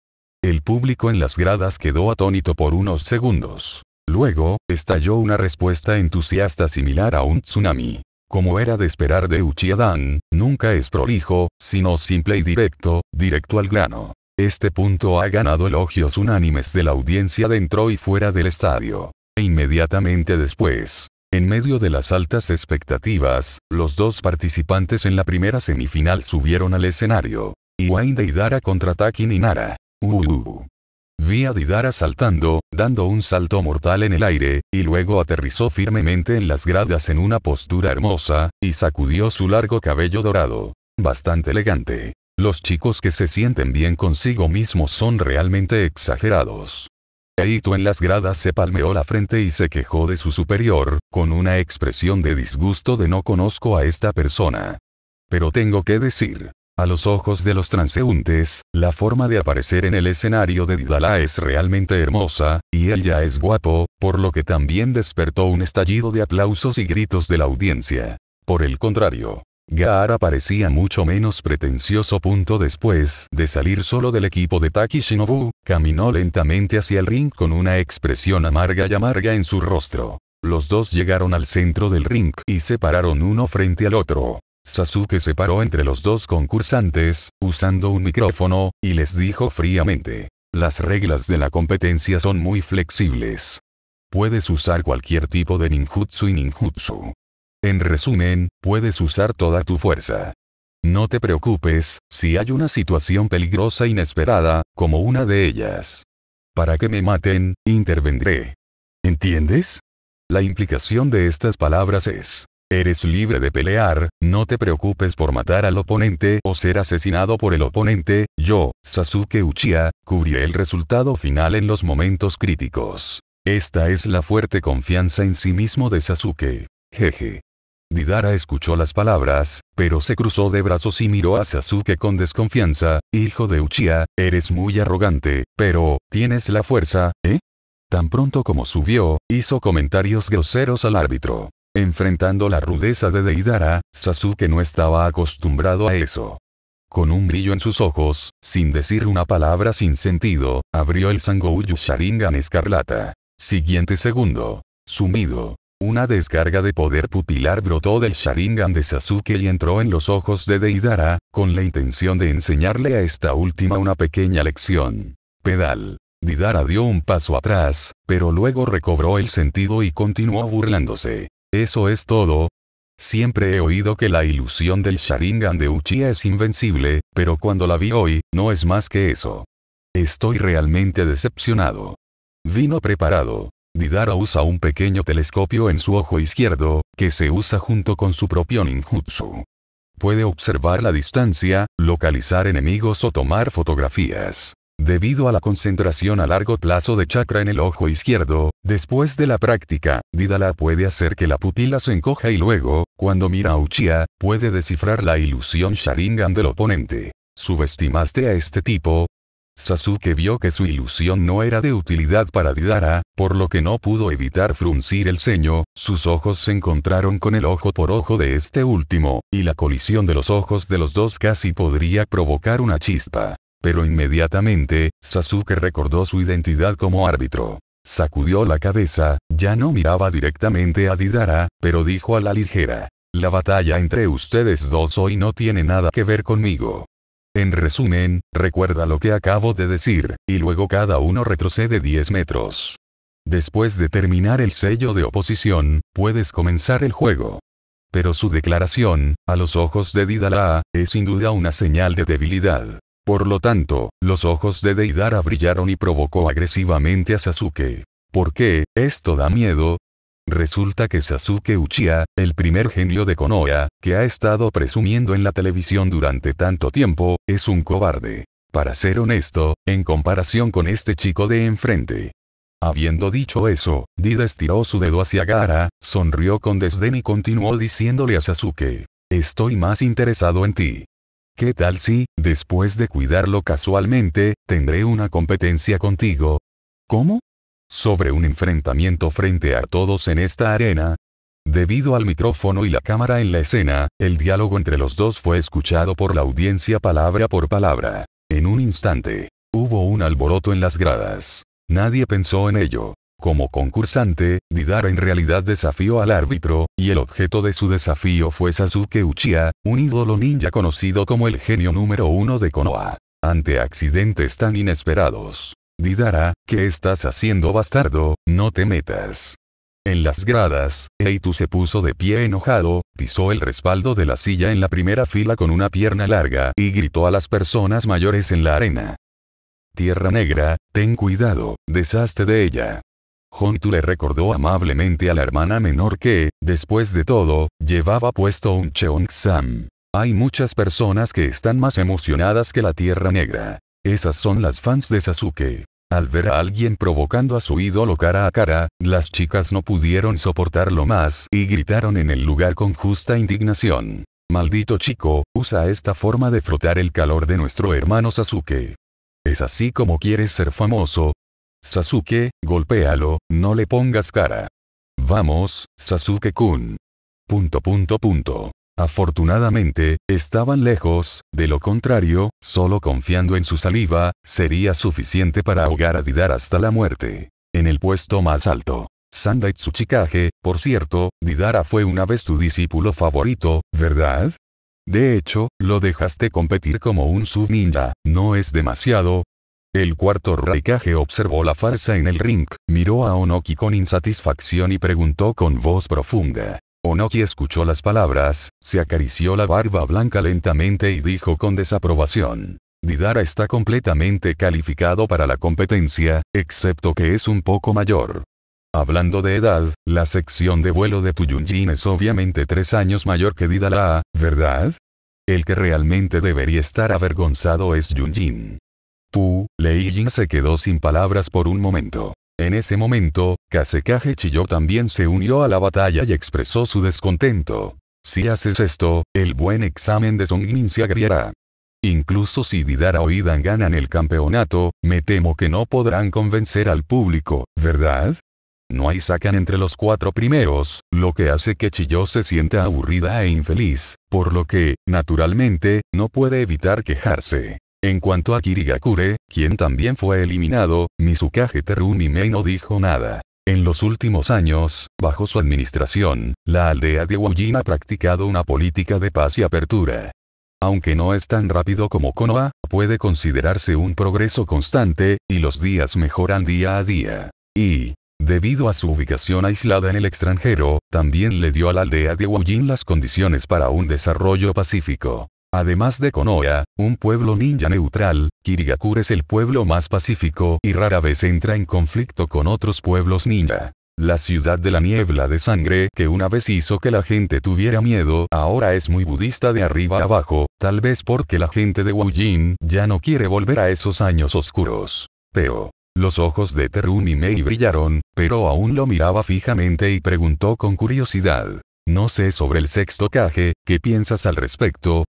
El público en las gradas quedó atónito por unos segundos. Luego, estalló una respuesta entusiasta similar a un tsunami. Como era de esperar de Uchiha nunca es prolijo, sino simple y directo, directo al grano. Este punto ha ganado elogios unánimes de la audiencia dentro y fuera del estadio. E inmediatamente después, en medio de las altas expectativas, los dos participantes en la primera semifinal subieron al escenario. Iwain de Hidara contra Taki Ninara. Uh, uh, uh, uh. Vi a Didara saltando, dando un salto mortal en el aire, y luego aterrizó firmemente en las gradas en una postura hermosa, y sacudió su largo cabello dorado. Bastante elegante. Los chicos que se sienten bien consigo mismos son realmente exagerados. Eito en las gradas se palmeó la frente y se quejó de su superior, con una expresión de disgusto de no conozco a esta persona. Pero tengo que decir, a los ojos de los transeúntes, la forma de aparecer en el escenario de Didala es realmente hermosa, y él ya es guapo, por lo que también despertó un estallido de aplausos y gritos de la audiencia. Por el contrario, Gaara parecía mucho menos pretencioso. punto Después de salir solo del equipo de Takishinobu, caminó lentamente hacia el ring con una expresión amarga y amarga en su rostro. Los dos llegaron al centro del ring y se pararon uno frente al otro. Sasuke se paró entre los dos concursantes, usando un micrófono, y les dijo fríamente. Las reglas de la competencia son muy flexibles. Puedes usar cualquier tipo de ninjutsu y ninjutsu. En resumen, puedes usar toda tu fuerza. No te preocupes, si hay una situación peligrosa inesperada, como una de ellas. Para que me maten, intervendré. ¿Entiendes? La implicación de estas palabras es, eres libre de pelear, no te preocupes por matar al oponente o ser asesinado por el oponente, yo, Sasuke Uchiha, cubriré el resultado final en los momentos críticos. Esta es la fuerte confianza en sí mismo de Sasuke. Jeje. Didara escuchó las palabras, pero se cruzó de brazos y miró a Sasuke con desconfianza, hijo de Uchiha, eres muy arrogante, pero, ¿tienes la fuerza, eh? Tan pronto como subió, hizo comentarios groseros al árbitro. Enfrentando la rudeza de Deidara, Sasuke no estaba acostumbrado a eso. Con un brillo en sus ojos, sin decir una palabra sin sentido, abrió el Sangouyu Sharingan escarlata. Siguiente segundo. Sumido, una descarga de poder pupilar brotó del Sharingan de Sasuke y entró en los ojos de Deidara, con la intención de enseñarle a esta última una pequeña lección. Pedal. Deidara dio un paso atrás, pero luego recobró el sentido y continuó burlándose. ¿Eso es todo? Siempre he oído que la ilusión del Sharingan de Uchiha es invencible, pero cuando la vi hoy, no es más que eso. Estoy realmente decepcionado. Vino preparado. Didara usa un pequeño telescopio en su ojo izquierdo, que se usa junto con su propio ninjutsu. Puede observar la distancia, localizar enemigos o tomar fotografías. Debido a la concentración a largo plazo de chakra en el ojo izquierdo, después de la práctica, Didala puede hacer que la pupila se encoja y luego, cuando mira a Uchiha, puede descifrar la ilusión Sharingan del oponente. Subestimaste a este tipo, Sasuke vio que su ilusión no era de utilidad para Didara, por lo que no pudo evitar fruncir el ceño, sus ojos se encontraron con el ojo por ojo de este último, y la colisión de los ojos de los dos casi podría provocar una chispa. Pero inmediatamente, Sasuke recordó su identidad como árbitro. Sacudió la cabeza, ya no miraba directamente a Didara, pero dijo a la ligera, la batalla entre ustedes dos hoy no tiene nada que ver conmigo. En resumen, recuerda lo que acabo de decir, y luego cada uno retrocede 10 metros. Después de terminar el sello de oposición, puedes comenzar el juego. Pero su declaración, a los ojos de Didala, es sin duda una señal de debilidad. Por lo tanto, los ojos de Deidara brillaron y provocó agresivamente a Sasuke. ¿Por qué? Esto da miedo, Resulta que Sasuke Uchiha, el primer genio de Konoha, que ha estado presumiendo en la televisión durante tanto tiempo, es un cobarde. Para ser honesto, en comparación con este chico de enfrente. Habiendo dicho eso, Dida estiró su dedo hacia Gara, sonrió con desdén y continuó diciéndole a Sasuke. Estoy más interesado en ti. ¿Qué tal si, después de cuidarlo casualmente, tendré una competencia contigo? ¿Cómo? sobre un enfrentamiento frente a todos en esta arena. Debido al micrófono y la cámara en la escena, el diálogo entre los dos fue escuchado por la audiencia palabra por palabra. En un instante, hubo un alboroto en las gradas. Nadie pensó en ello. Como concursante, Didara en realidad desafió al árbitro, y el objeto de su desafío fue Sasuke Uchiha, un ídolo ninja conocido como el genio número uno de Konoha. Ante accidentes tan inesperados, Didara, ¿qué estás haciendo bastardo? No te metas. En las gradas, Eitu se puso de pie enojado, pisó el respaldo de la silla en la primera fila con una pierna larga y gritó a las personas mayores en la arena. Tierra negra, ten cuidado, deshazte de ella. Hontu le recordó amablemente a la hermana menor que, después de todo, llevaba puesto un Cheong Sam. Hay muchas personas que están más emocionadas que la Tierra Negra. Esas son las fans de Sasuke. Al ver a alguien provocando a su ídolo cara a cara, las chicas no pudieron soportarlo más y gritaron en el lugar con justa indignación. Maldito chico, usa esta forma de frotar el calor de nuestro hermano Sasuke. ¿Es así como quieres ser famoso? Sasuke, golpéalo, no le pongas cara. Vamos, Sasuke-kun. Punto punto punto. Afortunadamente, estaban lejos, de lo contrario, solo confiando en su saliva, sería suficiente para ahogar a Didar hasta la muerte. En el puesto más alto. Sanda Tsuchikage, por cierto, Didara fue una vez tu discípulo favorito, ¿verdad? De hecho, lo dejaste competir como un sub-ninja, ¿no es demasiado? El cuarto Raikage observó la farsa en el ring, miró a Onoki con insatisfacción y preguntó con voz profunda. Onoki escuchó las palabras, se acarició la barba blanca lentamente y dijo con desaprobación. Didara está completamente calificado para la competencia, excepto que es un poco mayor. Hablando de edad, la sección de vuelo de Tuyunjin es obviamente tres años mayor que Didara, ¿verdad? El que realmente debería estar avergonzado es Yunjin. Tu, Lei Jin se quedó sin palabras por un momento. En ese momento, Kasekage Chiyo también se unió a la batalla y expresó su descontento. Si haces esto, el buen examen de Songmin se agriará. Incluso si Didara o Idan ganan el campeonato, me temo que no podrán convencer al público, ¿verdad? No hay sacan entre los cuatro primeros, lo que hace que Chiyo se sienta aburrida e infeliz, por lo que, naturalmente, no puede evitar quejarse. En cuanto a Kirigakure, quien también fue eliminado, Mizukage Terunime no dijo nada. En los últimos años, bajo su administración, la aldea de Wujin ha practicado una política de paz y apertura. Aunque no es tan rápido como Konoha, puede considerarse un progreso constante, y los días mejoran día a día. Y, debido a su ubicación aislada en el extranjero, también le dio a la aldea de Wujin las condiciones para un desarrollo pacífico. Además de Konoha, un pueblo ninja neutral, Kirigakure es el pueblo más pacífico y rara vez entra en conflicto con otros pueblos ninja. La ciudad de la niebla de sangre que una vez hizo que la gente tuviera miedo ahora es muy budista de arriba a abajo, tal vez porque la gente de Wujin ya no quiere volver a esos años oscuros. Pero, los ojos de y Mei brillaron, pero aún lo miraba fijamente y preguntó con curiosidad. No sé sobre el sexto caje, ¿qué piensas al respecto?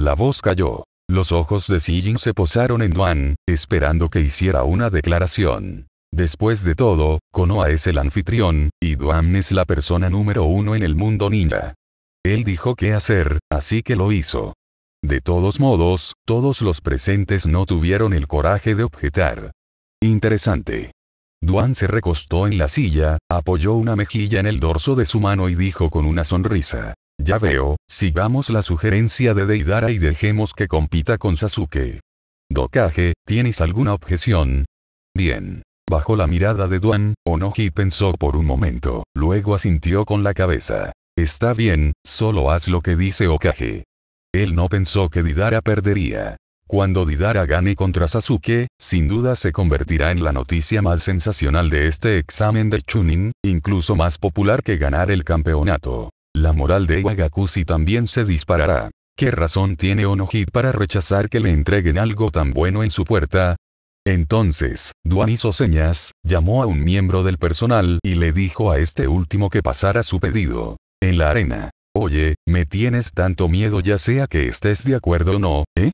La voz cayó. Los ojos de Jin se posaron en Duan, esperando que hiciera una declaración. Después de todo, Konoa es el anfitrión, y Duan es la persona número uno en el mundo ninja. Él dijo qué hacer, así que lo hizo. De todos modos, todos los presentes no tuvieron el coraje de objetar. Interesante. Duan se recostó en la silla, apoyó una mejilla en el dorso de su mano y dijo con una sonrisa, ya veo, sigamos la sugerencia de Deidara y dejemos que compita con Sasuke. Dokage, ¿tienes alguna objeción? Bien. Bajo la mirada de Duan, Onoji pensó por un momento, luego asintió con la cabeza. Está bien, solo haz lo que dice Okage. Él no pensó que Didara perdería. Cuando Didara gane contra Sasuke, sin duda se convertirá en la noticia más sensacional de este examen de Chunin, incluso más popular que ganar el campeonato la moral de Iwagakusi también se disparará. ¿Qué razón tiene Onohit para rechazar que le entreguen algo tan bueno en su puerta? Entonces, Duan hizo señas, llamó a un miembro del personal y le dijo a este último que pasara su pedido. En la arena. Oye, me tienes tanto miedo ya sea que estés de acuerdo o no, ¿eh?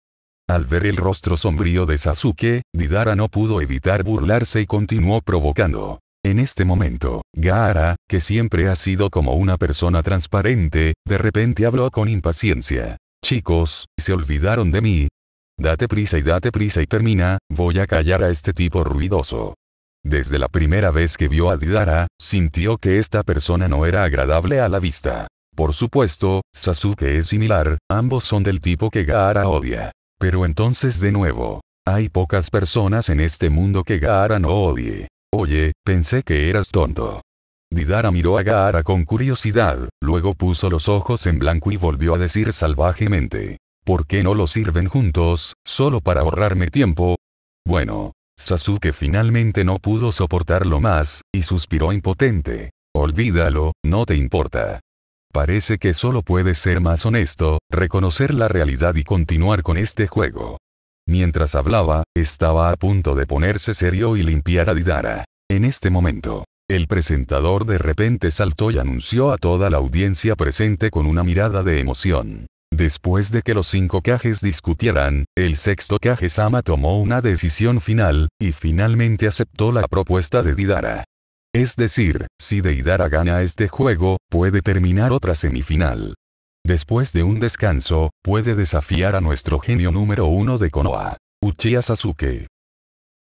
Al ver el rostro sombrío de Sasuke, Didara no pudo evitar burlarse y continuó provocando. En este momento, Gaara, que siempre ha sido como una persona transparente, de repente habló con impaciencia. Chicos, se olvidaron de mí. Date prisa y date prisa y termina, voy a callar a este tipo ruidoso. Desde la primera vez que vio a Didara, sintió que esta persona no era agradable a la vista. Por supuesto, Sasuke es similar, ambos son del tipo que Gaara odia. Pero entonces de nuevo, hay pocas personas en este mundo que Gaara no odie. Oye, pensé que eras tonto. Didara miró a Gaara con curiosidad, luego puso los ojos en blanco y volvió a decir salvajemente. ¿Por qué no lo sirven juntos, solo para ahorrarme tiempo? Bueno. Sasuke finalmente no pudo soportarlo más, y suspiró impotente. Olvídalo, no te importa. Parece que solo puedes ser más honesto, reconocer la realidad y continuar con este juego. Mientras hablaba, estaba a punto de ponerse serio y limpiar a Didara. En este momento, el presentador de repente saltó y anunció a toda la audiencia presente con una mirada de emoción. Después de que los cinco cajes discutieran, el sexto cajesama Sama tomó una decisión final, y finalmente aceptó la propuesta de Didara. Es decir, si Deidara gana este juego, puede terminar otra semifinal. Después de un descanso, puede desafiar a nuestro genio número uno de Konoha, Uchiha Sasuke.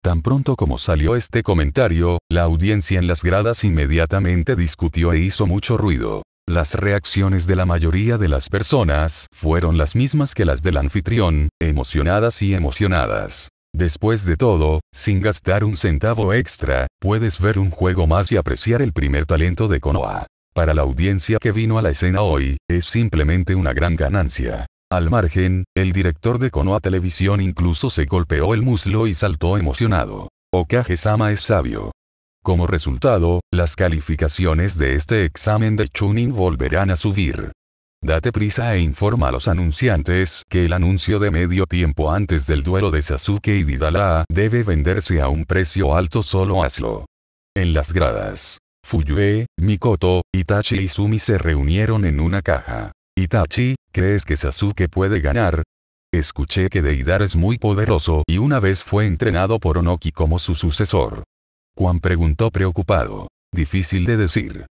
Tan pronto como salió este comentario, la audiencia en las gradas inmediatamente discutió e hizo mucho ruido. Las reacciones de la mayoría de las personas fueron las mismas que las del anfitrión, emocionadas y emocionadas. Después de todo, sin gastar un centavo extra, puedes ver un juego más y apreciar el primer talento de Konoha. Para la audiencia que vino a la escena hoy, es simplemente una gran ganancia. Al margen, el director de Konoha Televisión incluso se golpeó el muslo y saltó emocionado. Okage-sama es sabio. Como resultado, las calificaciones de este examen de Chunin volverán a subir. Date prisa e informa a los anunciantes que el anuncio de medio tiempo antes del duelo de Sasuke y Didala debe venderse a un precio alto solo hazlo. En las gradas. Fuyue, Mikoto, Itachi y Sumi se reunieron en una caja. Itachi, ¿crees que Sasuke puede ganar? Escuché que Deidar es muy poderoso y una vez fue entrenado por Onoki como su sucesor. Juan preguntó preocupado. Difícil de decir.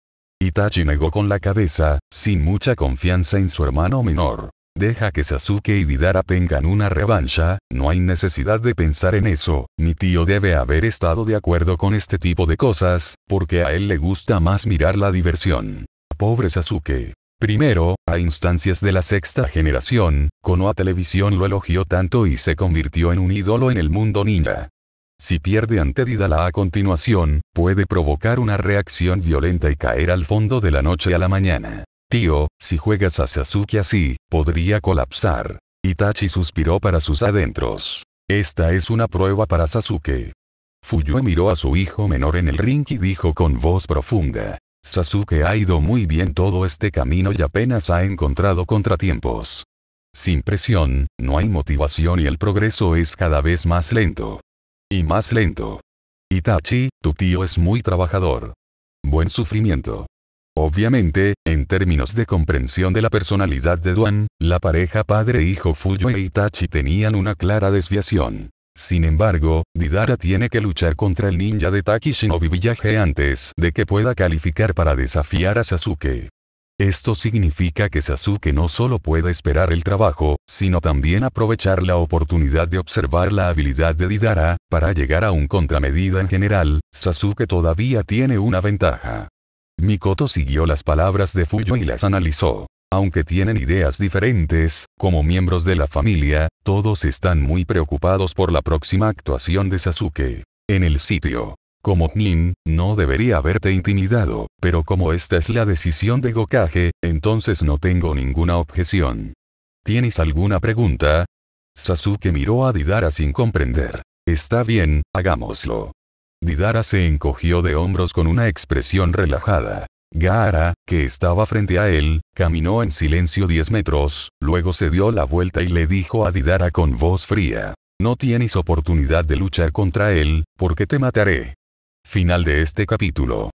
Itachi negó con la cabeza, sin mucha confianza en su hermano menor. Deja que Sasuke y Didara tengan una revancha, no hay necesidad de pensar en eso, mi tío debe haber estado de acuerdo con este tipo de cosas, porque a él le gusta más mirar la diversión. Pobre Sasuke. Primero, a instancias de la sexta generación, Konoha Televisión lo elogió tanto y se convirtió en un ídolo en el mundo ninja. Si pierde ante Didala a continuación, puede provocar una reacción violenta y caer al fondo de la noche a la mañana. Tío, si juegas a Sasuke así, podría colapsar. Itachi suspiró para sus adentros. Esta es una prueba para Sasuke. Fuyue miró a su hijo menor en el ring y dijo con voz profunda. Sasuke ha ido muy bien todo este camino y apenas ha encontrado contratiempos. Sin presión, no hay motivación y el progreso es cada vez más lento. Y más lento. Itachi, tu tío es muy trabajador. Buen sufrimiento. Obviamente, en términos de comprensión de la personalidad de Duan, la pareja padre-hijo e Fuyo e Itachi tenían una clara desviación. Sin embargo, Didara tiene que luchar contra el ninja de Taki Shinobi antes de que pueda calificar para desafiar a Sasuke. Esto significa que Sasuke no solo puede esperar el trabajo, sino también aprovechar la oportunidad de observar la habilidad de Didara, para llegar a un contramedida en general, Sasuke todavía tiene una ventaja. Mikoto siguió las palabras de Fuyo y las analizó. Aunque tienen ideas diferentes, como miembros de la familia, todos están muy preocupados por la próxima actuación de Sasuke. En el sitio. Como Jin, no debería haberte intimidado, pero como esta es la decisión de Gokage, entonces no tengo ninguna objeción. ¿Tienes alguna pregunta? Sasuke miró a Didara sin comprender. Está bien, hagámoslo. Didara se encogió de hombros con una expresión relajada. Gaara, que estaba frente a él, caminó en silencio 10 metros, luego se dio la vuelta y le dijo a Didara con voz fría. No tienes oportunidad de luchar contra él, porque te mataré. Final de este capítulo.